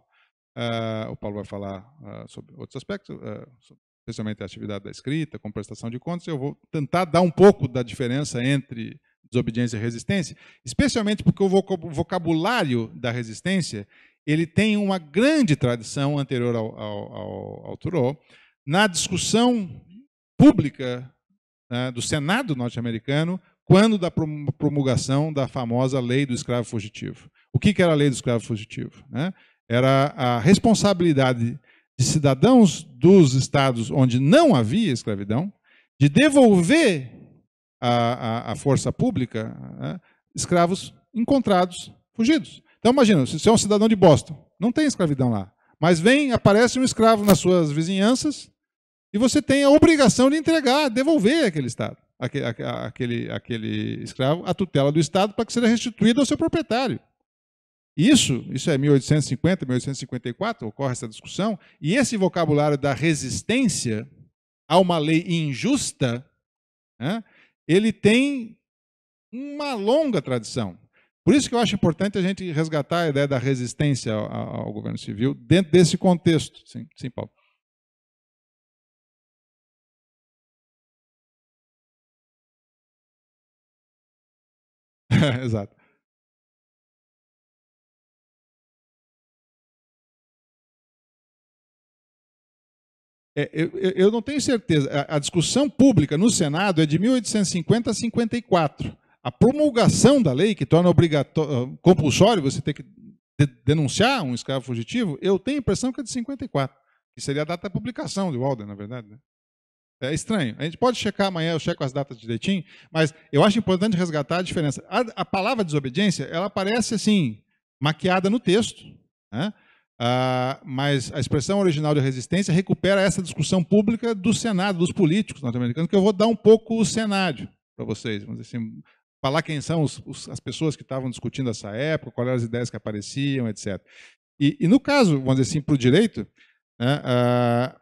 o Paulo vai falar sobre outros aspectos, especialmente a atividade da escrita, com prestação de contas, eu vou tentar dar um pouco da diferença entre desobediência e resistência, especialmente porque o vocabulário da resistência ele tem uma grande tradição anterior ao, ao, ao, ao na discussão pública do Senado norte-americano, quando da promulgação da famosa lei do escravo fugitivo. O que, era a lei do escravo fugitivo? Né? Era a responsabilidade de cidadãos dos estados onde não havia escravidão de devolver à, força pública né, escravos encontrados fugidos. Então imagina, se você é um cidadão de Boston, não tem escravidão lá, mas vem, aparece um escravo nas suas vizinhanças, e você tem a obrigação de entregar, devolver aquele Estado, aquele, aquele, aquele escravo, à tutela do Estado para que seja restituído ao seu proprietário. Isso, isso é 1850, 1854, ocorre essa discussão, e esse vocabulário da resistência a uma lei injusta, né, ele tem uma longa tradição. Por isso que eu acho importante a gente resgatar a ideia da resistência ao, ao governo civil dentro desse contexto. Sim, sim Paulo. [LAUGHS] Exato. É, eu, eu, não tenho certeza. A, a, discussão pública no Senado é de 1850 a 54. A promulgação da lei, que torna obrigatório, ah, compulsório você ter que de, denunciar um escravo fugitivo, eu tenho a impressão que é de 54, que seria a data da publicação do Walden, na verdade. Né? É estranho. A gente pode checar amanhã, eu checo as datas direitinho, mas eu acho importante resgatar a diferença. A, a palavra desobediência, ela aparece assim, maquiada no texto, né? Ah, mas a expressão original de resistência recupera essa discussão pública do Senado, dos políticos norte-americanos, que eu vou dar um pouco o cenário para vocês. Vamos dizer assim, falar quem são os, os, as pessoas que estavam discutindo essa época, quais eram as ideias que apareciam, etc. E, e no caso, vamos dizer assim, para o direito, né, ah,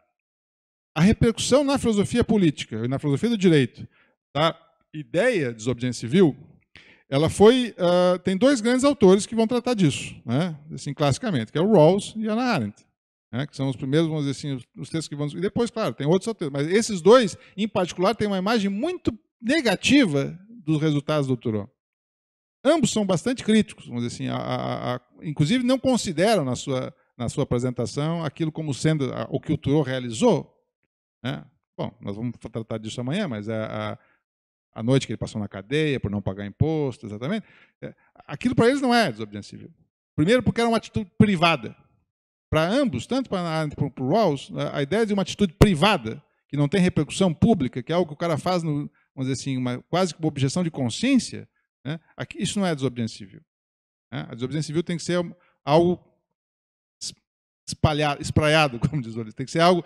a repercussão na filosofia política, e na filosofia do direito, da tá? ideia de desobediência civil, ela foi. Uh, tem dois grandes autores que vão tratar disso, né? assim, classicamente, que é o Rawls e a Arendt. Né? que são os primeiros, vamos dizer assim, os textos que vão. E depois, claro, tem outros autores, mas esses dois, em particular, têm uma imagem muito negativa dos resultados do Turó. Ambos são bastante críticos, vamos dizer assim, a, a, a, inclusive não consideram na sua, na sua apresentação aquilo como sendo o que o Turó realizou, né? Bom, nós vamos tratar disso amanhã, mas a, é a, a, noite que ele passou na cadeia por não pagar imposto, exatamente. É, aquilo para eles não é desobediência civil. Primeiro, porque era uma atitude privada. Para ambos, tanto para, para, para o Rawls, né, a, ideia de uma atitude privada, que não tem repercussão pública, que é algo que o cara faz, no, vamos dizer assim, uma, quase como uma objeção de consciência, né? Aqui, isso não é desobediência civil. Né? A desobediência civil tem que ser algo espalhado, espraiado, [LAUGHS] como diz o Tem que ser algo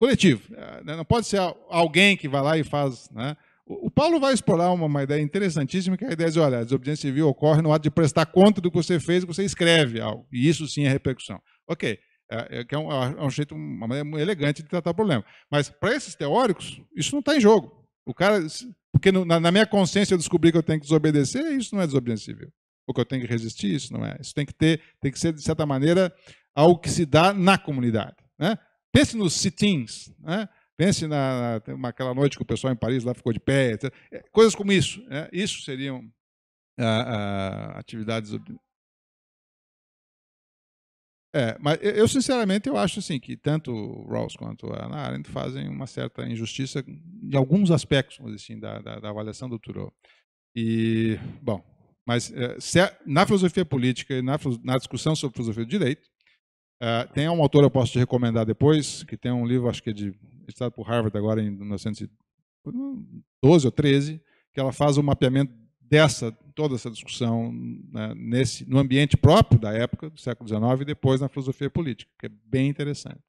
coletivo. É, né, não pode ser alguém que vai lá e faz. Né? O Paulo vai explorar uma, uma, ideia interessantíssima, que é a ideia de, olha, a desobediência civil ocorre no ato de prestar conta do que você fez, você escreve algo. E isso sim é repercussão. Ok, é, é, é um, é um jeito, uma maneira elegante de tratar o problema. Mas para esses teóricos, isso não está em jogo. O cara, porque no, na, na, minha consciência eu descobri que eu tenho que desobedecer, isso não é desobediência civil. Ou que eu tenho que resistir, isso não é. Isso tem que ter, tem que ser, de certa maneira, algo que se dá na comunidade. Né? Pense nos sit-ins, né? pense na, naquela noite que o pessoal em Paris lá ficou de pé, etc. É, coisas como isso. Né? Isso seriam ah, ah, atividades. É, mas eu sinceramente eu acho assim que tanto o Rawls quanto a Ana Arendt fazem uma certa injustiça de alguns aspectos assim, da, da, da avaliação do Thoreau. E, bom, mas eh, na filosofia política e na, na discussão sobre filosofia do direito, Uh, tem um autor eu posso te recomendar depois, que tem um livro, acho que é de, editado por Harvard agora em 1912 ou 13, que ela faz um mapeamento dessa toda essa discussão né, nesse no ambiente próprio da época do século XIX e depois na filosofia política, que é bem interessante.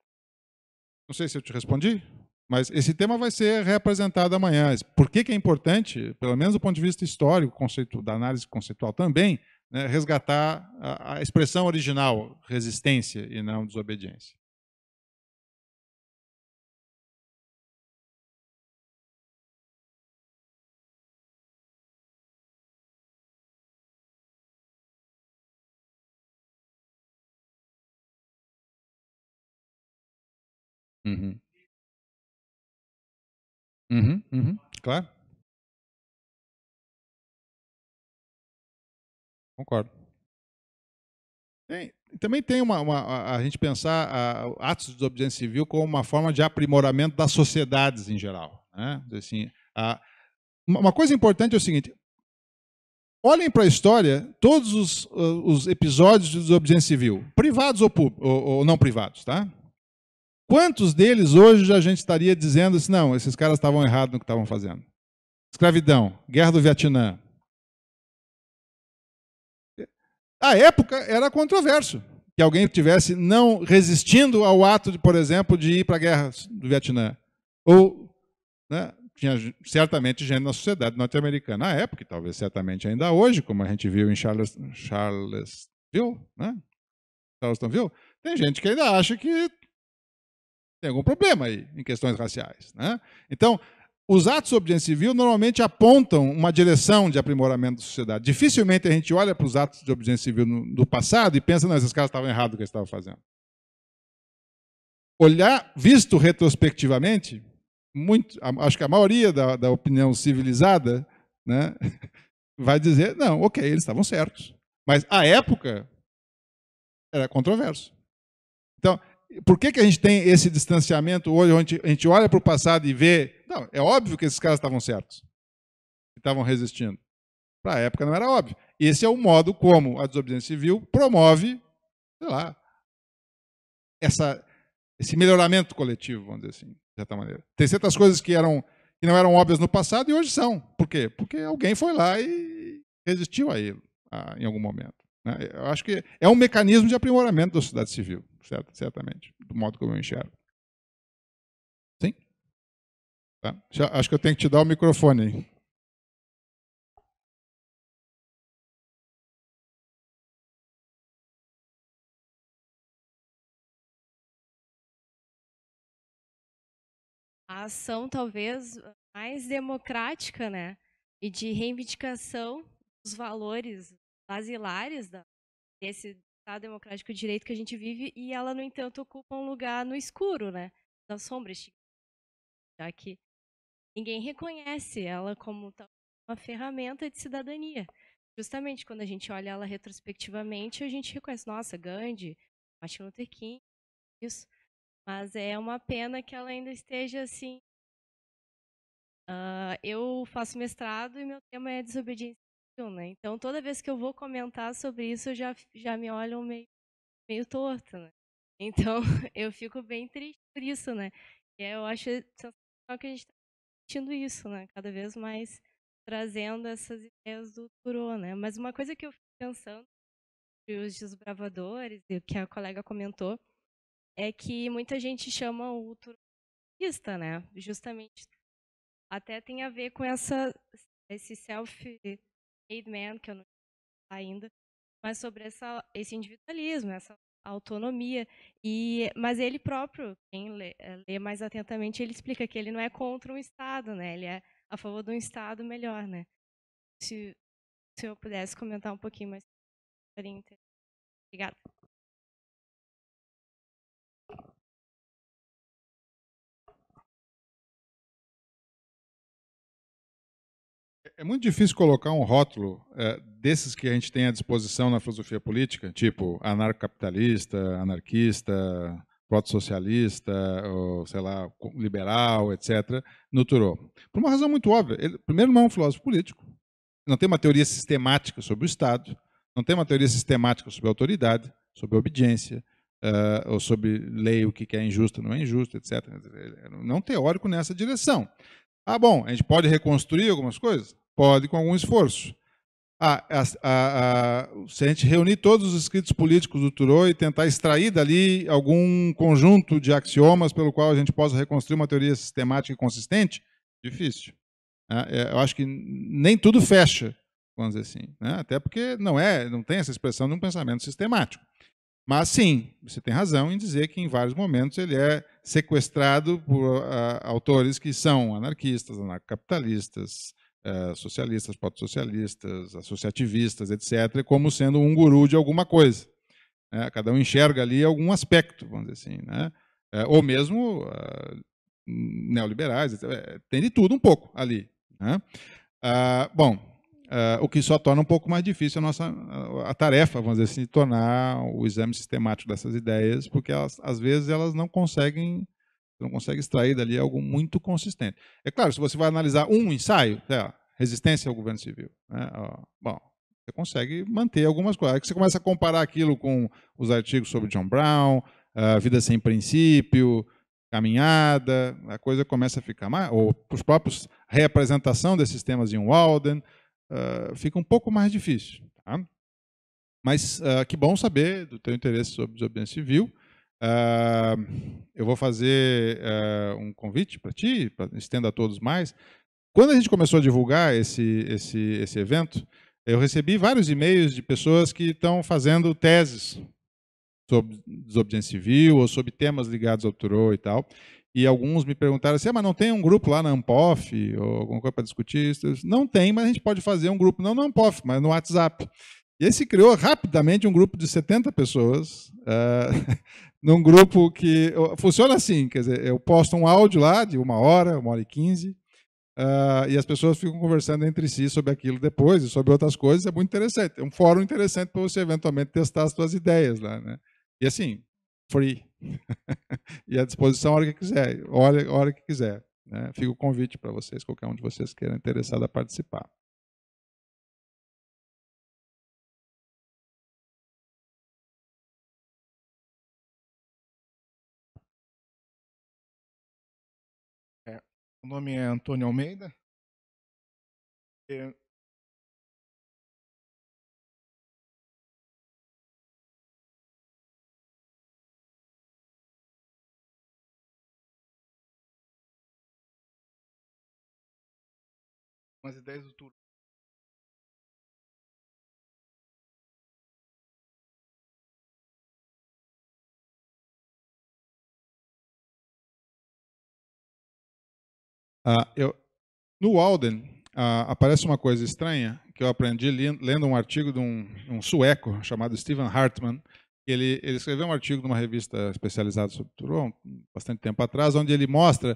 Não sei se eu te respondi, mas esse tema vai ser reapresentado amanhã. Por que, que é importante, pelo menos do ponto de vista histórico, conceito da análise conceitual também, né, resgatar a, a expressão original, resistência e não desobediência. Uhum. Uhum, uhum, claro. Concordo. Tem, também tem uma, uma a, gente pensar a, atos de desobediência civil como uma forma de aprimoramento das sociedades em geral. Né? Assim, a, uma coisa importante é o seguinte: olhem para a história, todos os, os, episódios de desobediência civil, privados ou, ou, ou não privados, tá? Quantos deles hoje a gente estaria dizendo assim, não, esses caras estavam errados no que estavam fazendo? Escravidão, guerra do Vietnã, A época era controverso que alguém tivesse não resistindo ao ato, de, por exemplo, de ir para a guerra do Vietnã. Ou né, tinha certamente gente na sociedade norte-americana na época, e talvez certamente ainda hoje, como a gente viu em Charles, Charlesville, né? viu? tem gente que ainda acha que tem algum problema aí em questões raciais. Né? Então, os atos de obediência civil normalmente apontam uma direção de aprimoramento da sociedade. Dificilmente a gente olha para os atos de obediência civil no, do passado e pensa, não, esses caras estavam errados o que eles estavam fazendo. Olhar, visto retrospectivamente, muito, acho que a maioria da, da opinião civilizada né, [LAUGHS] vai dizer, não, ok, eles estavam certos. Mas a época era controverso. Então, por que, que a gente tem esse distanciamento hoje, onde a gente olha para o passado e vê. Não, é óbvio que esses caras estavam certos. Estavam resistindo. Para a época não era óbvio. Esse é o modo como a desobediência civil promove, sei lá, essa, esse melhoramento coletivo, vamos dizer assim, de certa maneira. Tem certas coisas que eram que não eram óbvias no passado e hoje são. Por quê? Porque alguém foi lá e resistiu a ele a, em algum momento. Né? Eu acho que é um mecanismo de aprimoramento da sociedade civil certo? certamente, do modo como eu enxergo. Sim? Tá. Já, acho que eu tenho que te dar o microfone. A ação talvez mais democrática, né? E de reivindicação dos valores basilares desse Estado democrático de direito que a gente vive e ela, no entanto, ocupa um lugar no escuro, né? nas sombras, já que ninguém reconhece ela como uma ferramenta de cidadania. Justamente quando a gente olha ela retrospectivamente, a gente reconhece, nossa, Gandhi, Martin Luther King, isso. Mas é uma pena que ela ainda esteja assim. Uh, eu faço mestrado e meu tema é desobediência né? Então, toda vez que eu vou comentar sobre isso, já, já me olham meio, meio torto, né? Então, [LAUGHS] eu fico bem triste por isso, né? E eu acho sensacional que a gente está sentindo isso, né? Cada vez mais trazendo essas ideias do Turô, né? Mas uma coisa que eu fico pensando os desbravadores e o que a colega comentou é que muita gente chama o turista, né? Justamente até tem a ver com essa esse self Caveman, né, que eu não ainda, mas sobre essa, esse individualismo, essa autonomia. E, mas ele próprio, quem lê, eh, lê, mais atentamente, ele explica que ele não é contra um Estado, né? Ele é a favor de um Estado melhor, né? Se, se eu pudesse comentar um pouquinho mais, seria interessante. Obrigada. É muito difícil colocar um rótulo é, desses que a gente tem à disposição na filosofia política, tipo anarcocapitalista, anarquista, proto-socialista, ou, sei lá, liberal, etc., no Thoreau. Por uma razão muito óbvia. Ele, primeiro, não é um filósofo político, não tem uma teoria sistemática sobre o Estado, não tem uma teoria sistemática sobre a autoridade, sobre a obediência, uh, ou sobre lei, o que é injusto, não é injusto, etc. Ele é teórico nessa direção. Ah, bom, a gente pode reconstruir algumas coisas? pode com algum esforço. A, a, a, se a gente reunir todos os escritos políticos do Thoreau e tentar extrair dali algum conjunto de axiomas pelo qual a gente possa reconstruir uma teoria sistemática e consistente, difícil. Né? É, eu acho que nem tudo fecha, vamos dizer assim, né? até porque não é, não tem essa expressão de um pensamento sistemático. Mas sim, você tem razão em dizer que em vários momentos ele é sequestrado por uh, autores que são anarquistas, anarcocapitalistas, é, socialistas, proto-socialistas, associativistas, etc., como sendo um guru de alguma coisa. Né? Cada um enxerga ali algum aspecto, vamos dizer assim. Né? É, ou mesmo uh, neoliberais, tem de tudo um pouco ali. Né? Ah, bom, Uh, o que só torna um pouco mais difícil a nossa a tarefa, vamos dizer assim, de tornar o exame sistemático dessas ideias, porque elas, às vezes elas não conseguem você não consegue extrair dali algo muito consistente. É claro, se você vai analisar um ensaio, né, resistência ao governo civil, né, ó, bom, você consegue manter algumas coisas. Aí você começa a comparar aquilo com os artigos sobre John Brown, a Vida Sem Princípio, Caminhada, a coisa começa a ficar mais. Ou os próprios reapresentação desses temas em Walden, uh, fica um pouco mais difícil. Tá? Mas uh, que bom saber do teu interesse sobre desobediência civil. Uh, eu vou fazer uh, um convite para ti, para estenda a todos mais. Quando a gente começou a divulgar esse, esse, esse evento, eu recebi vários e-mails de pessoas que estão fazendo teses sobre desobediência civil ou sobre temas ligados ao Turo e tal. E alguns me perguntaram assim, ah, mas não tem um grupo lá na Ampof ou alguma coisa para discutir isso? Disse, não tem, mas a gente pode fazer um grupo, não na Ampof, mas no WhatsApp. E aí se criou rapidamente um grupo de 70 pessoas uh, [LAUGHS] num grupo que funciona assim, quer dizer, eu posto um áudio lá de uma hora, uma hora e quinze, uh, e as pessoas ficam conversando entre si sobre aquilo depois e sobre outras coisas, é muito interessante. É um fórum interessante para você eventualmente testar as suas ideias lá, né? E assim, free. [LAUGHS] e à disposição a hora que quiser, hora, hora que quiser. Né? Fica o convite para vocês, qualquer um de vocês que queira interessado a participar. nome é Antônio Almeida. Eu... É. Umas ideias do Turo. Ah, eu, no Walden, ah, aparece uma coisa estranha que eu aprendi lendo um artigo de um, um sueco chamado Steven Hartman. Ele, ele, escreveu um artigo numa revista especializada sobre Thoreau, bastante tempo atrás, onde ele mostra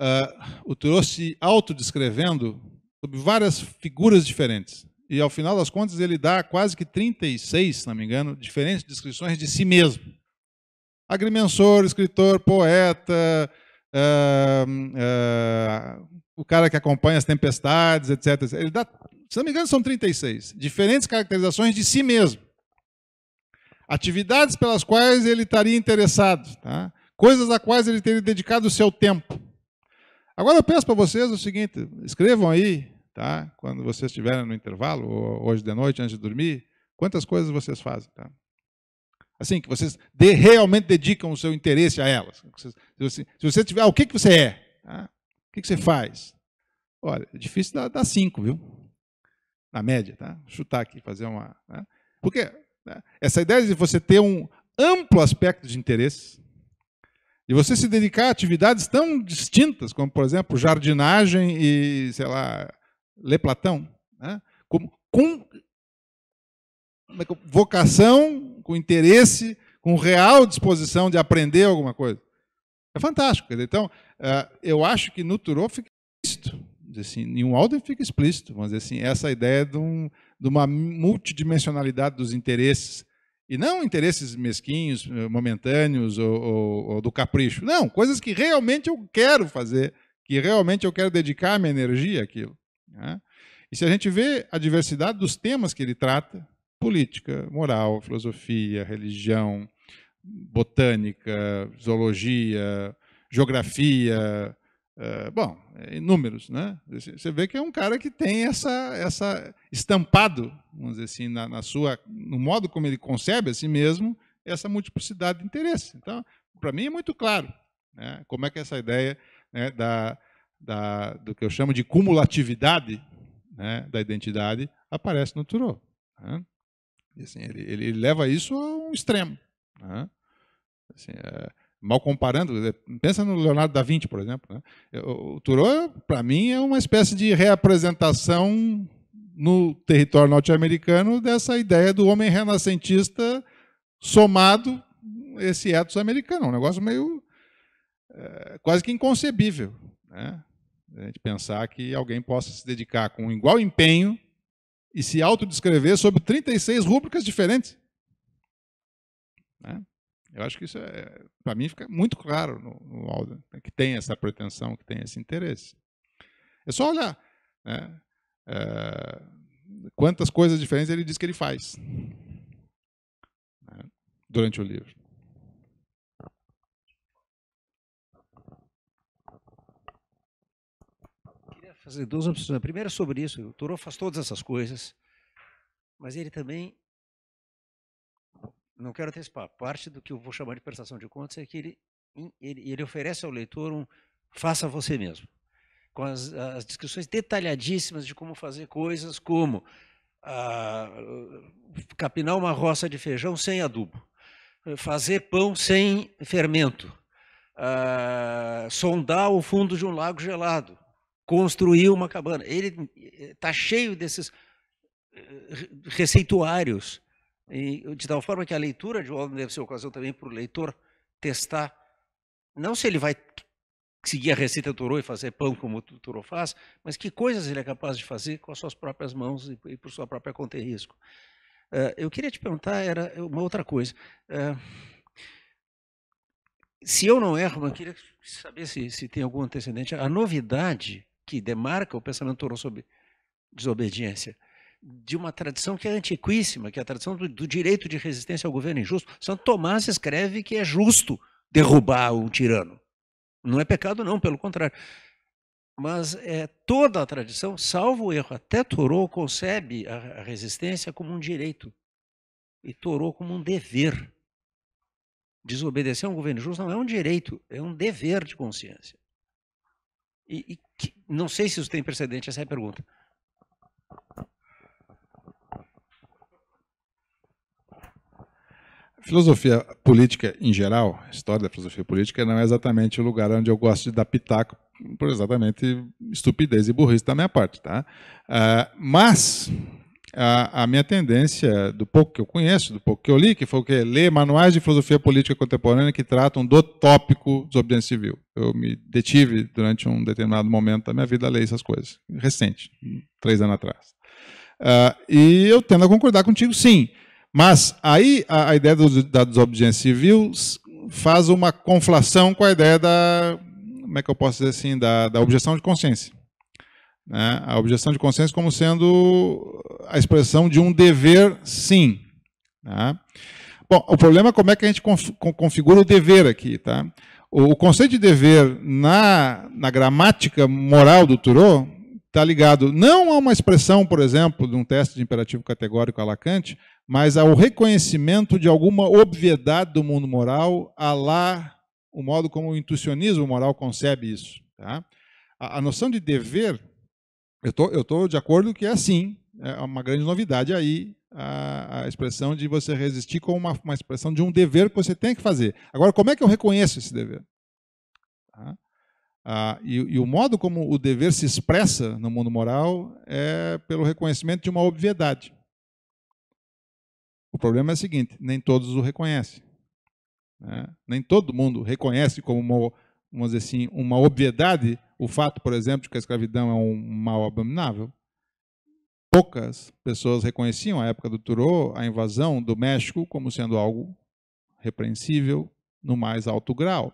ah, o Thoreau se autodescrevendo sobre várias figuras diferentes. E ao final das contas, ele dá quase que 36, se não me engano, diferentes descrições de si mesmo. Agrimensor, escritor, poeta, uh, uh, o cara que acompanha as tempestades, etc, etc. Ele dá, se não me engano, são 36. Diferentes caracterizações de si mesmo. Atividades pelas quais ele estaria interessado. Tá? Coisas a quais ele teria dedicado o seu tempo. Agora eu peço para vocês o seguinte: escrevam aí, tá? quando vocês estiverem no intervalo, ou hoje de noite, antes de dormir, quantas coisas vocês fazem. Tá? Assim, que vocês de, realmente dedicam o seu interesse a elas. Se você, se você tiver, ah, o que, que você é? Ah, o que, que você faz? Olha, é difícil dar, dar cinco, viu? Na média, tá? Vou chutar aqui, fazer uma. Né? Porque né? essa ideia de você ter um amplo aspecto de interesse, e você se dedicar a atividades tão distintas, como, por exemplo, jardinagem e, sei lá, ler Platão, né? como, com é vocação com interesse, com real disposição de aprender alguma coisa. É fantástico. Então, eh, eu acho que no Turó fica explícito. Assim, em um Alden fica explícito, vamos dizer assim, essa ideia de, um, de uma multidimensionalidade dos interesses. E não interesses mesquinhos, eh, momentâneos ou, ou, ou do capricho. Não, coisas que realmente eu quero fazer, que realmente eu quero dedicar a minha energia àquilo. Né? E se a gente vê a diversidade dos temas que ele trata, política, moral, filosofia, religião, botânica, zoologia, geografia, uh, bom, eh, inúmeros, né? Você vê que é um cara que tem essa, essa estampado, vamos dizer assim, na, na sua, no modo como ele concebe a si mesmo, essa multiplicidade de interesses. Então, para mim é muito claro né, como é que é essa ideia né, da, da, do que eu chamo de cumulatividade né, da identidade aparece no Thoreau. Né? assim, ele, ele, leva isso a um extremo. Né? Assim, é, mal comparando, pensa no Leonardo da Vinci, por exemplo. Né? O Thoreau, para mim, é uma espécie de reapresentação no território norte-americano dessa ideia do homem renascentista somado esse ethos americano. É um negócio meio é, quase que inconcebível. Né? A gente pensar que alguém possa se dedicar com igual empenho e se autodescrever sobre 36 rúbricas diferentes. Né? Eu acho que isso, é, para mim, fica muito claro no, no Alden, né, que tem essa pretensão, que tem esse interesse. É só olhar né? é, quantas coisas diferentes ele diz que ele faz né? durante o livro. fazer duas observações. Primeiro, é sobre isso, o Thoreau faz todas essas coisas, mas ele também. Não quero antecipar. Parte do que eu vou chamar de prestação de contas é que ele, ele, ele oferece ao leitor um faça você mesmo. Com as, as descrições detalhadíssimas de como fazer coisas, como ah, capinar uma roça de feijão sem adubo, fazer pão sem fermento, ah, sondar o fundo de um lago gelado, construiu uma cabana. Ele está eh, cheio desses eh, receituários, de tal forma que a leitura de Walden deve ser ocasião também para o leitor testar, não se ele vai seguir a receita do Turo e fazer pão como o Toro faz, mas que coisas ele é capaz de fazer com as suas próprias mãos e por sua própria conta e risco. Eh, eu queria te perguntar era uma outra coisa. se eu não erro, eu queria saber se, se tem algum antecedente. A novidade que demarca o pensamento toro sobre desobediência de uma tradição que é antiquíssima, que é a tradição do, do, direito de resistência ao governo injusto. Santo Tomás escreve que é justo derrubar um tirano. Não é pecado, não, pelo contrário. Mas é, toda a tradição, salvo o erro, até Toró concebe a, a resistência como um direito e Toró como um dever. Desobedecer a um governo justo não é um direito, é um dever de consciência. E, e que, não sei se isso tem precedente, essa é a pergunta. Filosofia política em geral, história da filosofia política, não é exatamente o lugar onde eu gosto de dar pitaco por exatamente estupidez e burrice da minha parte, tá? Uh, mas a, a, minha tendência, do pouco que eu conheço, do pouco que eu li, que foi o que? Ler manuais de filosofia política contemporânea que tratam do tópico desobediência civil. Eu me detive durante um determinado momento da minha vida a ler essas coisas, recente, três anos atrás. Uh, e eu tendo a concordar contigo, sim. Mas aí a, a ideia do, da desobediência civil faz uma conflação com a ideia da, como é que eu posso dizer assim, da, da objeção de consciência né, a objeção de consciência como sendo a expressão de um dever sim. Né? Bom, o problema é como é que a gente configura o dever aqui, tá? O conceito de dever na, na gramática moral do Thoreau está ligado não a uma expressão, por exemplo, de um teste de imperativo categórico alacante, mas ao reconhecimento de alguma obviedade do mundo moral, a lá o modo como o intuicionismo moral concebe isso. Tá? A, a noção de dever eu tô, eu tô de acordo que é assim. é uma grande novidade aí a, a, expressão de você resistir como uma, uma expressão de um dever que você tem que fazer. Agora, como é que eu reconheço esse dever? Tá? Ah, e, e, o modo como o dever se expressa no mundo moral é pelo reconhecimento de uma obviedade. O problema é o seguinte: nem todos o reconhecem. Né? Nem todo mundo reconhece como uma vamos dizer assim, uma obviedade o fato, por exemplo, de que a escravidão é um mal abominável? Poucas pessoas reconheciam a época do Turó, a invasão do México, como sendo algo repreensível no mais alto grau.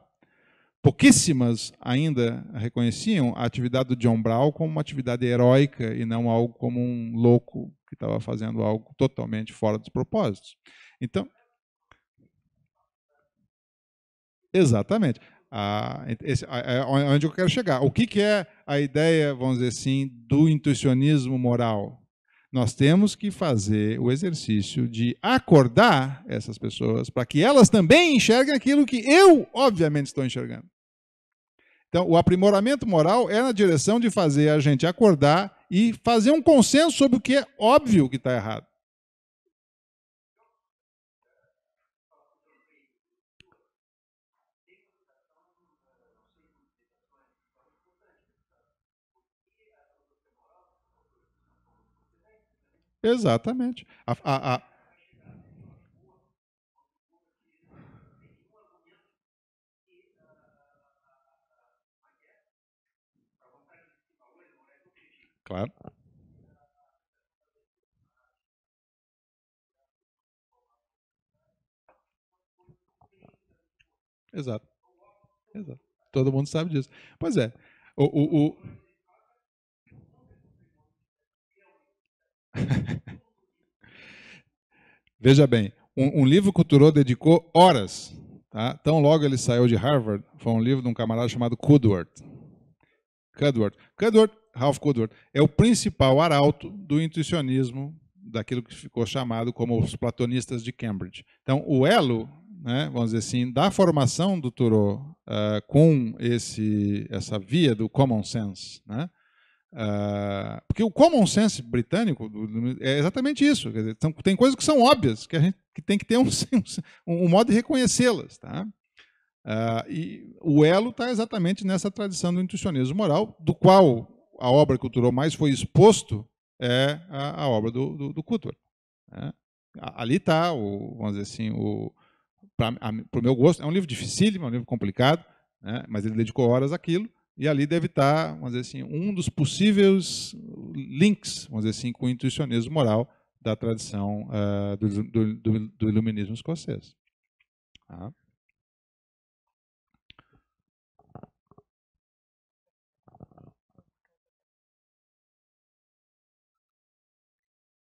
Pouquíssimas ainda reconheciam a atividade do John Brown como uma atividade heróica e não algo como um louco que estava fazendo algo totalmente fora dos propósitos. Então, Exatamente a, esse, a, a, é onde eu quero chegar. O que, que é a ideia, vamos dizer assim, do intuicionismo moral? Nós temos que fazer o exercício de acordar essas pessoas para que elas também enxerguem aquilo que eu, obviamente, estou enxergando. Então, o aprimoramento moral é na direção de fazer a gente acordar e fazer um consenso sobre o que é óbvio que está errado. Exatamente. A, a, a... Claro. Exato. Exato. Todo mundo sabe disso. Pois é. o, o, o... [LAUGHS] Veja bem, um, um, livro que o Thoreau dedicou horas. Tá? Tão logo ele saiu de Harvard, foi um livro de um camarada chamado Cudworth. Cudworth. Cudworth, Ralph Cudworth, é o principal arauto do intuicionismo, daquilo que ficou chamado como os platonistas de Cambridge. Então, o elo, né, vamos dizer assim, da formação do Thoreau uh, com esse, essa via do common sense, né, Uh, porque o common sense britânico é exatamente isso. Dizer, tem coisas que são óbvias, que a gente que tem que ter um, [LAUGHS] um, um modo de reconhecê-las. Tá? Uh, e o elo está exatamente nessa tradição do intuicionismo moral, do qual a obra que o mais foi exposto é a, a obra do, do, do Couture, né? Ali está, vamos dizer assim, para o meu gosto, é um livro dificílimo, é um livro complicado, né? mas ele dedicou horas àquilo. E ali deve estar, tá, vamos dizer assim, um dos possíveis links, vamos dizer assim, com o intuicionismo moral da tradição uh, do, do, do, do, iluminismo escocês. Tá?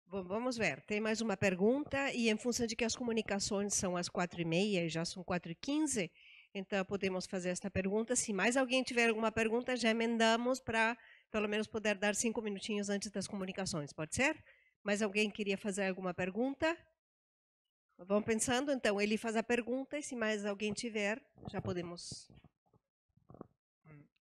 Bom, vamos ver. Tem mais uma pergunta e em função de que as comunicações são às quatro e meia e já são quatro e quinze, então, podemos fazer esta pergunta. Se mais alguém tiver alguma pergunta, já emendamos para, pelo menos, poder dar cinco minutinhos antes das comunicações. Pode ser? Mais alguém queria fazer alguma pergunta? Vão pensando, então, ele faz a pergunta e se mais alguém tiver, já podemos.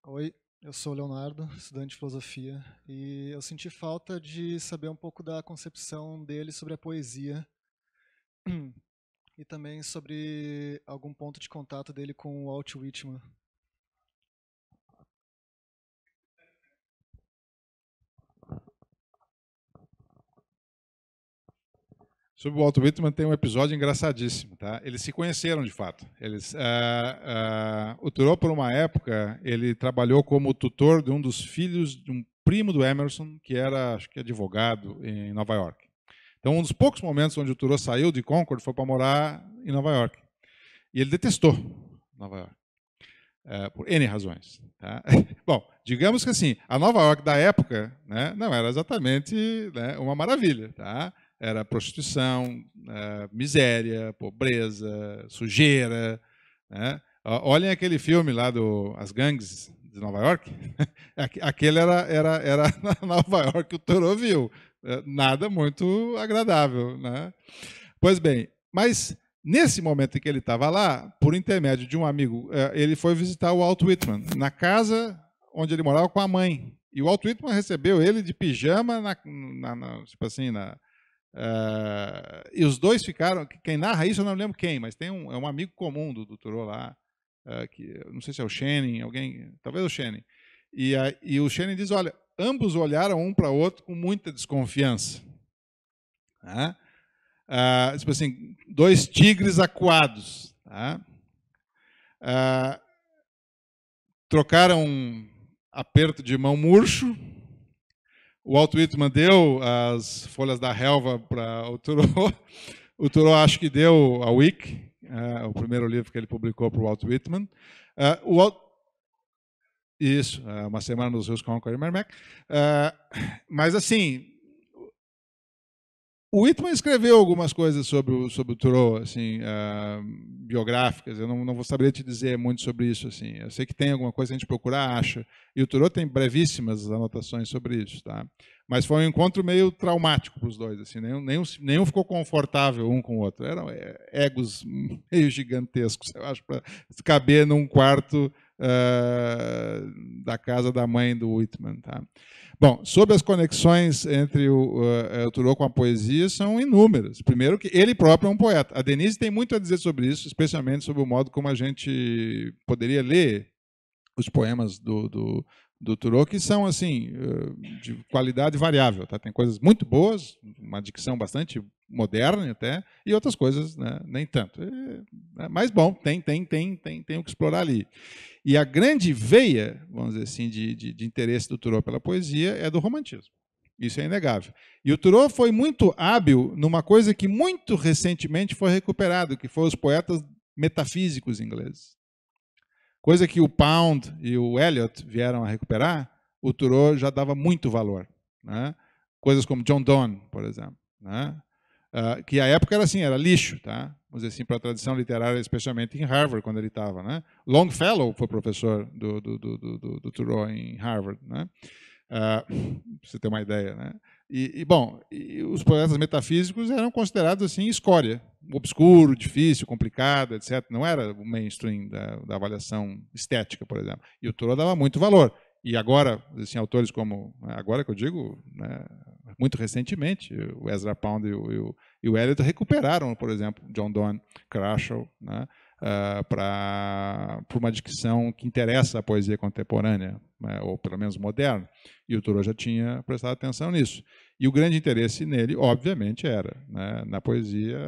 Oi, eu sou o Leonardo, estudante de filosofia, e eu senti falta de saber um pouco da concepção dele sobre a poesia [CLEARS THROAT] e também sobre algum ponto de contato dele com o Walt Whitman. Sobre o Walt Whitman tem um episódio engraçadíssimo, tá? Eles se conheceram de fato. Eles, eh, eh, o Thoreau, por uma época, ele trabalhou como tutor de um dos filhos de um primo do Emerson, que era, acho que, advogado em Nova York. Então, um dos poucos momentos onde o Thoreau saiu de Concord foi para morar em Nova York. E ele detestou Nova York. É, por N razões. Tá? [LAUGHS] Bom, digamos que assim, a Nova York da época né, não era exatamente né, uma maravilha. Tá? Era prostituição, é, miséria, pobreza, sujeira. Né? Olhem aquele filme lá do As Gangues de Nova York. [LAUGHS] Aquele era, era, era [LAUGHS] Nova York que o Toro viu. É, nada muito agradável. Né? Pois bem, mas nesse momento em que ele estava lá, por intermédio de um amigo, é, ele foi visitar o Walt Whitman, na casa onde ele morava com a mãe. E o Walt Whitman recebeu ele de pijama, na, na, na tipo assim, na, uh, e os dois ficaram. Quem narra isso eu não lembro quem, mas tem um, é um amigo comum do, do lá, uh, que não sei se é o Shannon, alguém, talvez o Shannon. E, a, e o Schenning diz: olha, ambos olharam um para o outro com muita desconfiança. Tá? Ah, tipo assim, dois tigres acuados. Tá? Ah, trocaram um aperto de mão murcho. O Walt Whitman deu as folhas da relva para o Turo. [LAUGHS] O Turo acho que deu a Wick, ah, o primeiro livro que ele publicou para ah, o Walt Whitman. o Walt isso, é uma semana nos rios com o Mermac. Ah, mas, assim, o Whitman escreveu algumas coisas sobre o, sobre o Thoreau, assim, uh, biográficas. Eu não, não vou saber te dizer muito sobre isso. Assim. Eu sei que tem alguma coisa que a gente procurar, acha. E o Thoreau tem brevíssimas anotações sobre isso. Tá? Mas foi um encontro meio traumático para os dois. Assim. Nenhum, nenhum, nenhum ficou confortável um com o outro. Eram é, egos meio gigantescos, eu acho, para caber num quarto uh, da casa da mãe do Whitman. Tá? Bom, sobre as conexões entre o, uh, o com a poesia, são inúmeras. Primeiro que ele próprio é um poeta. A Denise tem muito a dizer sobre isso, especialmente sobre o modo como a gente poderia ler os poemas do, do, do Turô, que são assim eh, de qualidade variável. Tá? Tem coisas muito boas, uma dicção bastante moderna até, e outras coisas né, nem tanto. É, mas bom, tem, tem, tem, tem, tem o que explorar ali. E a grande veia, vamos dizer assim, de, de, de interesse do Turô pela poesia é do romantismo. Isso é inegável. E o Thoreau foi muito hábil numa coisa que muito recentemente foi recuperado, que foram os poetas metafísicos ingleses. Coisa que o Pound e o Elliot vieram a recuperar, o Thoreau já dava muito valor. Né? Coisas como John Donne, por exemplo, né? uh, que à época era assim, era lixo, tá? vamos dizer assim, para a tradição literária, especialmente em Harvard, quando ele estava. Né? Longfellow foi professor do, do, do, do, do Thoreau em Harvard. Né? Uh, ah, para você ter uma ideia. Né? E, e bom, e os poetas metafísicos eram considerados assim escória, obscuro, difícil, complicado, etc. Não era o mainstream da, da avaliação estética, por exemplo. E o Thoreau dava muito valor. E agora, assim, autores como, agora que eu digo, né, muito recentemente, o Ezra Pound e o, e o, e o Elliot recuperaram, por exemplo, John Donne, Crashaw, né, uh, ah, para uma dicção que interessa a poesia contemporânea, né, ou pelo menos moderna. E o Thoreau já tinha prestado atenção nisso. E o grande interesse nele, obviamente, era né, na poesia,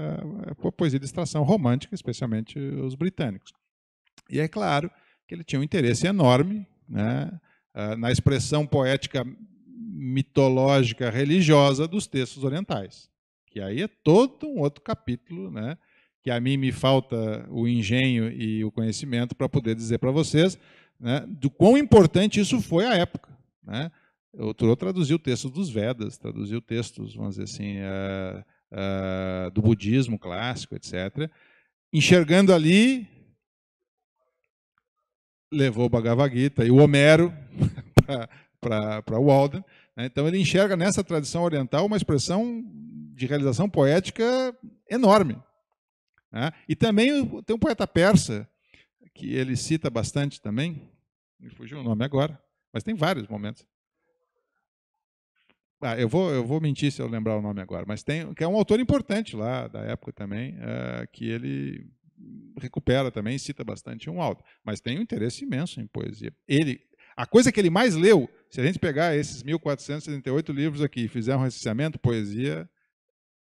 poesia de extração romântica, especialmente os britânicos. E é claro que ele tinha um interesse enorme né, ah, na expressão poética mitológica religiosa dos textos orientais, que aí é todo um outro capítulo né, que a mim me falta o engenho e o conhecimento para poder dizer para vocês né, do quão importante isso foi à época. Né? Eu traduziu o texto dos Vedas, traduziu textos, vamos dizer assim, uh, uh, do budismo clássico, etc. Enxergando ali, levou o Bhagavad Gita e o Homero [LAUGHS] para o Walden. Né? Então ele enxerga nessa tradição oriental uma expressão de realização poética enorme. Né? E também tem um poeta persa, que ele cita bastante também, me fugiu o nome agora, mas tem vários momentos. Ah, eu, vou, eu vou mentir se eu lembrar o nome agora, mas tem que é um autor importante lá da época também, eh, que ele recupera também, cita bastante um alto, mas tem um interesse imenso em poesia. Ele, a coisa que ele mais leu, se a gente pegar esses 1478 livros aqui e fizer um recenseamento, poesia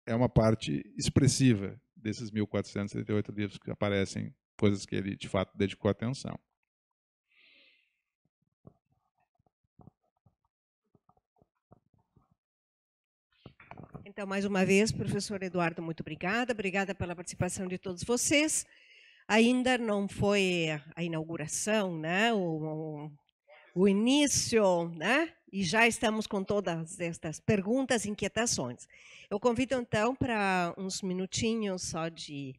é uma parte expressiva desses 1.478 livros que aparecem coisas que ele de fato dedicou atenção. Então, mais uma vez, professor Eduardo, muito obrigada. Obrigada pela participação de todos vocês. Ainda não foi a inauguração, né? O, o o início, né? E já estamos com todas estas perguntas e inquietações. Eu convido então para uns minutinhos só de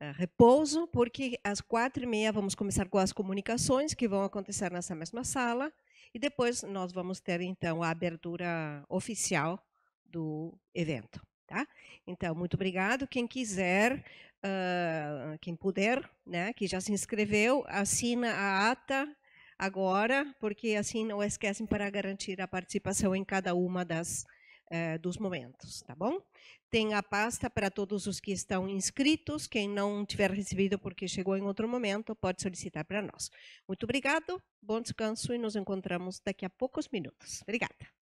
uh, repouso, porque às quatro e meia vamos começar com as comunicações que vão acontecer nessa mesma sala e depois nós vamos ter então a abertura oficial do evento, tá? Então muito obrigado. Quem quiser Uh, quem puder, né, que já se inscreveu, assina a ata agora, porque assim não esquecem para garantir a participação em cada uma das eh, dos momentos, tá bom? Tem a pasta para todos os que estão inscritos. Quem não tiver recebido porque chegou em outro momento, pode solicitar para nós. Muito obrigado, bom descanso e nos encontramos daqui a poucos minutos. Obrigada.